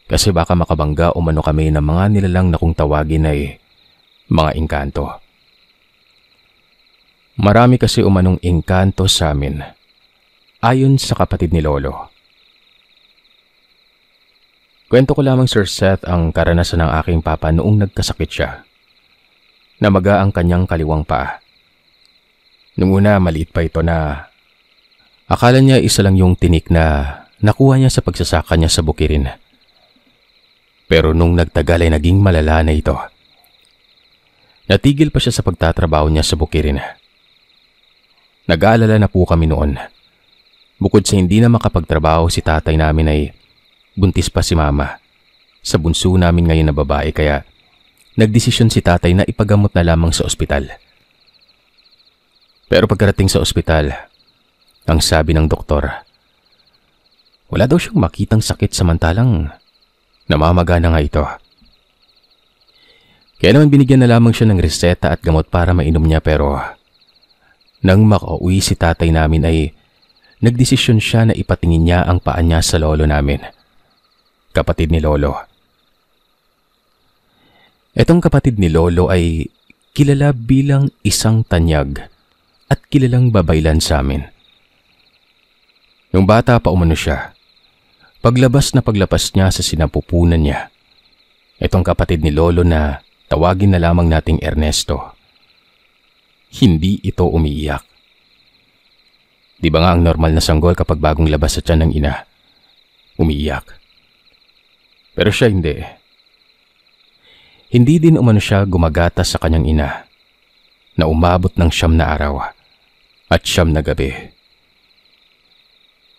Kasi baka makabangga o mano kami ng mga nilalang na kung tawagin ay mga inkanto. Marami kasi umanong inkanto sa amin. Ayon sa kapatid ni Lolo. Kwento ko lamang Sir Seth ang karanasan ng aking papa noong nagkasakit siya. Namaga ang kanyang kaliwang paa. Nung una maliit pa ito na akala niya isa lang yung tinik na nakuha niya sa pagsasaka niya sa bukirin. Pero nung nagtagal ay naging malala na ito. Natigil pa siya sa pagtatrabaho niya sa bukirin. Nag-aalala na po kami noon. Bukod sa hindi na makapagtrabaho si tatay namin ay buntis pa si mama. Sa bunso namin ngayon na babae kaya nagdesisyon si tatay na ipagamot na lamang sa ospital. Pero pagkarating sa ospital, ang sabi ng doktor, wala daw siyang makitang sakit samantalang namamagana na nga ito. Kaya naman binigyan na lamang siya ng reseta at gamot para mainom niya pero nang makauwi si tatay namin ay nagdesisyon siya na ipatingin niya ang paa niya sa lolo namin kapatid ni Lolo. Etong kapatid ni Lolo ay kilala bilang isang tanyag at kilalang babaylan sa amin. Nung bata pa umano siya, paglabas na paglapas niya sa sinapupunan niya, etong kapatid ni Lolo na tawagin na lamang nating Ernesto. Hindi ito umiiyak. Di ba nga ang normal na sanggol kapag bagong labas sa tiyan ng ina? Umiiyak. Pero siya hindi. Hindi din umano siya gumagata sa kanyang ina na umabot ng siyam na araw at siyam na gabi.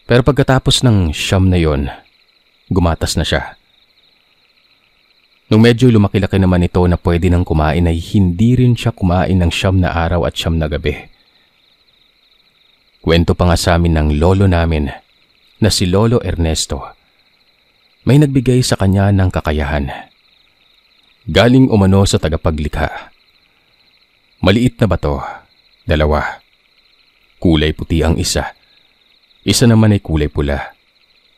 Pero pagkatapos ng siyam na yon, gumatas na siya. Nung medyo lumaki-laki naman ito na pwede nang kumain ay hindi rin siya kumain ng siyam na araw at siyam na gabi. Kwento pa nga sa amin ng lolo namin na si Lolo Ernesto may nagbigay sa kanya ng kakayahan. Galing umano sa tagapaglikha. Maliit na bato, dalawa. Kulay puti ang isa. Isa naman ay kulay pula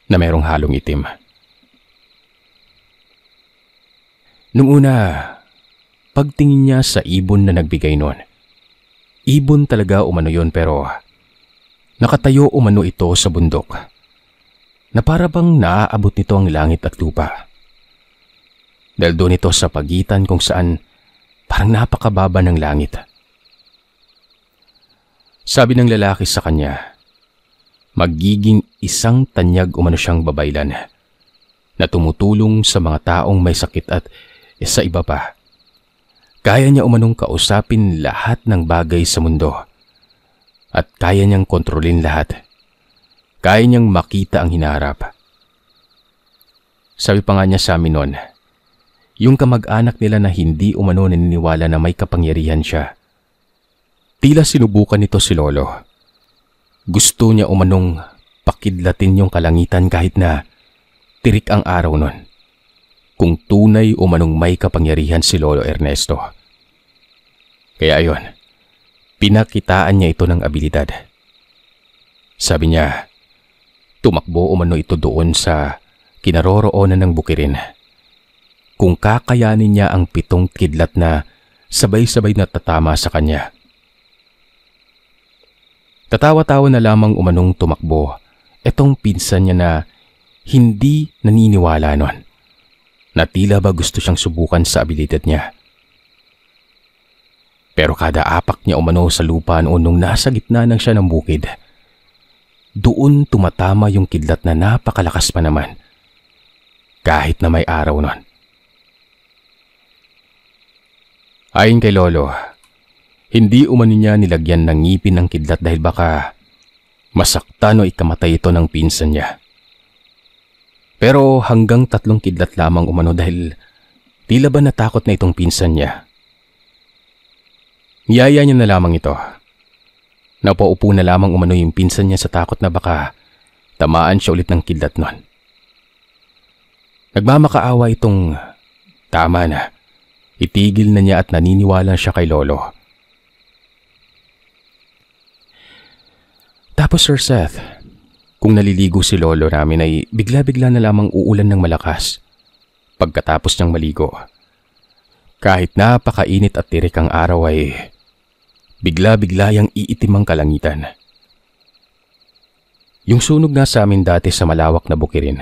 na merong halong itim. Nung una, pagtingin niya sa ibon na nagbigay noon. Ibon talaga umano yon pero nakatayo umano ito sa bundok na para bang naaabot nito ang langit at lupa. Dahil doon ito sa pagitan kung saan parang napakababa ng langit. Sabi ng lalaki sa kanya, magiging isang tanyag umano siyang babaylan na tumutulong sa mga taong may sakit at eh, sa iba pa. Kaya niya umanong kausapin lahat ng bagay sa mundo at kaya niyang kontrolin lahat kaya niyang makita ang hinaharap. Sabi pa nga niya sa amin noon, yung kamag-anak nila na hindi umano naniniwala na may kapangyarihan siya. Tila sinubukan nito si Lolo. Gusto niya umanong pakidlatin yung kalangitan kahit na tirik ang araw nun. Kung tunay umanong may kapangyarihan si Lolo Ernesto. Kaya ayon, pinakitaan niya ito ng abilidad. Sabi niya, Tumakbo umano ito doon sa kinaroroonan ng bukirin. Kung kakayanin niya ang pitong kidlat na sabay-sabay na tatama sa kanya. Tatawa-tawa na lamang umanong tumakbo itong pinsan niya na hindi naniniwala nun. Natila ba gusto siyang subukan sa abilidad niya. Pero kada apak niya umano sa lupa noon nung nasa gitna nang siya ng bukid, doon tumatama yung kidlat na napakalakas pa naman. Kahit na may araw nun. Ayon kay Lolo, hindi umano niya nilagyan ng ngipin ng kidlat dahil baka masaktan o ikamatay ito ng pinsan niya. Pero hanggang tatlong kidlat lamang umano dahil tila ba natakot na itong pinsan niya. Niyaya niya na lamang ito Napaupo na lamang umano yung pinsan niya sa takot na baka tamaan siya ulit ng kidlat nun. Nagmamakaawa itong tama na. Itigil na niya at naniniwala siya kay Lolo. Tapos Sir Seth, kung naliligo si Lolo namin ay bigla-bigla na lamang uulan ng malakas pagkatapos niyang maligo. Kahit napakainit at tirik ang araw ay Bigla-bigla yung iitim ang kalangitan. Yung sunog nga sa amin dati sa malawak na bukirin.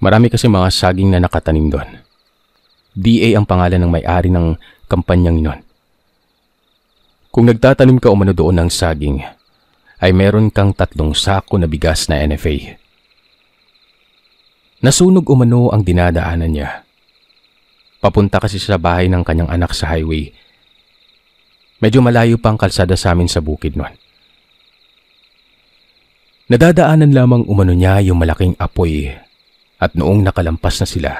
Marami kasi mga saging na nakatanim doon. DA ang pangalan ng may-ari ng kampanyang inon. Kung nagtatanim ka umano doon ng saging, ay meron kang tatlong sako na bigas na NFA. Nasunog umano ang dinadaanan niya. Papunta kasi sa bahay ng kanyang anak sa highway Medyo malayo pa ang kalsada sa amin sa bukid noon. Nadadaanan lamang umano niya yung malaking apoy at noong nakalampas na sila,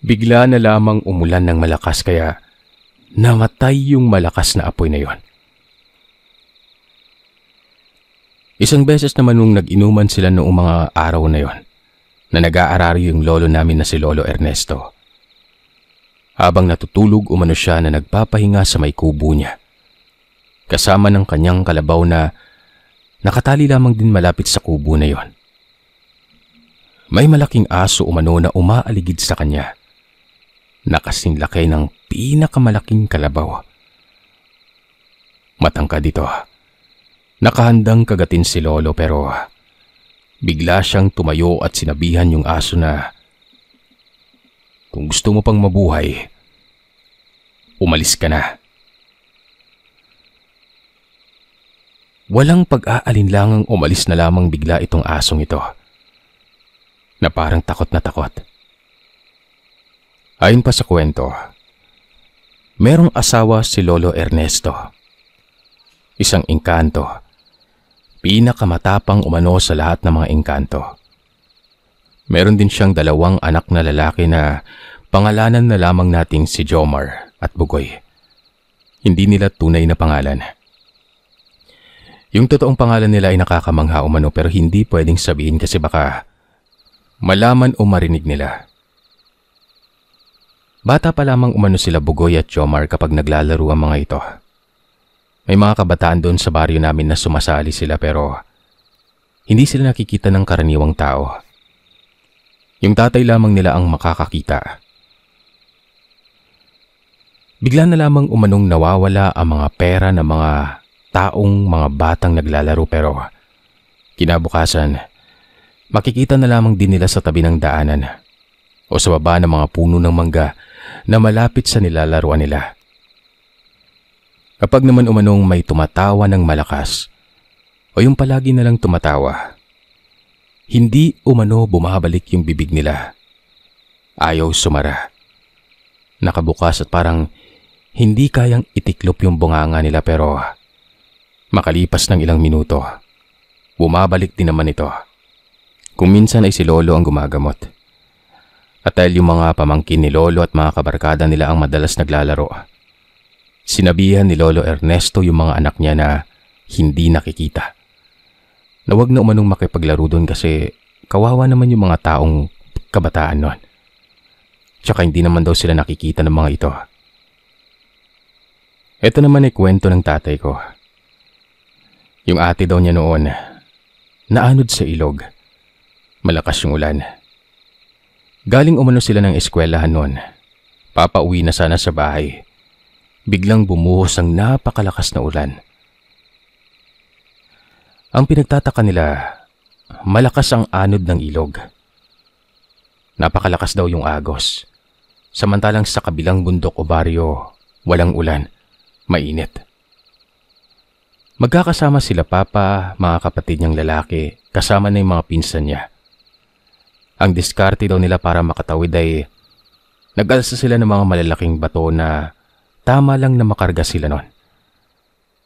bigla na lamang umulan ng malakas kaya namatay yung malakas na apoy na yon. Isang beses naman nung nag-inuman sila noong mga araw na yon, na nag aararo yung lolo namin na si Lolo Ernesto. Habang natutulog umano siya na nagpapahinga sa may kubo niya. Kasama ng kanyang kalabaw na nakatali lamang din malapit sa kubo na yon. May malaking aso umano na umaaligid sa kanya. Nakasinlaki ng pinakamalaking kalabaw. Matangka dito. Nakahandang kagatin si Lolo pero bigla siyang tumayo at sinabihan yung aso na kung gusto mo pang mabuhay, umalis ka na. Walang pag-aalinlangang umalis na lamang bigla itong asong ito na parang takot na takot. Ayon pa sa kwento, merong asawa si Lolo Ernesto. Isang engkanto, pinakamatapang umano sa lahat ng mga engkanto. Meron din siyang dalawang anak na lalaki na pangalanan na lamang nating si Jomar at Bugoy. Hindi nila tunay na pangalan. Yung totoong pangalan nila ay nakakamangha umano pero hindi pwedeng sabihin kasi baka malaman o marinig nila. Bata pa lamang umano sila Bugoy at Jomar kapag naglalaro ang mga ito. May mga kabataan doon sa baryo namin na sumasali sila pero hindi sila nakikita ng karaniwang tao. Yung tatay lamang nila ang makakakita. Bigla na lamang umanong nawawala ang mga pera ng mga taong mga batang naglalaro pero kinabukasan makikita na lamang din nila sa tabi ng daanan o sa baba ng mga puno ng mangga na malapit sa nilalaruan nila. Kapag naman umanong may tumatawa ng malakas o yung palagi na lang tumatawa, hindi umano bumabalik yung bibig nila. Ayaw sumara. Nakabukas at parang hindi kayang itiklop yung bunganga nila pero makalipas ng ilang minuto, bumabalik din naman ito. Kung minsan ay si Lolo ang gumagamot. At dahil yung mga pamangkin ni Lolo at mga kabarkada nila ang madalas naglalaro, sinabihan ni Lolo Ernesto yung mga anak niya na hindi nakikita na wag na umanong makipaglaro doon kasi kawawa naman yung mga taong kabataan noon. Tsaka hindi naman daw sila nakikita ng mga ito. Ito ah. naman ay kwento ng tatay ko. Yung ate daw niya noon, naanod sa ilog. Malakas yung ulan. Galing umano sila ng eskwelahan noon. Papauwi na sana sa bahay. Biglang bumuhos ang napakalakas na ulan. Ang pinagtataka nila, malakas ang anod ng ilog. Napakalakas daw yung agos. Samantalang sa kabilang bundok o baryo, walang ulan, mainit. Magkakasama sila papa, mga kapatid niyang lalaki, kasama na yung mga pinsan niya. Ang diskarte daw nila para makatawid ay nagalsa sila ng mga malalaking bato na tama lang na makarga sila nun.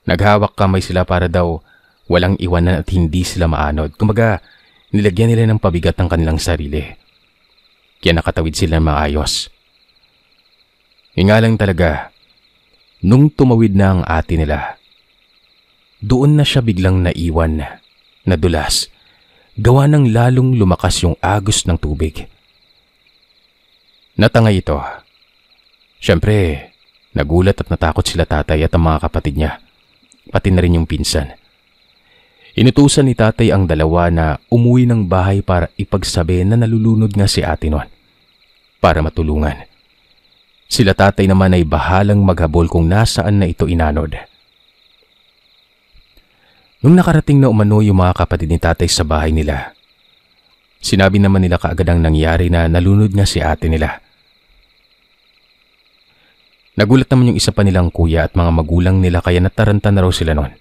Naghawak kamay sila para daw Walang iwanan at hindi sila maanod. Kumbaga, nilagyan nila ng pabigat ng kanilang sarili. Kaya nakatawid sila maayos. Yun talaga, nung tumawid na ang ate nila, doon na siya biglang naiwan, nadulas, gawa ng lalong lumakas yung agos ng tubig. Natanga ito. Siyempre, nagulat at natakot sila tatay at ang mga kapatid niya, pati na rin yung pinsan. Inutusan ni tatay ang dalawa na umuwi ng bahay para ipagsabi na nalulunod nga si ate nun para matulungan. Sila tatay naman ay bahalang maghabol kung nasaan na ito inanod. Nung nakarating na umano yung mga kapatid ni tatay sa bahay nila, sinabi naman nila kaagad ang nangyari na nalunod nga si ate nila. Nagulat naman yung isa pa nilang kuya at mga magulang nila kaya nataranta na raw sila noon.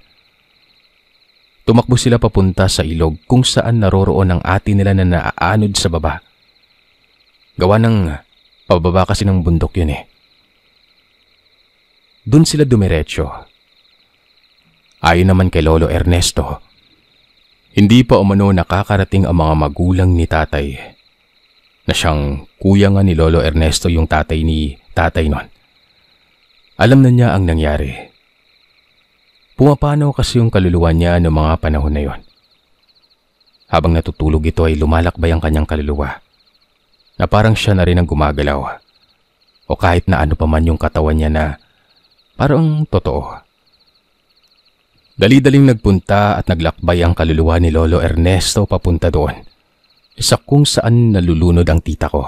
Tumakbo sila papunta sa ilog kung saan naroroon ang ate nila na naaanod sa baba. Gawa ng pababa kasi ng bundok yun eh. Doon sila dumiretso. Ayon naman kay Lolo Ernesto, hindi pa umano nakakarating ang mga magulang ni tatay na siyang kuya nga ni Lolo Ernesto yung tatay ni tatay nun. Alam na niya ang nangyari. Pumapanaw kasi yung kaluluwa niya noong mga panahon na yon. Habang natutulog ito ay lumalakbay ang kanyang kaluluwa na parang siya na rin ang gumagalaw o kahit na ano pa man yung katawan niya na parang totoo. Dali-daling nagpunta at naglakbay ang kaluluwa ni Lolo Ernesto papunta doon sa kung saan nalulunod ang tita ko.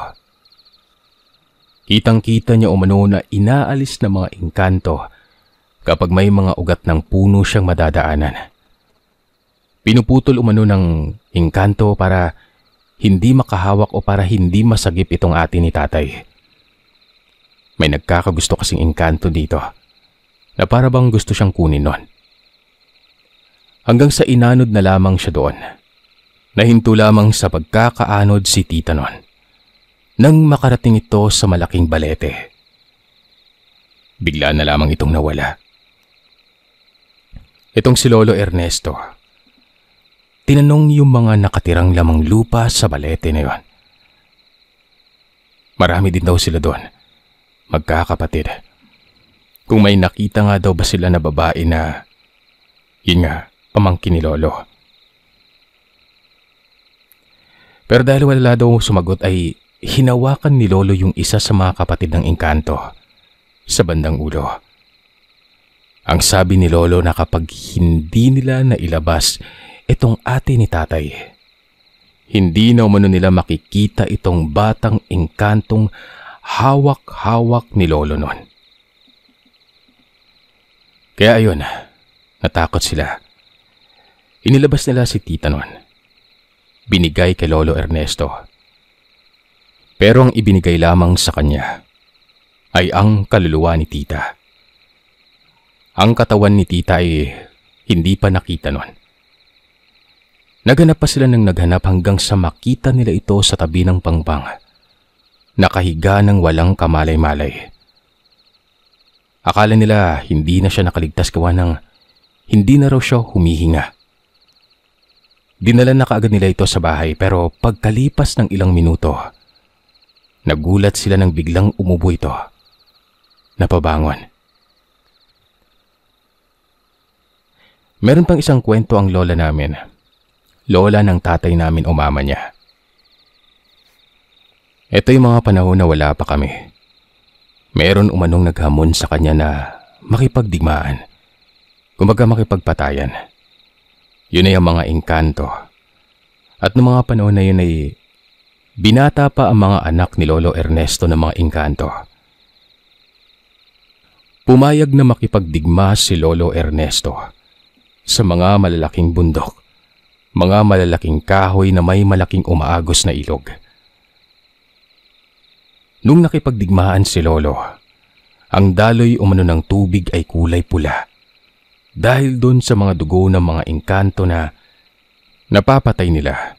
Kitang-kita niya umano na inaalis ng mga engkanto kapag may mga ugat ng puno siyang madadaanan. Pinuputol umano ng inkanto para hindi makahawak o para hindi masagip itong ate ni tatay. May nagkakagusto kasing inkanto dito na para bang gusto siyang kunin nun. Hanggang sa inanod na lamang siya doon. Nahinto lamang sa pagkakaanod si tita nun. Nang makarating ito sa malaking balete. Bigla na lamang itong nawala. Itong si Lolo Ernesto. Tinanong yung mga nakatirang lamang lupa sa balete na yun. Marami din daw sila doon. Magkakapatid. Kung may nakita nga daw ba sila na babae na, yun nga, pamangkin ni Lolo. Pero dahil wala daw sumagot ay hinawakan ni Lolo yung isa sa mga kapatid ng engkanto sa bandang ulo. Ang sabi ni Lolo na kapag hindi nila nailabas itong ate ni tatay, hindi na umano nila makikita itong batang engkantong hawak-hawak ni Lolo noon. Kaya ayun, natakot sila. Inilabas nila si tita noon. Binigay kay Lolo Ernesto. Pero ang ibinigay lamang sa kanya ay ang kaluluwa ni tita. Ang katawan ni tita ay hindi pa nakita noon. Naganap pa sila ng naghanap hanggang sa makita nila ito sa tabi ng pangbang. Nakahiga ng walang kamalay-malay. Akala nila hindi na siya nakaligtas gawa ng hindi na raw siya humihinga. Dinala na kaagad nila ito sa bahay pero pagkalipas ng ilang minuto, nagulat sila nang biglang umubo ito. Napabangon. Meron pang isang kwento ang lola namin. Lola ng tatay namin o mama niya. Ito yung mga panahon na wala pa kami. Meron umanong naghamon sa kanya na makipagdigmaan. Kumbaga makipagpatayan. Yun ay ang mga engkanto. At noong mga panahon na yun ay binata pa ang mga anak ni Lolo Ernesto ng mga engkanto. Pumayag na makipagdigma si Lolo Ernesto sa mga malalaking bundok, mga malalaking kahoy na may malaking umaagos na ilog. Nung nakipagdigmaan si Lolo, ang daloy umano ng tubig ay kulay pula dahil doon sa mga dugo ng mga engkanto na napapatay nila.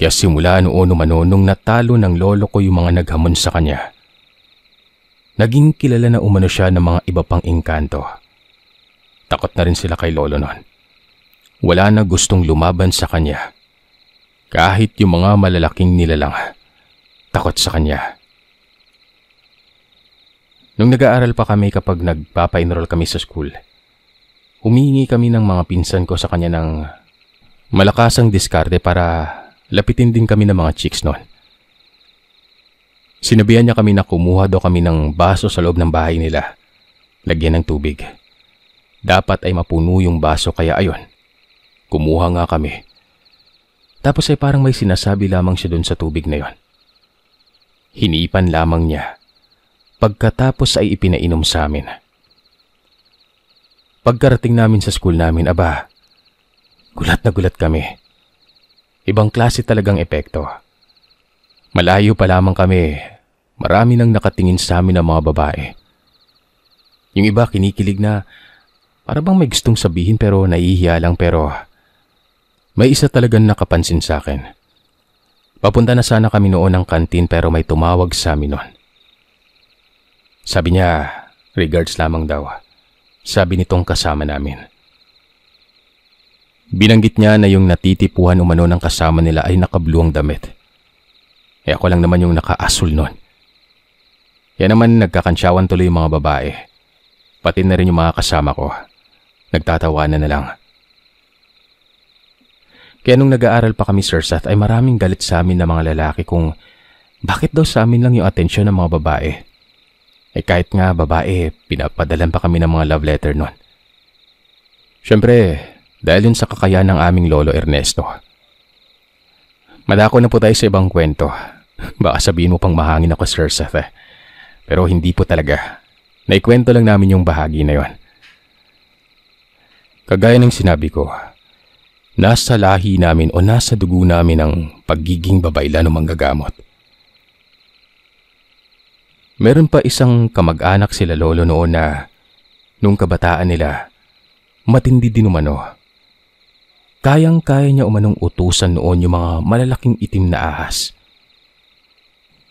Kaya simula noon umano nung natalo ng lolo ko yung mga naghamon sa kanya, naging kilala na umano siya ng mga iba pang engkanto. Takot na rin sila kay Lolo noon. Wala na gustong lumaban sa kanya. Kahit yung mga malalaking nilalang, takot sa kanya. Nung nag-aaral pa kami kapag nagpapa-enroll kami sa school, humingi kami ng mga pinsan ko sa kanya ng malakasang diskarte para lapitin din kami ng mga chicks noon. Sinabihan niya kami na kumuha daw kami ng baso sa loob ng bahay nila. Lagyan ng tubig. Dapat ay mapuno yung baso kaya ayon. Kumuha nga kami. Tapos ay parang may sinasabi lamang siya doon sa tubig na yon. Hinipan lamang niya. Pagkatapos ay ipinainom sa amin. Pagkarating namin sa school namin, aba, gulat na gulat kami. Ibang klase talagang epekto. Malayo pa lamang kami, marami nang nakatingin sa amin ng mga babae. Yung iba kinikilig na para bang may gustong sabihin pero naihiya lang pero may isa talagang nakapansin sa akin. Papunta na sana kami noon ng kantin pero may tumawag sa amin noon. Sabi niya, regards lamang daw. Sabi nitong kasama namin. Binanggit niya na yung natitipuhan umano ng kasama nila ay nakabluang damit. E ako lang naman yung nakaasul noon. Yan naman nagkakansyawan tuloy yung mga babae. Pati na rin yung mga kasama ko. Nagtatawanan na lang. Kaya nung nag-aaral pa kami, Sir Seth, ay maraming galit sa amin ng mga lalaki kung bakit daw sa amin lang yung atensyon ng mga babae. Eh kahit nga babae, pinapadalan pa kami ng mga love letter nun. Siyempre, dahil yun sa kakayahan ng aming lolo Ernesto. Madako na po tayo sa ibang kwento. Baka sabihin mo pang mahangin ako, Sir Seth. Eh. Pero hindi po talaga. Naikwento lang namin yung bahagi na yon. Kagaya ng sinabi ko, nasa lahi namin o nasa dugo namin ang pagiging babaylan o manggagamot. Meron pa isang kamag-anak sila lolo noon na nung kabataan nila, matindi din umano. Kayang-kaya niya umanong utusan noon yung mga malalaking itim na ahas.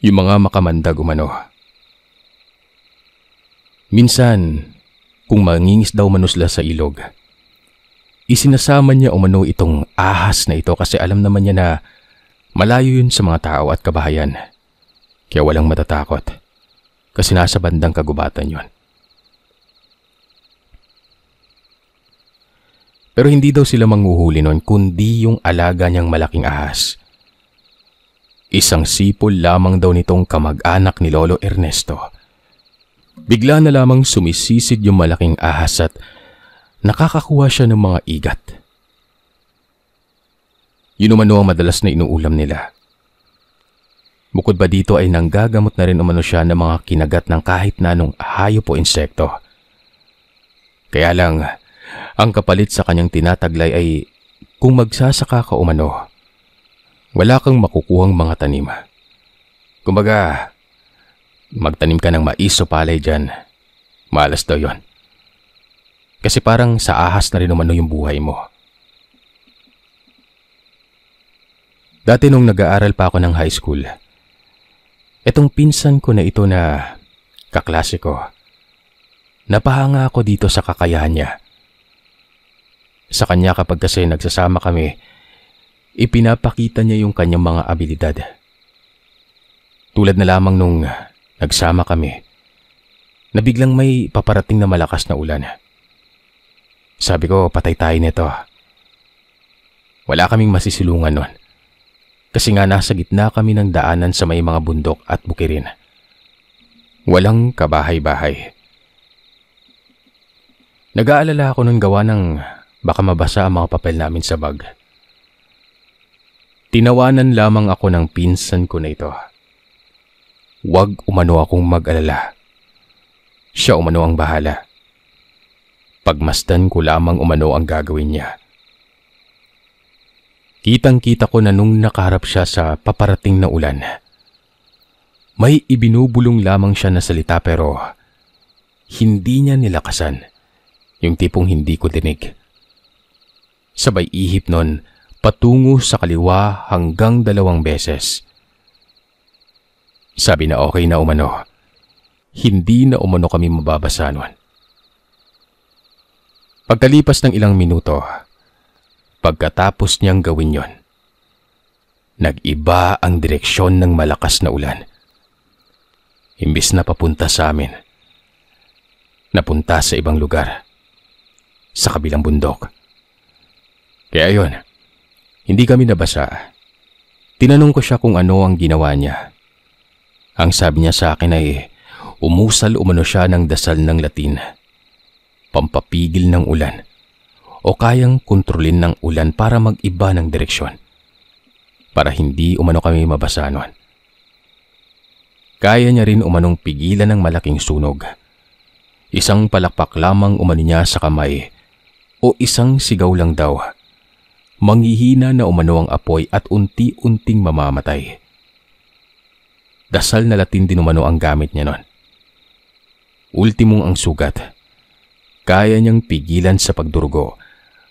Yung mga makamandag umano. Minsan, kung mangingis daw manusla sa ilog, Isinasama niya umano itong ahas na ito kasi alam naman niya na malayo yun sa mga tao at kabahayan. Kaya walang matatakot kasi nasa bandang kagubatan yun. Pero hindi daw sila manguhuli nun kundi yung alaga niyang malaking ahas. Isang sipol lamang daw nitong kamag-anak ni Lolo Ernesto. Bigla na lamang sumisisid yung malaking ahas at nakakakuha siya ng mga igat. Yun umano ang madalas na inuulam nila. Bukod ba dito ay nanggagamot na rin umano siya ng mga kinagat ng kahit na anong hayop o insekto. Kaya lang, ang kapalit sa kanyang tinataglay ay kung magsasaka ka umano, wala kang makukuhang mga tanim. Kumbaga, magtanim ka ng mais o palay dyan. Malas daw yon. Kasi parang sa ahas na rin umano yung buhay mo. Dati nung nag-aaral pa ako ng high school, etong pinsan ko na ito na kaklase ko, napahanga ako dito sa kakayahan niya. Sa kanya kapag kasi nagsasama kami, ipinapakita niya yung kanyang mga abilidad. Tulad na lamang nung nagsama kami, nabiglang may paparating na malakas na ulan. Sabi ko, patay tayo nito. Wala kaming masisilungan nun. Kasi nga nasa gitna kami ng daanan sa may mga bundok at bukirin. Walang kabahay-bahay. Nag-aalala ako nun gawa ng baka mabasa ang mga papel namin sa bag. Tinawanan lamang ako ng pinsan ko na ito. Huwag umano akong mag-alala. Siya umano ang bahala. Pagmasdan ko lamang umano ang gagawin niya. Kitang-kita ko na nung nakaharap siya sa paparating na ulan. May ibinubulong lamang siya na salita pero hindi niya nilakasan. Yung tipong hindi ko dinig. Sabay ihip nun patungo sa kaliwa hanggang dalawang beses. Sabi na okay na umano. Hindi na umano kami mababasa nun. Pagkalipas ng ilang minuto, pagkatapos niyang gawin yon, nag-iba ang direksyon ng malakas na ulan. Imbis na papunta sa amin, napunta sa ibang lugar, sa kabilang bundok. Kaya yon, hindi kami nabasa. Tinanong ko siya kung ano ang ginawa niya. Ang sabi niya sa akin ay umusal umano siya ng dasal ng Latin pampapigil ng ulan o kayang kontrolin ng ulan para mag-iba ng direksyon para hindi umano kami mabasa noon. Kaya niya rin umanong pigilan ng malaking sunog. Isang palakpak lamang umano niya sa kamay o isang sigaw lang daw. Manghihina na umano ang apoy at unti-unting mamamatay. Dasal na latin din umano ang gamit niya noon. Ultimong ang sugat kaya niyang pigilan sa pagdurugo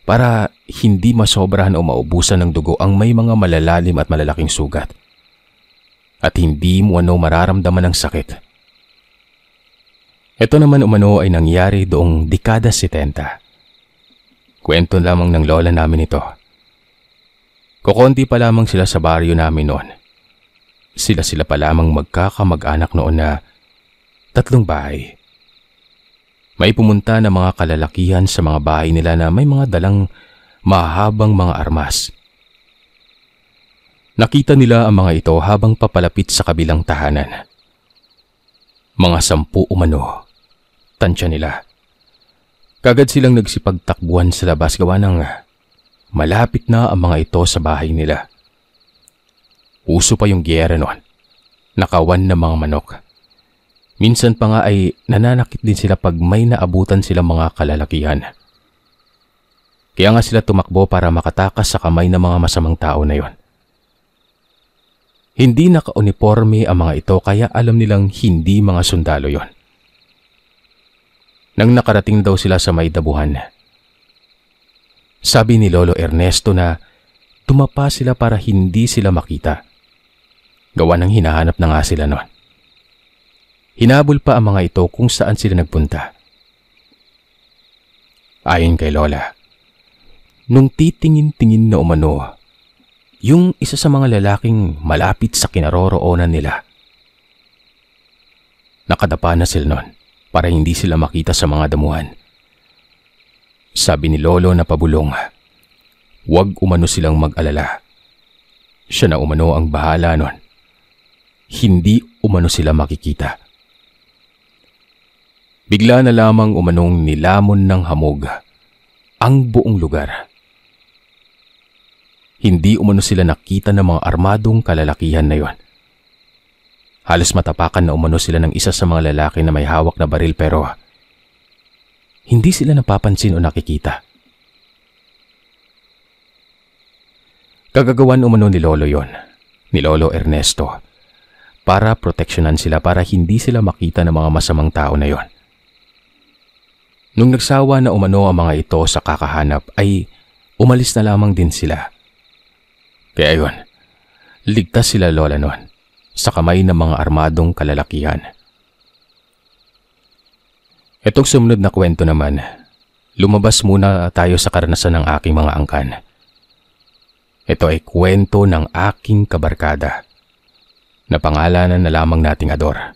para hindi masobrahan o maubusan ng dugo ang may mga malalalim at malalaking sugat at hindi mo ano mararamdaman ng sakit. Ito naman umano ay nangyari doong dekada 70. Kwento lamang ng lola namin ito. Kukunti pa lamang sila sa baryo namin noon. Sila-sila pa lamang magkakamag-anak noon na tatlong bahay. May pumunta na mga kalalakihan sa mga bahay nila na may mga dalang mahabang mga armas. Nakita nila ang mga ito habang papalapit sa kabilang tahanan. Mga sampu umano, tansya nila. Kagad silang nagsipagtakbuhan sa labas gawa ng malapit na ang mga ito sa bahay nila. Uso pa yung giyera noon. Nakawan ng mga manok. Minsan pa nga ay nananakit din sila pag may naabutan silang mga kalalakihan. Kaya nga sila tumakbo para makatakas sa kamay ng mga masamang tao na yon. Hindi naka nakauniforme ang mga ito kaya alam nilang hindi mga sundalo yon. Nang nakarating daw sila sa Maydabuhan, sabi ni Lolo Ernesto na tumapa sila para hindi sila makita. Gawa ng hinahanap na nga sila noon. Hinabol pa ang mga ito kung saan sila nagpunta. Ayon kay Lola, nung titingin-tingin na umano, yung isa sa mga lalaking malapit sa kinaroroonan nila. Nakadapa na sila nun para hindi sila makita sa mga damuhan. Sabi ni Lolo na pabulong, huwag umano silang mag-alala. Siya na umano ang bahala nun. Hindi umano sila makikita. Bigla na lamang umanong nilamon ng hamog ang buong lugar. Hindi umano sila nakita ng mga armadong kalalakihan na yon. Halos matapakan na umano sila ng isa sa mga lalaki na may hawak na baril pero hindi sila napapansin o nakikita. Kagagawan umano ni Lolo yon, ni Lolo Ernesto, para proteksyonan sila para hindi sila makita ng mga masamang tao na yon. Nung nagsawa na umano ang mga ito sa kakahanap ay umalis na lamang din sila. Kaya yun, ligtas sila lola noon sa kamay ng mga armadong kalalakihan. Itong sumunod na kwento naman, lumabas muna tayo sa karanasan ng aking mga angkan. Ito ay kwento ng aking kabarkada na pangalanan na lamang nating Adora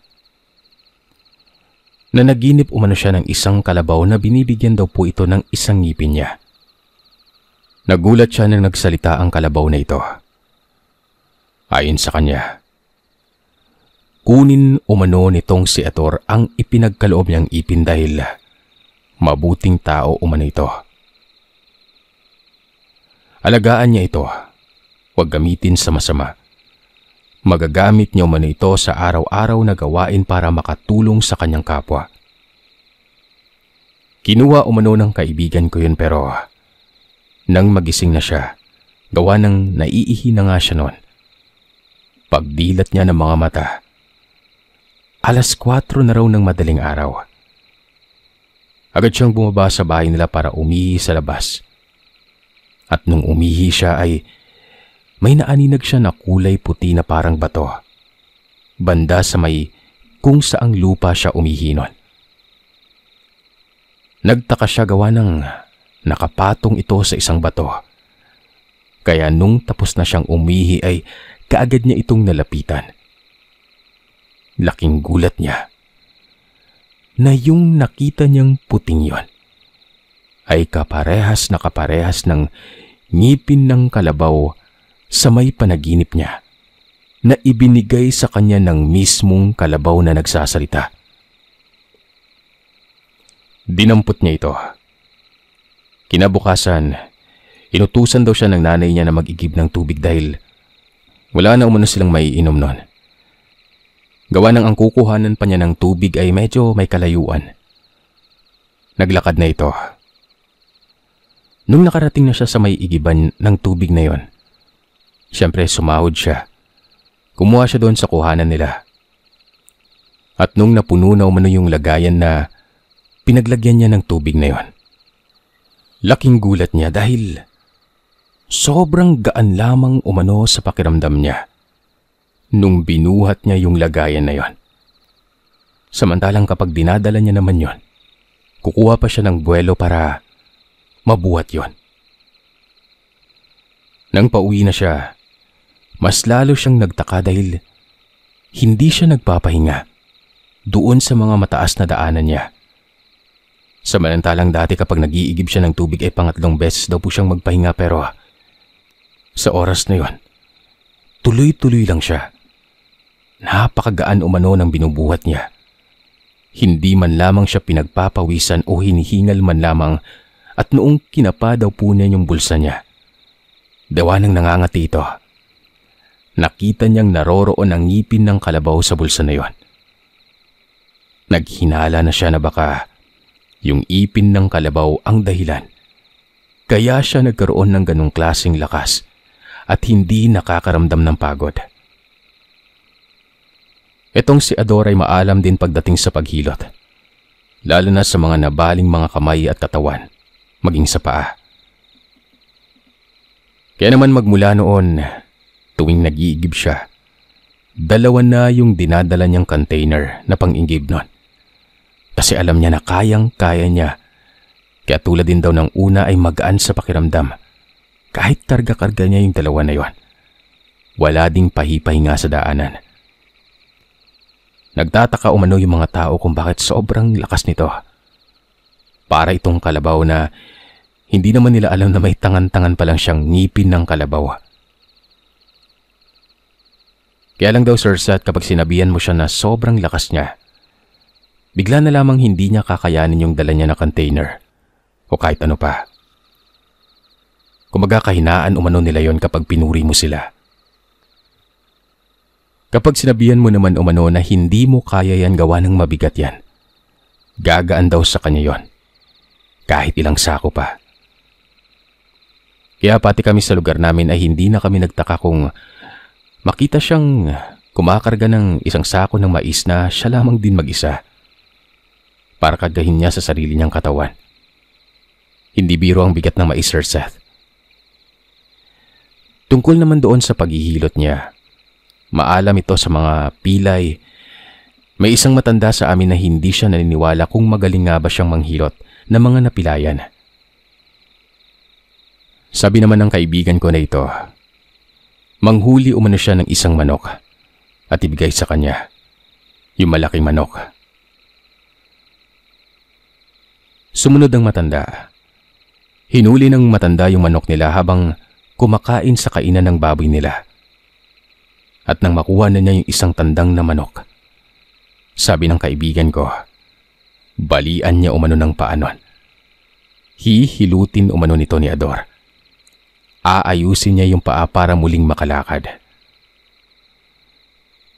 na naginip umano siya ng isang kalabaw na binibigyan daw po ito ng isang ngipin niya. Nagulat siya nang nagsalita ang kalabaw na ito. Ayon sa kanya, kunin umano nitong si Ator ang ipinagkaloob niyang ipin dahil mabuting tao umano ito. Alagaan niya ito. Huwag gamitin sa masama Magagamit niyo man ito sa araw-araw na gawain para makatulong sa kanyang kapwa. Kinuha umano ng kaibigan ko yun pero nang magising na siya, gawa ng naiihi na nga siya noon. Pagdilat niya ng mga mata, alas 4 na raw ng madaling araw. Agad siyang bumaba sa bahay nila para umihi sa labas. At nung umihi siya ay may naaninag siya na kulay puti na parang bato. Banda sa may kung saang lupa siya umihinon. Nagtaka siya gawa ng nakapatong ito sa isang bato. Kaya nung tapos na siyang umihi ay kaagad niya itong nalapitan. Laking gulat niya na yung nakita niyang puting yon ay kaparehas na kaparehas ng ngipin ng kalabaw sa may panaginip niya na ibinigay sa kanya ng mismong kalabaw na nagsasalita. Dinampot niya ito. Kinabukasan, inutusan daw siya ng nanay niya na mag-igib ng tubig dahil wala na umano silang maiinom noon. Gawa ng ang kukuhanan pa niya ng tubig ay medyo may kalayuan. Naglakad na ito. Nung nakarating na siya sa may igiban ng tubig na yon, Siyempre sumahod siya. Kumuha siya doon sa kuhanan nila. At nung napuno na umano yung lagayan na pinaglagyan niya ng tubig na yon. Laking gulat niya dahil sobrang gaan lamang umano sa pakiramdam niya nung binuhat niya yung lagayan na yon. Samantalang kapag dinadala niya naman yon, kukuha pa siya ng buwelo para mabuhat yon. Nang pauwi na siya, mas lalo siyang nagtaka dahil hindi siya nagpapahinga doon sa mga mataas na daanan niya. Samantalang dati kapag nagiigib siya ng tubig ay eh, pangatlong beses daw po siyang magpahinga pero ah, sa oras na yon, tuloy-tuloy lang siya. Napakagaan umano ng binubuhat niya. Hindi man lamang siya pinagpapawisan o hinihingal man lamang at noong kinapa daw po niya yung bulsa niya. Dawa nang nangangati ito nakita niyang naroroon ang ngipin ng kalabaw sa bulsa na yon. Naghinala na siya na baka yung ipin ng kalabaw ang dahilan. Kaya siya nagkaroon ng ganong klasing lakas at hindi nakakaramdam ng pagod. Itong si Adora ay maalam din pagdating sa paghilot, lalo na sa mga nabaling mga kamay at katawan, maging sa paa. Kaya naman magmula noon, tuwing nag-iigib siya. Dalawa na yung dinadala niyang container na pang-ingib nun. Kasi alam niya na kayang-kaya niya. Kaya tulad din daw ng una ay magaan sa pakiramdam. Kahit targa karga niya yung dalawa na yon. Wala ding pahipay nga sa daanan. Nagtataka umano yung mga tao kung bakit sobrang lakas nito. Para itong kalabaw na hindi naman nila alam na may tangan-tangan pa lang siyang ngipin ng kalabaw. Kaya lang daw Sir Sat kapag sinabihan mo siya na sobrang lakas niya, bigla na lamang hindi niya kakayanin yung dala niya na container o kahit ano pa. Kumaga kahinaan umano nila yon kapag pinuri mo sila. Kapag sinabihan mo naman umano na hindi mo kaya yan gawa ng mabigat yan, gagaan daw sa kanya yon. Kahit ilang sako pa. Kaya pati kami sa lugar namin ay hindi na kami nagtaka kung Makita siyang ah, kumakarga ng isang sako ng mais na siya lamang din mag-isa para kargahin niya sa sarili niyang katawan. Hindi biro ang bigat ng mais, Sir Seth. Tungkol naman doon sa paghihilot niya, maalam ito sa mga pilay. May isang matanda sa amin na hindi siya naniniwala kung magaling nga ba siyang manghilot ng mga napilayan. Sabi naman ng kaibigan ko na ito, Manghuli umano siya ng isang manok at ibigay sa kanya yung malaking manok. Sumunod ang matanda. Hinuli ng matanda yung manok nila habang kumakain sa kainan ng baboy nila. At nang makuha na niya yung isang tandang na manok, sabi ng kaibigan ko, balian niya umano ng paanon. Hihilutin umano nito ni Ador aayusin niya yung paa para muling makalakad.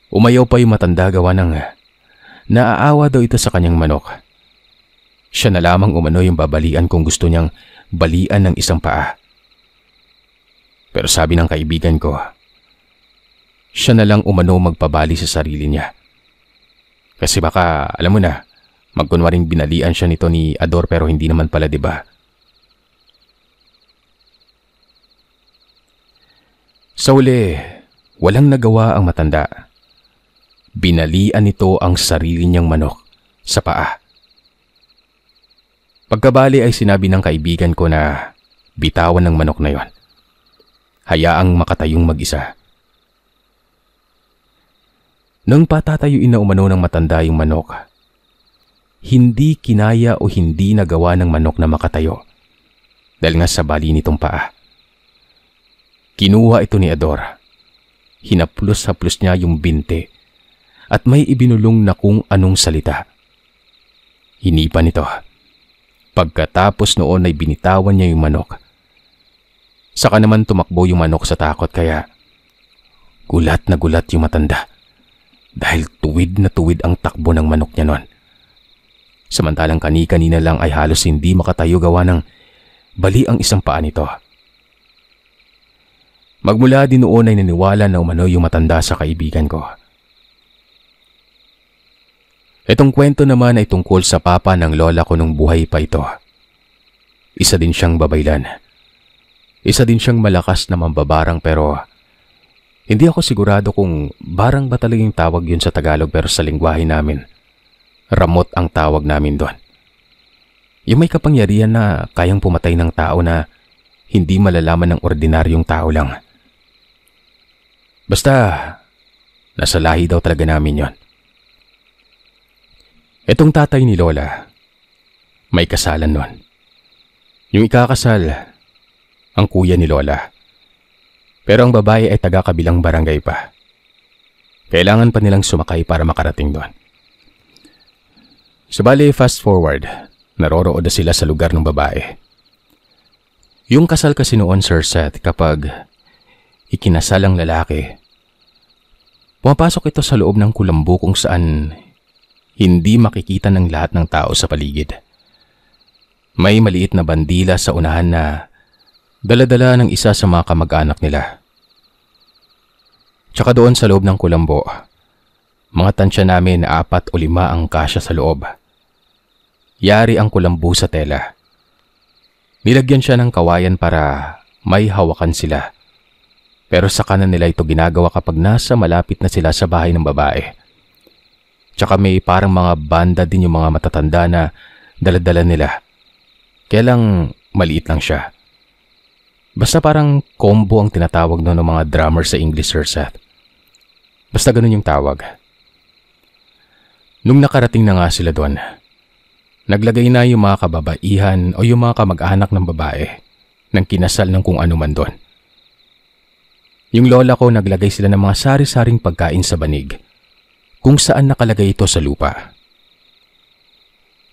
Umayaw pa yung matanda gawa ng naaawa daw ito sa kanyang manok. Siya na lamang umano yung babalian kung gusto niyang balian ng isang paa. Pero sabi ng kaibigan ko, siya na lang umano magpabali sa sarili niya. Kasi baka, alam mo na, magkunwaring binalian siya nito ni Ador pero hindi naman pala ba diba? Sa uli, walang nagawa ang matanda. Binalian nito ang sarili niyang manok sa paa. Pagkabali ay sinabi ng kaibigan ko na bitawan ng manok na yon. Hayaang makatayong mag-isa. Nang patatayuin na umano ng matanda yung manok, hindi kinaya o hindi nagawa ng manok na makatayo dahil nga sa bali nitong paa. Kinuha ito ni Adora. Hinaplos-haplos niya yung binte at may ibinulong na kung anong salita. Hinipan nito. Pagkatapos noon ay binitawan niya yung manok. Saka naman tumakbo yung manok sa takot kaya gulat na gulat yung matanda dahil tuwid na tuwid ang takbo ng manok niya noon. Samantalang kani-kanina lang ay halos hindi makatayo gawa ng bali ang isang paa nito. Magmula din noon ay naniwala na umano yung matanda sa kaibigan ko. Itong kwento naman ay tungkol sa papa ng lola ko nung buhay pa ito. Isa din siyang babaylan. Isa din siyang malakas na mambabarang pero hindi ako sigurado kung barang ba talagang tawag yun sa Tagalog pero sa lingwahe namin. Ramot ang tawag namin doon. Yung may kapangyarihan na kayang pumatay ng tao na hindi malalaman ng ordinaryong tao lang. Basta, nasa lahi daw talaga namin yon. Itong tatay ni Lola, may kasalan nun. Yung ikakasal, ang kuya ni Lola. Pero ang babae ay taga-kabilang barangay pa. Kailangan pa nilang sumakay para makarating doon. Sabali, fast forward, narorood na sila sa lugar ng babae. Yung kasal kasi noon, Sir Seth, kapag ikinasal ang lalaki. Pumapasok ito sa loob ng kulambo kung saan hindi makikita ng lahat ng tao sa paligid. May maliit na bandila sa unahan na daladala ng isa sa mga kamag-anak nila. Tsaka doon sa loob ng kulambo, mga tansya namin na apat o lima ang kasya sa loob. Yari ang kulambo sa tela. Nilagyan siya ng kawayan para may hawakan sila. Pero sa kanan nila ito ginagawa kapag nasa malapit na sila sa bahay ng babae. Tsaka may parang mga banda din yung mga matatanda na daladala nila. Kaya lang maliit lang siya. Basta parang combo ang tinatawag no ng mga drummer sa English Sir Seth. Basta ganun yung tawag. Nung nakarating na nga sila doon, naglagay na yung mga kababaihan o yung mga kamag-anak ng babae ng kinasal ng kung ano man doon. Yung lola ko naglagay sila ng mga sari-saring pagkain sa banig, kung saan nakalagay ito sa lupa.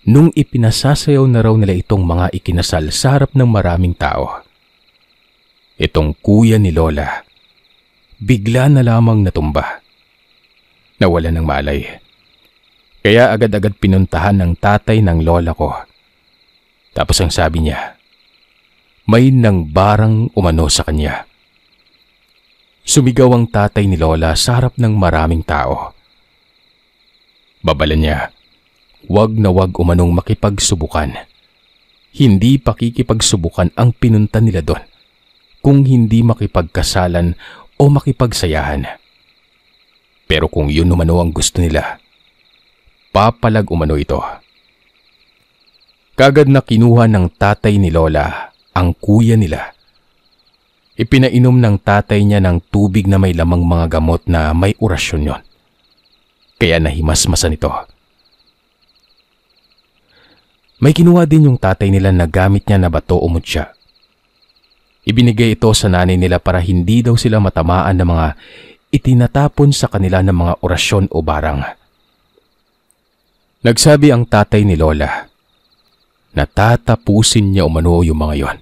Nung ipinasasayaw na raw nila itong mga ikinasal sa harap ng maraming tao, itong kuya ni Lola, bigla na lamang natumba. Nawala ng malay. Kaya agad-agad pinuntahan ng tatay ng lola ko. Tapos ang sabi niya, may nang barang umano sa kanya. Sumigaw ang tatay ni Lola sa harap ng maraming tao. Babala niya, wag na wag umanong makipagsubukan. Hindi pakikipagsubukan ang pinunta nila doon kung hindi makipagkasalan o makipagsayahan. Pero kung yun umano ang gusto nila, papalag umano ito. Kagad na kinuha ng tatay ni Lola ang kuya nila Ipinainom ng tatay niya ng tubig na may lamang mga gamot na may orasyon yon. Kaya nahimasmasan ito. May kinuha din yung tatay nila na gamit niya na bato o mutya. Ibinigay ito sa nanay nila para hindi daw sila matamaan ng mga itinatapon sa kanila ng mga orasyon o barang. Nagsabi ang tatay ni Lola na tatapusin niya umano yung mga yon.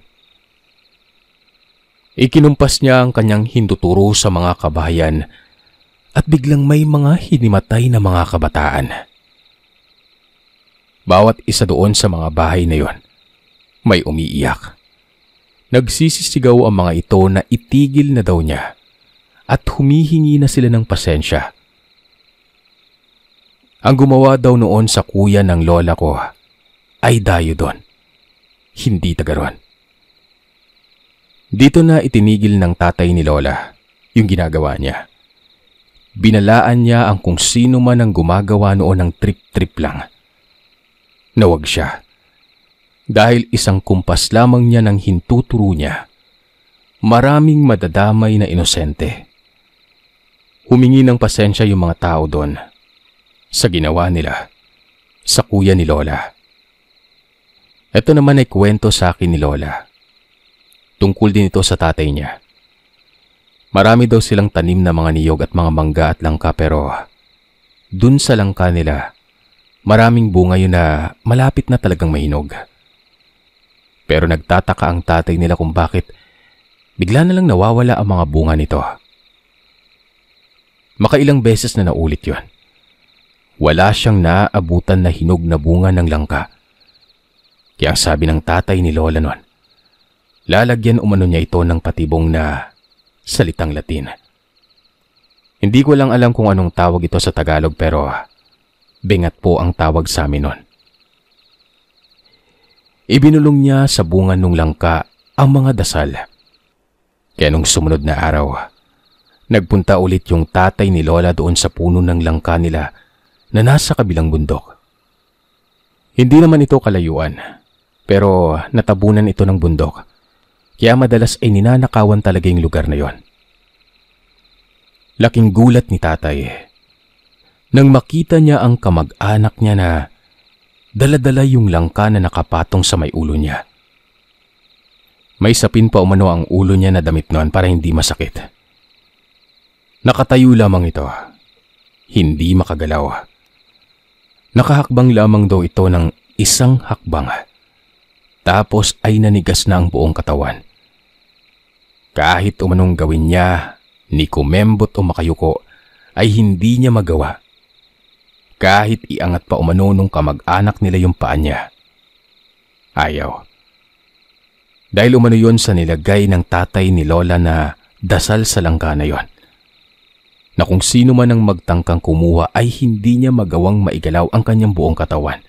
Ikinumpas niya ang kanyang hinduturo sa mga kabayan at biglang may mga hinimatay na mga kabataan. Bawat isa doon sa mga bahay na yon, may umiiyak. Nagsisisigaw ang mga ito na itigil na daw niya at humihingi na sila ng pasensya. Ang gumawa daw noon sa kuya ng lola ko ay dayo doon, hindi taga ron. Dito na itinigil ng tatay ni Lola yung ginagawa niya. Binalaan niya ang kung sino man ang gumagawa noon ng trip-trip lang. Nawag siya. Dahil isang kumpas lamang niya ng hintuturo niya, maraming madadamay na inosente. Humingi ng pasensya yung mga tao doon sa ginawa nila sa kuya ni Lola. Ito naman ay kwento sa akin ni Lola. Tungkol din ito sa tatay niya. Marami daw silang tanim na mga niyog at mga mangga at langka pero dun sa langka nila, maraming bunga yun na malapit na talagang mahinog. Pero nagtataka ang tatay nila kung bakit bigla na lang nawawala ang mga bunga nito. Makailang beses na naulit yon. Wala siyang naaabutan na hinog na bunga ng langka. Kaya sabi ng tatay ni Lola noon, Lalagyan umano niya ito ng patibong na salitang Latin. Hindi ko lang alam kung anong tawag ito sa Tagalog pero bingat po ang tawag sa amin nun. Ibinulong niya sa bunga ng langka ang mga dasal. Kaya nung sumunod na araw, nagpunta ulit yung tatay ni Lola doon sa puno ng langka nila na nasa kabilang bundok. Hindi naman ito kalayuan, pero natabunan ito ng bundok kaya madalas ay ninanakawan talaga yung lugar na yon. Laking gulat ni tatay nang makita niya ang kamag-anak niya na daladala yung langka na nakapatong sa may ulo niya. May sapin pa umano ang ulo niya na damit noon para hindi masakit. Nakatayo lamang ito. Hindi makagalaw. Nakahakbang lamang daw ito ng isang hakbang. Tapos ay nanigas na ang buong katawan. Kahit umanong gawin niya, ni kumembot o makayuko, ay hindi niya magawa. Kahit iangat pa umano nung kamag-anak nila yung paa niya. Ayaw. Dahil umano yon sa nilagay ng tatay ni Lola na dasal sa langka na yon. Na kung sino man ang magtangkang kumuha ay hindi niya magawang maigalaw ang kanyang buong katawan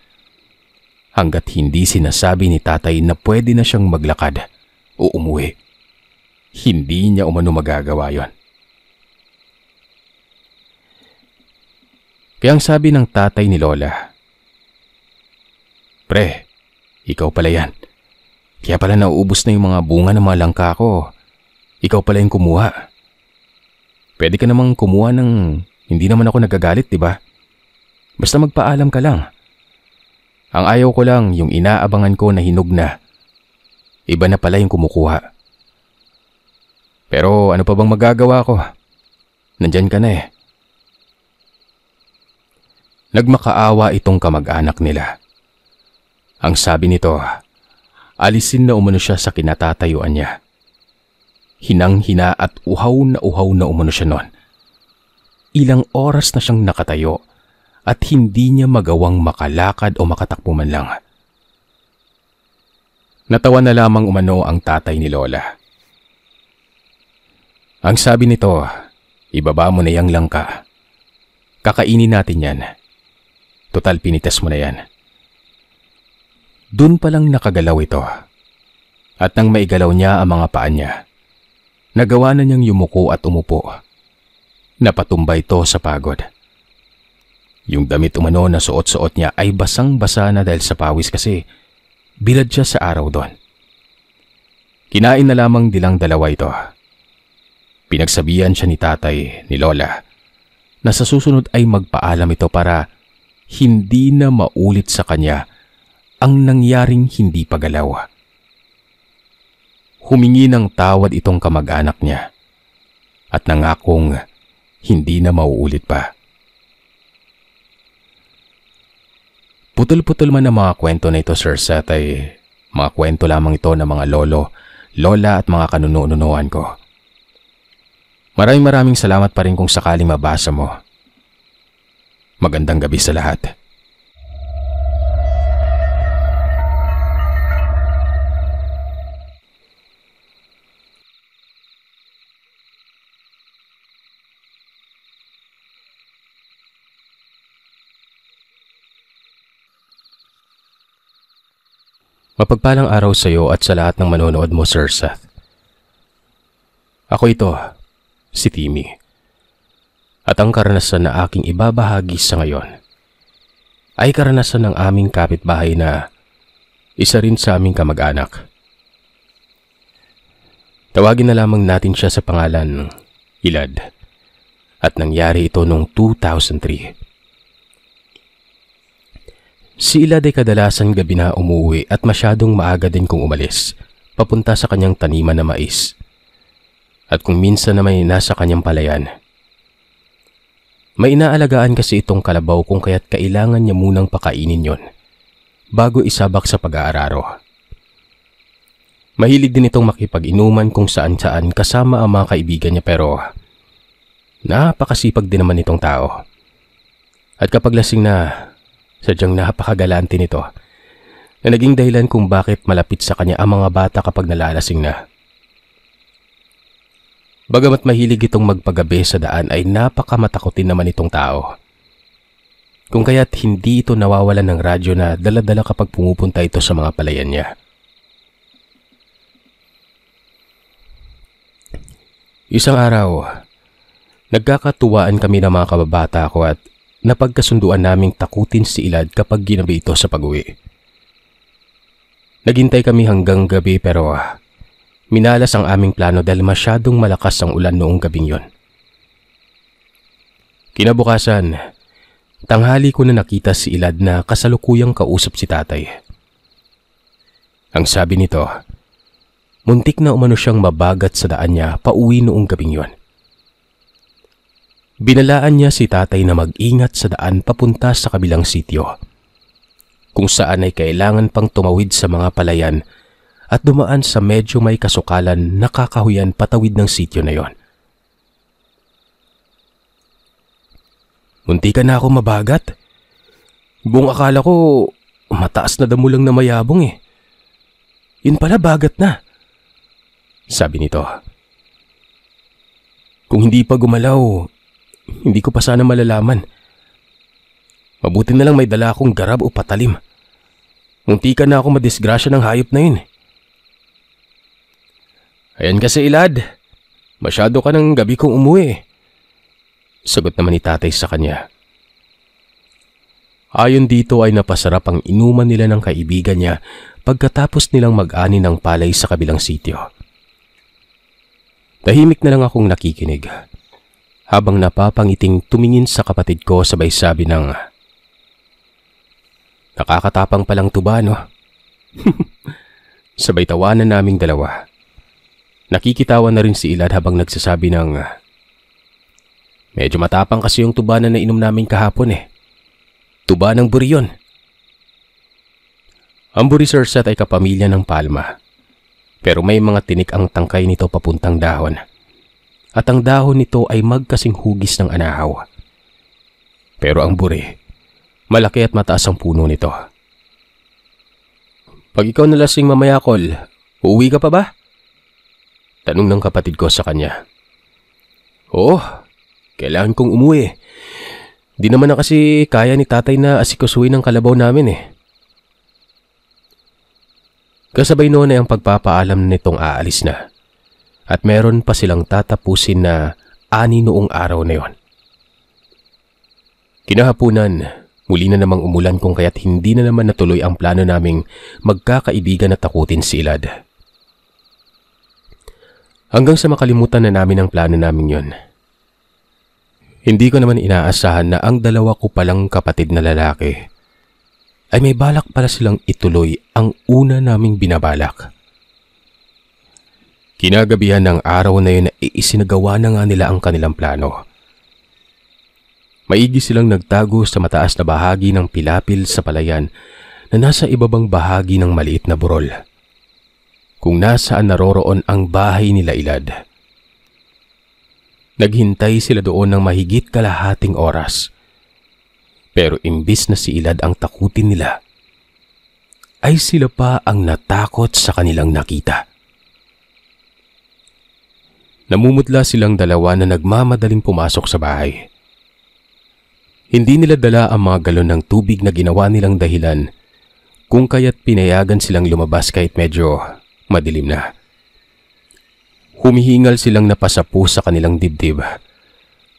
hanggat hindi sinasabi ni tatay na pwede na siyang maglakad o umuwi. Hindi niya umano magagawa yon. Kaya ang sabi ng tatay ni Lola, Pre, ikaw pala yan. Kaya pala nauubos na yung mga bunga ng mga langka ko. Ikaw pala yung kumuha. Pwede ka namang kumuha ng hindi naman ako nagagalit, di ba? Basta magpaalam ka lang. Ang ayaw ko lang yung inaabangan ko na hinog na. Iba na pala yung kumukuha. Pero ano pa bang magagawa ko? Nandyan ka na eh. Nagmakaawa itong kamag-anak nila. Ang sabi nito, alisin na umano siya sa kinatatayuan niya. Hinang-hina at uhaw na uhaw na umano siya noon. Ilang oras na siyang nakatayo at hindi niya magawang makalakad o makatakbo man lang. Natawa na lamang umano ang tatay ni Lola. Ang sabi nito, ibaba mo na yang langka. Kakainin natin yan. Total pinitas mo na yan. Doon palang nakagalaw ito. At nang maigalaw niya ang mga paa niya, nagawa na niyang yumuko at umupo. Napatumba ito sa pagod. Yung damit umano na suot-suot niya ay basang-basa na dahil sa pawis kasi bilad siya sa araw doon. Kinain na lamang nilang dalawa ito. Pinagsabihan siya ni tatay, ni lola, na sa susunod ay magpaalam ito para hindi na maulit sa kanya ang nangyaring hindi pagalaw. Humingi ng tawad itong kamag-anak niya at nangakong hindi na mauulit pa. Putol-putol man ang mga kwento na ito Sir Seth ay mga kwento lamang ito ng mga lolo, lola at mga kanunununuan ko. Maraming maraming salamat pa rin kung sakaling mabasa mo. Magandang gabi sa lahat. Mapagpalang araw sa iyo at sa lahat ng manonood mo, Sir Seth. Ako ito, si Timmy. At ang karanasan na aking ibabahagi sa ngayon ay karanasan ng aming kapitbahay na isa rin sa aming kamag-anak. Tawagin na lamang natin siya sa pangalan Ilad. At nangyari ito noong 2003. Si Ilad ay kadalasan gabi na umuwi at masyadong maaga din kung umalis, papunta sa kanyang taniman na mais. At kung minsan na may nasa kanyang palayan. May inaalagaan kasi itong kalabaw kung kaya't kailangan niya munang pakainin yon bago isabak sa pag-aararo. Mahilig din itong makipag-inuman kung saan-saan kasama ang mga kaibigan niya pero napakasipag din naman itong tao. At kapag lasing na Sadyang napakagalante nito ah, na naging dahilan kung bakit malapit sa kanya ang mga bata kapag nalalasing na. Bagamat mahilig itong magpagabi sa daan ay napakamatakotin naman itong tao. Kung kaya't hindi ito nawawalan ng radyo na daladala kapag pumupunta ito sa mga palayan niya. Isang araw, nagkakatuwaan kami ng mga kababata ko at napagkasunduan naming takutin si Ilad kapag ginabi ito sa pag-uwi. Naghintay kami hanggang gabi pero ah, minalas ang aming plano dahil masyadong malakas ang ulan noong gabing yon. Kinabukasan, tanghali ko na nakita si Ilad na kasalukuyang kausap si tatay. Ang sabi nito, muntik na umano siyang mabagat sa daan niya pauwi noong gabing yon. Binalaan niya si tatay na mag-ingat sa daan papunta sa kabilang sityo, kung saan ay kailangan pang tumawid sa mga palayan at dumaan sa medyo may kasukalan na kakahuyan patawid ng sityo na yon. Munti ka na ako mabagat. Buong akala ko mataas na damo lang na mayabong eh. Yun pala bagat na. Sabi nito. Kung hindi pa gumalaw, hindi ko pa sana malalaman. Mabuti na lang may dala akong garab o patalim. Munti ka na ako madisgrasya ng hayop na yun. Ayan kasi ilad, masyado ka ng gabi kong umuwi. Sagot naman ni tatay sa kanya. Ayon dito ay napasarap ang inuman nila ng kaibigan niya pagkatapos nilang mag-ani ng palay sa kabilang sityo. Tahimik na lang akong nakikinig habang napapangiting tumingin sa kapatid ko sabay sabi ng Nakakatapang palang tuba no? sabay tawanan naming dalawa. Nakikitawa na rin si Ilad habang nagsasabi ng Medyo matapang kasi yung tuba na nainom namin kahapon eh. Tuba ng buri yun. Ang buri sir set ay kapamilya ng palma. Pero may mga tinik ang tangkay nito papuntang dahon at ang dahon nito ay magkasing hugis ng anahaw. Pero ang buri, malaki at mataas ang puno nito. Pag ikaw nalasing mamaya, Col, uuwi ka pa ba? Tanong ng kapatid ko sa kanya. oh, kailangan kong umuwi. Di naman na kasi kaya ni tatay na asikasuin ang kalabaw namin eh. Kasabay noon ay ang pagpapaalam nitong aalis na at meron pa silang tatapusin na ani noong araw na yon. Kinahapunan, muli na namang umulan kung kaya't hindi na naman natuloy ang plano naming magkakaibigan at takutin si Ilad. Hanggang sa makalimutan na namin ang plano namin yon. Hindi ko naman inaasahan na ang dalawa ko palang kapatid na lalaki ay may balak pala silang ituloy ang una naming binabalak. Kinagabihan ng araw na yun na iisinagawa na nga nila ang kanilang plano. Maigi silang nagtago sa mataas na bahagi ng pilapil sa palayan na nasa ibabang bahagi ng maliit na burol. Kung nasaan naroroon ang bahay nila ilad. Naghintay sila doon ng mahigit kalahating oras. Pero imbis na si Ilad ang takutin nila, ay sila pa ang natakot sa kanilang nakita namumutla silang dalawa na nagmamadaling pumasok sa bahay. Hindi nila dala ang mga galon ng tubig na ginawa nilang dahilan kung kaya't pinayagan silang lumabas kahit medyo madilim na. Humihingal silang napasapo sa kanilang dibdib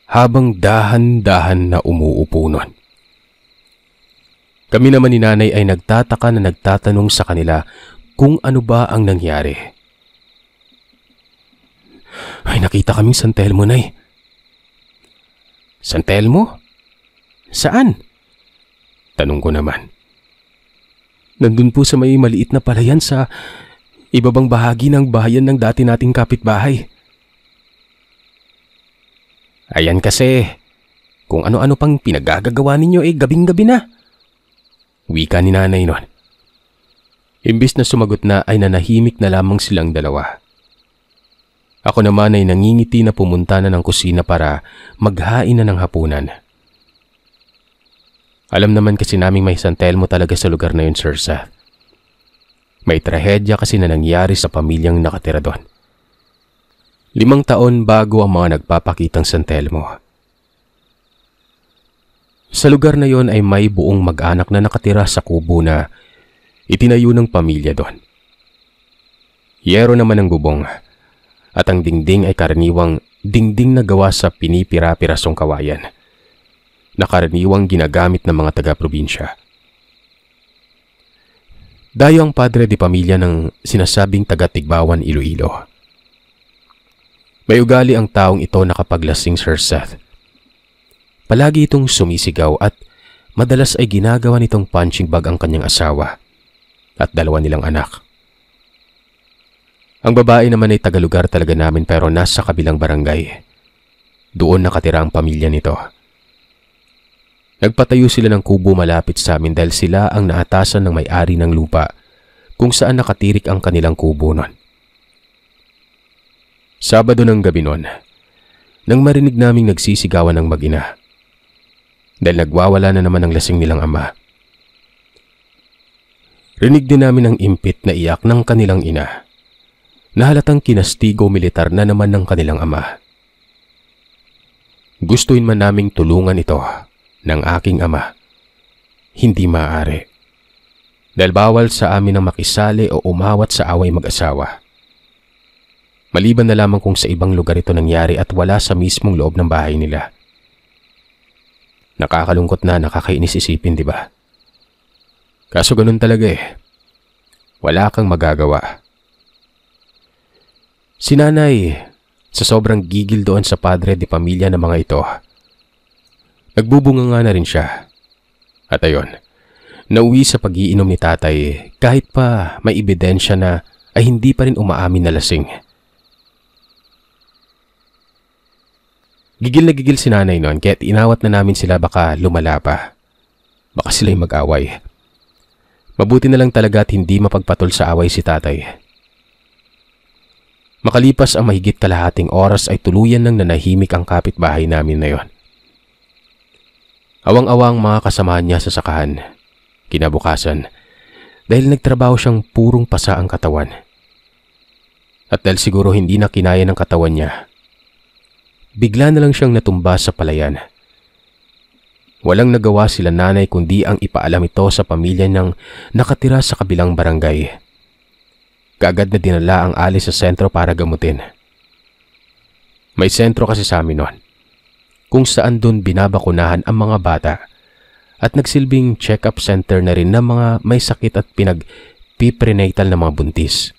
habang dahan-dahan na umuupo nun. Kami naman ni nanay ay nagtataka na nagtatanong sa kanila kung ano ba ang nangyari. Ay, nakita kaming San Telmo na eh. San Telmo? Saan? Tanong ko naman. Nandun po sa may maliit na palayan sa ibabang bahagi ng bahayan ng dati nating kapitbahay. Ayan kasi, kung ano-ano pang pinagagagawa ninyo eh gabing-gabi na. Wika ni nanay nun. Imbis na sumagot na ay nanahimik na lamang silang dalawa. Ako naman ay nangingiti na pumunta na ng kusina para maghain na ng hapunan. Alam naman kasi naming may San Telmo talaga sa lugar na yun, Sir Seth. May trahedya kasi na nangyari sa pamilyang nakatira doon. Limang taon bago ang mga nagpapakitang San Telmo. Sa lugar na yon ay may buong mag-anak na nakatira sa kubo na itinayo ng pamilya doon. Yero naman ang gubong at ang dingding ay karaniwang dingding na gawa sa pinipira-pirasong kawayan na karaniwang ginagamit ng mga taga-probinsya. Dayo ang padre di pamilya ng sinasabing taga-tigbawan Iloilo. May ugali ang taong ito na kapag Sir Seth. Palagi itong sumisigaw at madalas ay ginagawa nitong punching bag ang kanyang asawa at dalawa nilang anak. Ang babae naman ay tagalugar talaga namin pero nasa kabilang barangay. Doon nakatira ang pamilya nito. Nagpatayo sila ng kubo malapit sa amin dahil sila ang naatasan ng may-ari ng lupa kung saan nakatirik ang kanilang kubo nun. Sabado ng gabi nun, nang marinig naming nagsisigawan ng magina, ina dahil nagwawala na naman ang lasing nilang ama. Rinig din namin ang impit na iyak ng kanilang ina nahalatang kinastigo militar na naman ng kanilang ama. Gustoin man naming tulungan ito ng aking ama. Hindi maaari. Dahil bawal sa amin ang makisali o umawat sa away mag-asawa. Maliban na lamang kung sa ibang lugar ito nangyari at wala sa mismong loob ng bahay nila. Nakakalungkot na nakakainis isipin, di ba? Kaso ganun talaga eh. Wala kang magagawa. Si nanay, sa sobrang gigil doon sa padre di pamilya ng mga ito, nagbubunga nga na rin siya. At ayon, nauwi sa pag-iinom ni tatay kahit pa may ebidensya na ay hindi pa rin umaamin na lasing. Gigil na gigil si nanay noon kaya't inawat na namin sila baka lumala pa. Baka sila'y mag-away. Mabuti na lang talaga at hindi mapagpatol sa away si tatay. Makalipas ang mahigit kalahating oras ay tuluyan ng nanahimik ang kapitbahay namin na yon. Awang-awang mga kasamahan niya sa sakahan. Kinabukasan, dahil nagtrabaho siyang purong pasa ang katawan. At dahil siguro hindi na kinaya ng katawan niya, bigla na lang siyang natumba sa palayan. Walang nagawa sila nanay kundi ang ipaalam ito sa pamilya niyang nakatira sa kabilang barangay. Kaagad na dinala ang ali sa sentro para gamutin. May sentro kasi sa amin noon kung saan doon binabakunahan ang mga bata at nagsilbing check-up center na rin ng mga may sakit at pinag-prenatal na mga buntis.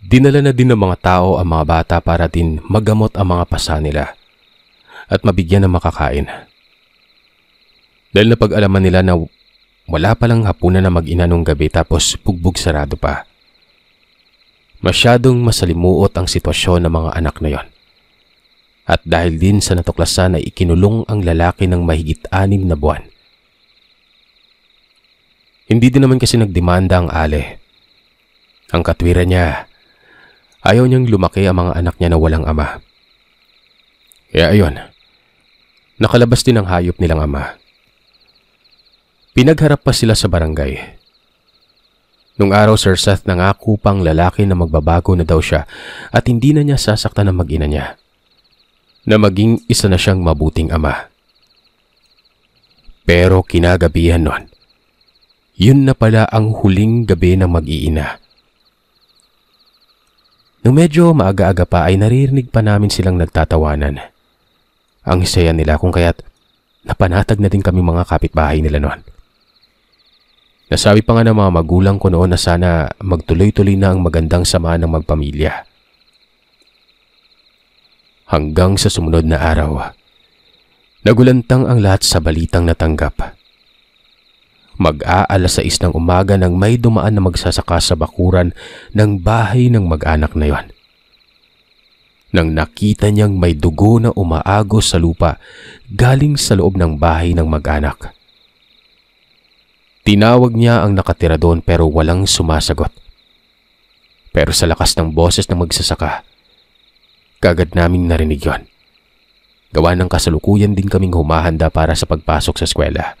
Dinala na din ng mga tao ang mga bata para din magamot ang mga pasa nila at mabigyan ng makakain. Dahil napag-alaman nila na wala palang hapunan na mag-ina nung gabi tapos bugbog sarado pa. Masyadong masalimuot ang sitwasyon ng mga anak na yon. At dahil din sa natuklasan ay ikinulong ang lalaki ng mahigit anim na buwan. Hindi din naman kasi nagdemanda ang ale. Ang katwira niya, ayaw niyang lumaki ang mga anak niya na walang ama. Kaya ayon, nakalabas din ang hayop nilang ama. Pinagharap pa sila sa barangay. Nung araw, Sir Seth nangako pang lalaki na magbabago na daw siya at hindi na niya sasaktan ang mag-ina niya. Na maging isa na siyang mabuting ama. Pero kinagabihan nun, yun na pala ang huling gabi ng mag-iina. Nung medyo maaga-aga pa ay naririnig pa namin silang nagtatawanan. Ang saya nila kung kaya't napanatag na din kami mga kapitbahay nila noon. Nasabi pa nga ng mga magulang ko noon na sana magtuloy-tuloy na ang magandang sama ng magpamilya. Hanggang sa sumunod na araw, nagulantang ang lahat sa balitang natanggap. Mag-aala sa is ng umaga nang may dumaan na magsasaka sa bakuran ng bahay ng mag-anak na yon. Nang nakita niyang may dugo na umaagos sa lupa galing sa loob ng bahay ng mag-anak Tinawag niya ang nakatira doon pero walang sumasagot. Pero sa lakas ng boses ng magsasaka, kagad naming narinig yon. Gawa ng kasalukuyan din kaming humahanda para sa pagpasok sa eskwela.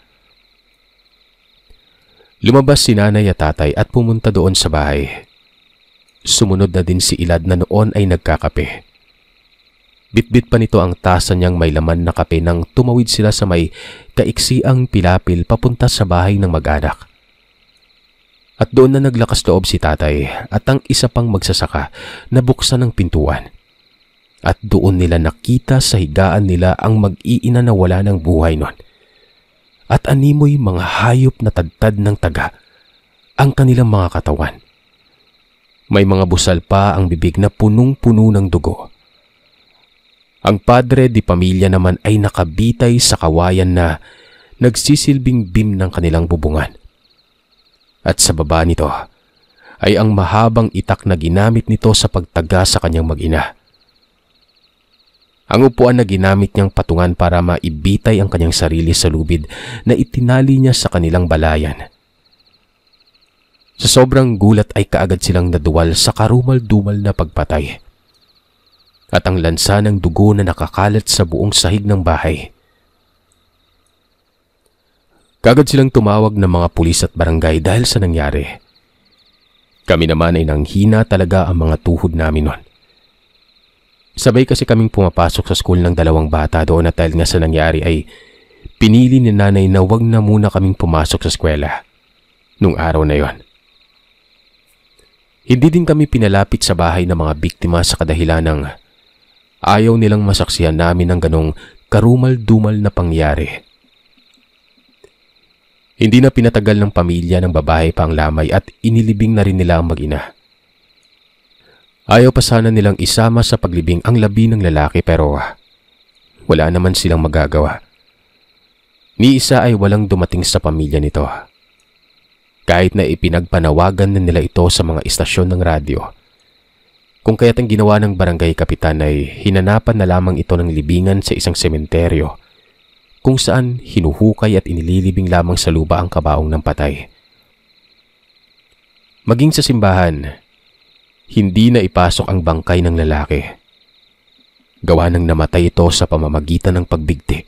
Lumabas si nanay at tatay at pumunta doon sa bahay. Sumunod na din si Ilad na noon ay nagkakape. Bitbit pa nito ang tasa niyang may laman na kape nang tumawid sila sa may kaiksiang pilapil papunta sa bahay ng mag-anak. At doon na naglakas loob si tatay at ang isa pang magsasaka na buksan ng pintuan. At doon nila nakita sa higaan nila ang mag-iina na wala ng buhay noon. At animoy mga hayop na tadtad ng taga ang kanilang mga katawan. May mga busal pa ang bibig na punong-puno ng dugo ang padre di pamilya naman ay nakabitay sa kawayan na nagsisilbing bim ng kanilang bubungan. At sa baba nito ay ang mahabang itak na ginamit nito sa pagtaga sa kanyang magina. Ang upuan na ginamit niyang patungan para maibitay ang kanyang sarili sa lubid na itinali niya sa kanilang balayan. Sa sobrang gulat ay kaagad silang naduwal sa karumal-dumal na pagpatay at ang lansa ng dugo na nakakalat sa buong sahig ng bahay. Kagad silang tumawag ng mga pulis at barangay dahil sa nangyari. Kami naman ay nanghina talaga ang mga tuhod namin noon. Sabay kasi kaming pumapasok sa school ng dalawang bata doon at dahil nga sa nangyari ay pinili ni nanay na wag na muna kaming pumasok sa eskwela nung araw na yon. Hindi din kami pinalapit sa bahay ng mga biktima sa kadahilan ng Ayaw nilang masaksihan namin ng ganong karumal-dumal na pangyari. Hindi na pinatagal ng pamilya ng babae pa ang lamay at inilibing na rin nila ang mag-ina. Ayaw pa sana nilang isama sa paglibing ang labi ng lalaki pero ah, wala naman silang magagawa. Ni isa ay walang dumating sa pamilya nito. Kahit na ipinagpanawagan na nila ito sa mga istasyon ng radyo, kung kaya't ang ginawa ng barangay kapitan ay hinanapan na lamang ito ng libingan sa isang sementeryo kung saan hinuhukay at inililibing lamang sa lupa ang kabaong ng patay. Maging sa simbahan, hindi na ipasok ang bangkay ng lalaki. Gawa ng namatay ito sa pamamagitan ng pagbigti.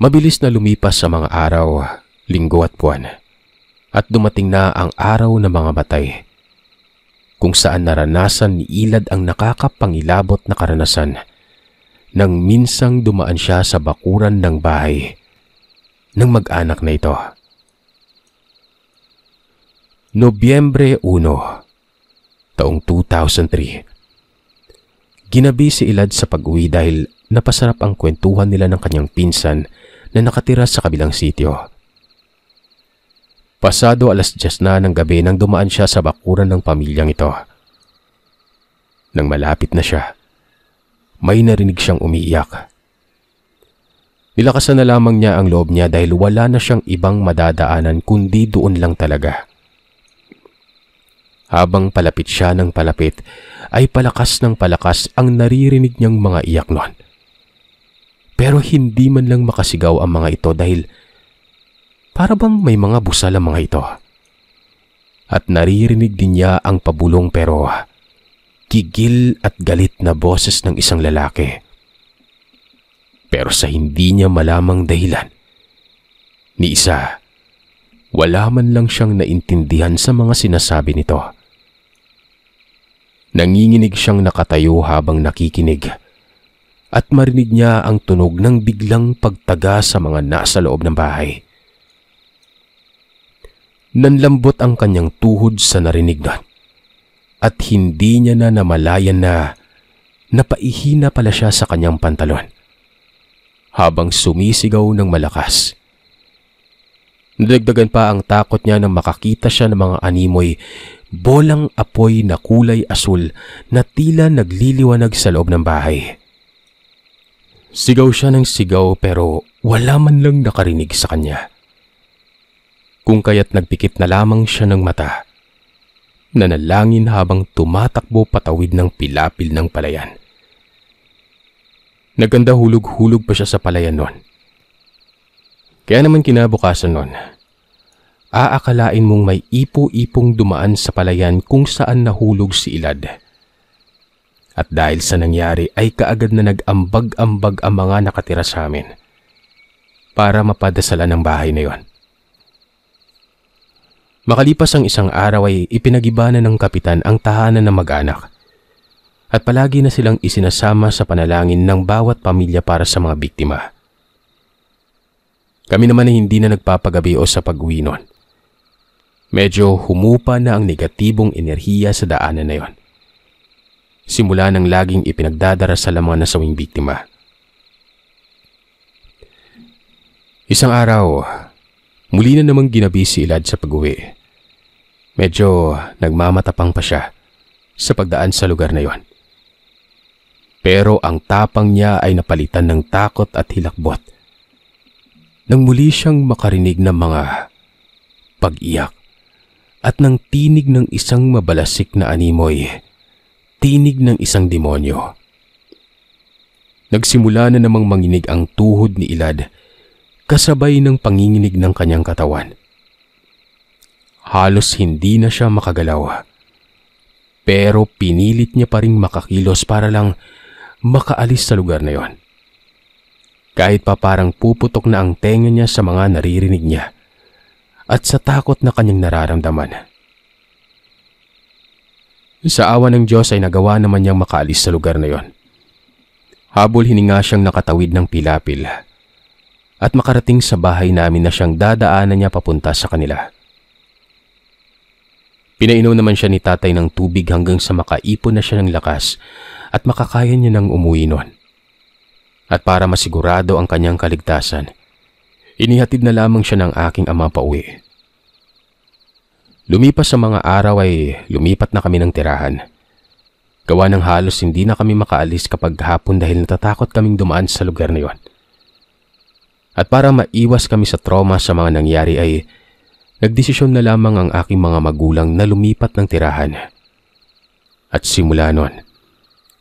Mabilis na lumipas sa mga araw, linggo at buwan at dumating na ang araw ng mga matay kung saan naranasan ni Ilad ang nakakapangilabot na karanasan nang minsang dumaan siya sa bakuran ng bahay ng mag-anak na ito. Nobyembre 1, taong 2003. Ginabi si Ilad sa pag-uwi dahil napasarap ang kwentuhan nila ng kanyang pinsan na nakatira sa kabilang sityo. Pasado alas 10 na ng gabi nang dumaan siya sa bakuran ng pamilyang ito. Nang malapit na siya, may narinig siyang umiiyak. Nilakasan na lamang niya ang loob niya dahil wala na siyang ibang madadaanan kundi doon lang talaga. Habang palapit siya ng palapit, ay palakas ng palakas ang naririnig niyang mga iyak noon. Pero hindi man lang makasigaw ang mga ito dahil para bang may mga busal ang mga ito. At naririnig din niya ang pabulong pero gigil at galit na boses ng isang lalaki. Pero sa hindi niya malamang dahilan, ni isa, wala man lang siyang naintindihan sa mga sinasabi nito. Nanginginig siyang nakatayo habang nakikinig at marinig niya ang tunog ng biglang pagtaga sa mga nasa loob ng bahay. Nanlambot ang kanyang tuhod sa narinig na. At hindi niya na namalayan na napaihina pala siya sa kanyang pantalon. Habang sumisigaw ng malakas. Nadagdagan pa ang takot niya nang makakita siya ng mga animoy, bolang apoy na kulay asul na tila nagliliwanag sa loob ng bahay. Sigaw siya ng sigaw pero wala man lang nakarinig sa kanya kung kaya't nagpikit na lamang siya ng mata. Nanalangin habang tumatakbo patawid ng pilapil ng palayan. Naganda hulog-hulog pa siya sa palayan noon. Kaya naman kinabukasan noon, aakalain mong may ipo-ipong dumaan sa palayan kung saan nahulog si Ilad. At dahil sa nangyari ay kaagad na nag-ambag-ambag ang mga nakatira sa amin para mapadasalan ang bahay na yon. Makalipas ang isang araw ay ipinagibana ng kapitan ang tahanan ng mag-anak at palagi na silang isinasama sa panalangin ng bawat pamilya para sa mga biktima. Kami naman ay hindi na nagpapagabi o sa pag-uwi nun. Medyo humupa na ang negatibong enerhiya sa daanan na yon. Simula nang laging ipinagdadarasal ang mga nasawing biktima. Isang araw, Muli na namang ginabi si Ilad sa pag-uwi. Medyo nagmamatapang pa siya sa pagdaan sa lugar na yon. Pero ang tapang niya ay napalitan ng takot at hilakbot. Nang muli siyang makarinig ng mga pag-iyak at ng tinig ng isang mabalasik na animoy, tinig ng isang demonyo. Nagsimula na namang manginig ang tuhod ni Ilad kasabay ng panginginig ng kanyang katawan. Halos hindi na siya makagalaw. Pero pinilit niya pa rin makakilos para lang makaalis sa lugar na yon. Kahit pa parang puputok na ang tenga niya sa mga naririnig niya at sa takot na kanyang nararamdaman. Sa awa ng Diyos ay nagawa naman niyang makaalis sa lugar na yon. Habol hininga siyang nakatawid ng pilapil at makarating sa bahay namin na siyang dadaanan niya papunta sa kanila. Pinainom naman siya ni tatay ng tubig hanggang sa makaipon na siya ng lakas at makakaya niya nang umuwi nun. At para masigurado ang kanyang kaligtasan, inihatid na lamang siya ng aking ama pa uwi. Lumipas sa mga araw ay lumipat na kami ng tirahan. Gawa ng halos hindi na kami makaalis kapag hapon dahil natatakot kaming dumaan sa lugar na yon. At para maiwas kami sa trauma sa mga nangyari ay Nagdesisyon na lamang ang aking mga magulang na lumipat ng tirahan. At simula noon,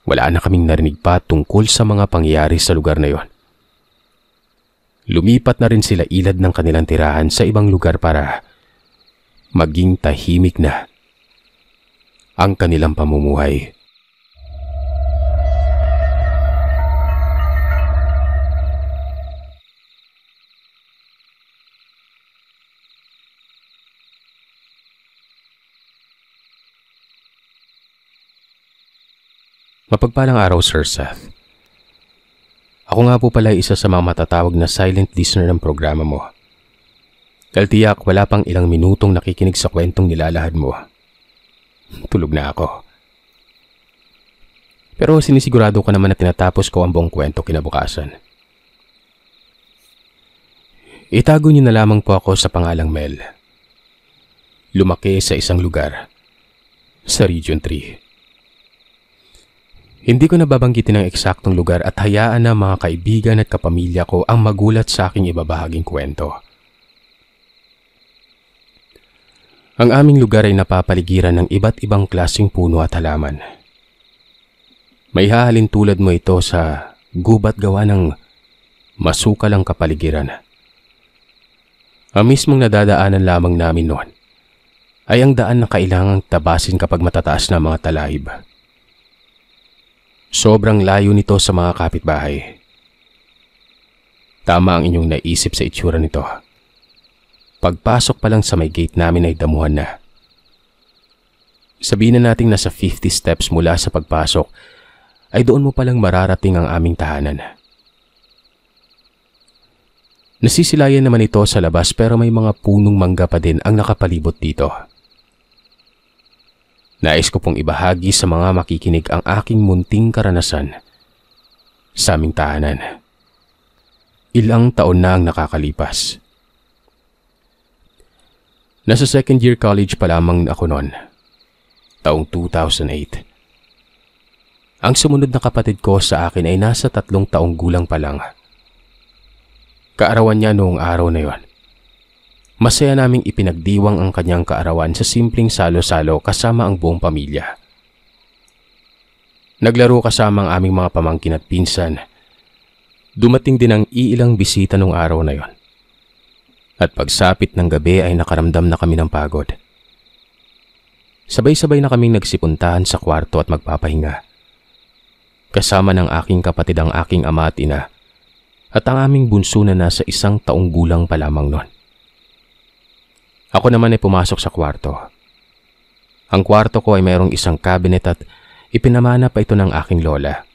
wala na kaming narinig pa tungkol sa mga pangyayari sa lugar na yon. Lumipat na rin sila ilad ng kanilang tirahan sa ibang lugar para maging tahimik na ang kanilang pamumuhay. Mapagpalang araw, Sir Seth. Ako nga po pala isa sa mga matatawag na silent listener ng programa mo. Kaltiyak, wala pang ilang minutong nakikinig sa kwentong nilalahad mo. Tulog na ako. Pero sinisigurado ko naman na tinatapos ko ang buong kwento kinabukasan. Itago niyo na lamang po ako sa pangalang Mel. Lumaki sa isang lugar, sa Region 3. Hindi ko nababanggitin ang eksaktong lugar at hayaan na mga kaibigan at kapamilya ko ang magulat sa aking ibabahaging kwento. Ang aming lugar ay napapaligiran ng iba't ibang klasing puno at halaman. May tulad mo ito sa gubat gawa ng masukal ang kapaligiran. Ang mismong nadadaanan lamang namin noon ay ang daan na kailangang tabasin kapag matataas na mga talahib. Sobrang layo nito sa mga kapitbahay. Tama ang inyong naisip sa itsura nito. Pagpasok pa lang sa may gate namin ay damuhan na. Sabihin na nating nasa 50 steps mula sa pagpasok ay doon mo palang mararating ang aming tahanan. Nasisilayan naman ito sa labas pero may mga punong mangga pa din ang nakapalibot dito. Nais ko pong ibahagi sa mga makikinig ang aking munting karanasan sa aming tahanan. Ilang taon na ang nakakalipas. Nasa second year college pa lamang ako noon, taong 2008. Ang sumunod na kapatid ko sa akin ay nasa tatlong taong gulang pa lang. Kaarawan niya noong araw na yon. Masaya naming ipinagdiwang ang kanyang kaarawan sa simpleng salo-salo kasama ang buong pamilya. Naglaro kasama ang aming mga pamangkin at pinsan. Dumating din ang iilang bisita nung araw na yon. At pagsapit ng gabi ay nakaramdam na kami ng pagod. Sabay-sabay na kaming nagsipuntahan sa kwarto at magpapahinga. Kasama ng aking kapatid ang aking ama at ina at ang aming bunso na nasa isang taong gulang pa lamang noon. Ako naman ay pumasok sa kwarto. Ang kwarto ko ay mayroong isang cabinet at ipinamana pa ito ng aking lola.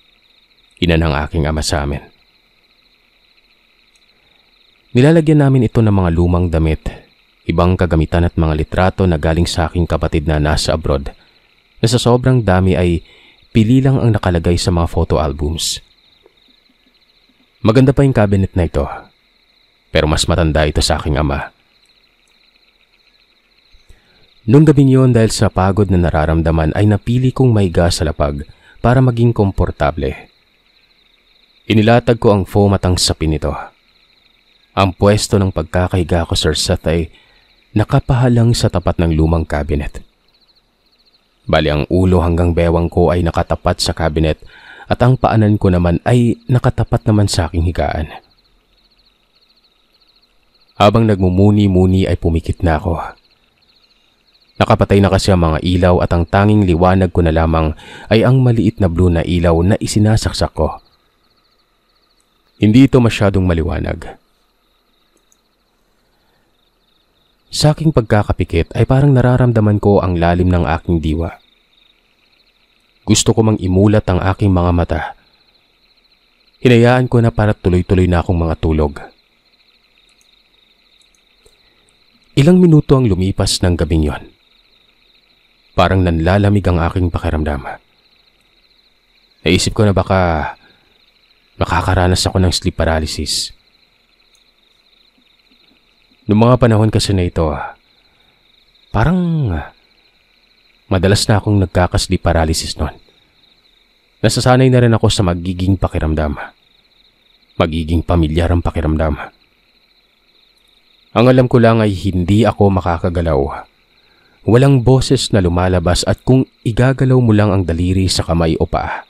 Ina ng aking ama sa amin. Nilalagyan namin ito ng mga lumang damit, ibang kagamitan at mga litrato na galing sa aking kapatid na nasa abroad na sa sobrang dami ay pili lang ang nakalagay sa mga photo albums. Maganda pa yung cabinet na ito, pero mas matanda ito sa aking ama. Nung gabing yon dahil sa pagod na nararamdaman ay napili kong maiga sa lapag para maging komportable. Inilatag ko ang foam at ang sapin nito. Ang pwesto ng pagkakahiga ko Sir Seth ay nakapahalang sa tapat ng lumang cabinet. Bali ang ulo hanggang bewang ko ay nakatapat sa cabinet at ang paanan ko naman ay nakatapat naman sa aking higaan. Habang nagmumuni-muni ay pumikit na ako. Nakapatay na kasi ang mga ilaw at ang tanging liwanag ko na lamang ay ang maliit na blue na ilaw na isinasaksak ko. Hindi ito masyadong maliwanag. Sa aking pagkakapikit ay parang nararamdaman ko ang lalim ng aking diwa. Gusto ko mang imulat ang aking mga mata. Hinayaan ko na para tuloy-tuloy na akong mga tulog. Ilang minuto ang lumipas ng gabing yon. Parang nanlalamig ang aking pakiramdam. Naisip ko na baka makakaranas ako ng sleep paralysis. Noong mga panahon kasi na ito, parang madalas na akong nagkakasleep paralysis noon. Nasasanay na rin ako sa magiging pakiramdam. Magiging pamilyar ang pakiramdam. Ang alam ko lang ay hindi ako makakagalaw Walang boses na lumalabas at kung igagalaw mo lang ang daliri sa kamay o pa.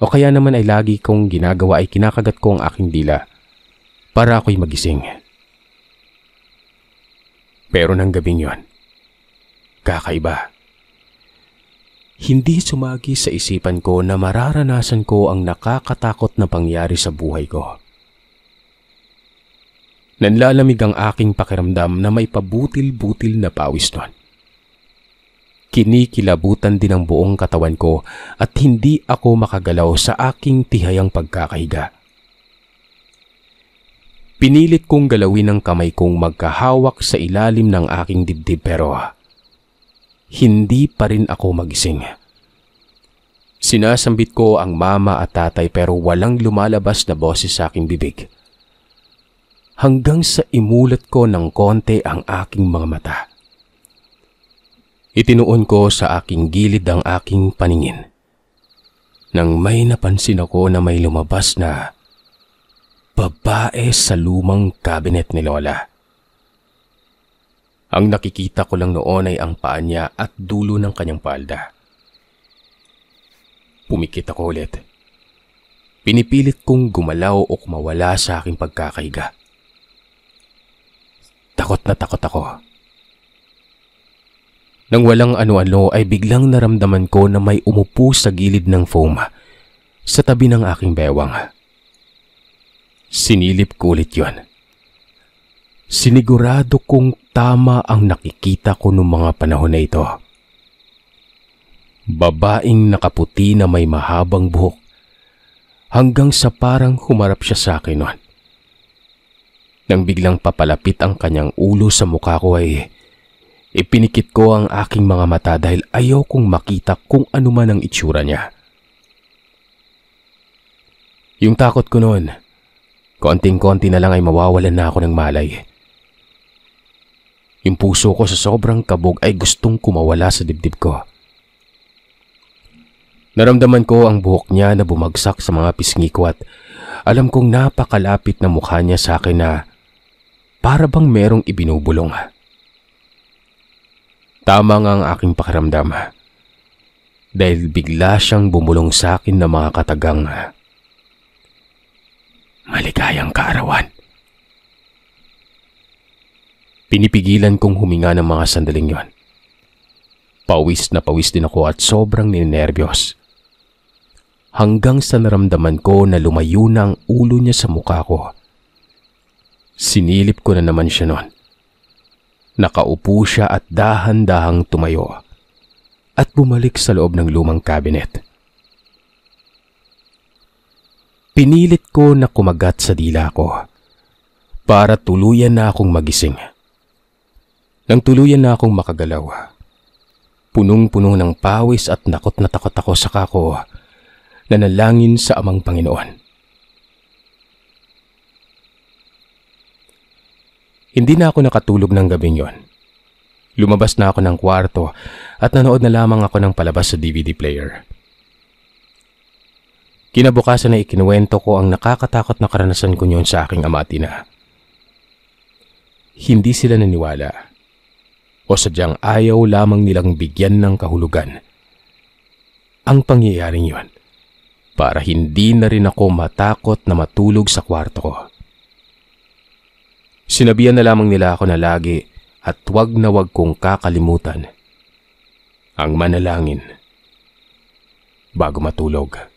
O kaya naman ay lagi kong ginagawa ay kinakagat ko ang aking dila para ako'y magising. Pero nang gabi yon, kakaiba. Hindi sumagi sa isipan ko na mararanasan ko ang nakakatakot na pangyari sa buhay ko. Nanlalamig ang aking pakiramdam na may pabutil-butil na pawis nun. Kinikilabutan din ang buong katawan ko at hindi ako makagalaw sa aking tihayang pagkakahiga. Pinilit kong galawin ang kamay kong magkahawak sa ilalim ng aking dibdib pero hindi pa rin ako magising. Sinasambit ko ang mama at tatay pero walang lumalabas na boses sa aking bibig hanggang sa imulat ko ng konti ang aking mga mata. Itinuon ko sa aking gilid ang aking paningin. Nang may napansin ako na may lumabas na babae sa lumang kabinet ni Lola. Ang nakikita ko lang noon ay ang paa niya at dulo ng kanyang palda. Pumikit ako ulit. Pinipilit kong gumalaw o kumawala sa aking pagkakaiga. Takot na takot ako. Nang walang ano-ano ay biglang naramdaman ko na may umupo sa gilid ng foam sa tabi ng aking bewang. Sinilip ko ulit yun. Sinigurado kong tama ang nakikita ko noong mga panahon na ito. Babaeng nakaputi na may mahabang buhok hanggang sa parang humarap siya sa akin noon. Nang biglang papalapit ang kanyang ulo sa mukha ko ay ipinikit ko ang aking mga mata dahil ayaw kong makita kung ano man ang itsura niya. Yung takot ko noon, konting-konti na lang ay mawawalan na ako ng malay. Yung puso ko sa sobrang kabog ay gustong kumawala sa dibdib ko. Naramdaman ko ang buhok niya na bumagsak sa mga pisngi ko at alam kong napakalapit na mukha niya sa akin na para bang merong ibinubulong. Tama nga ang aking pakiramdam dahil bigla siyang bumulong sa akin ng mga katagang maligayang kaarawan. Pinipigilan kong huminga ng mga sandaling yon. Pawis na pawis din ako at sobrang ninenervyos. Hanggang sa naramdaman ko na lumayo na ang ulo niya sa mukha ko Sinilip ko na naman siya noon. Nakaupo siya at dahan-dahang tumayo at bumalik sa loob ng lumang cabinet. Pinilit ko na kumagat sa dila ko para tuluyan na akong magising. Nang tuluyan na akong makagalaw, punong-puno ng pawis at nakot na takot ako sa kako na nalangin sa amang Panginoon. Hindi na ako nakatulog ng gabi yon. Lumabas na ako ng kwarto at nanood na lamang ako ng palabas sa DVD player. Kinabukasan na ikinuwento ko ang nakakatakot na karanasan ko niyon sa aking ama Tina. Hindi sila naniwala o sadyang ayaw lamang nilang bigyan ng kahulugan ang pangyayaring yon para hindi na rin ako matakot na matulog sa kwarto ko. Sinabihan na lamang nila ako na lagi at wag na wag kong kakalimutan ang manalangin bago matulog.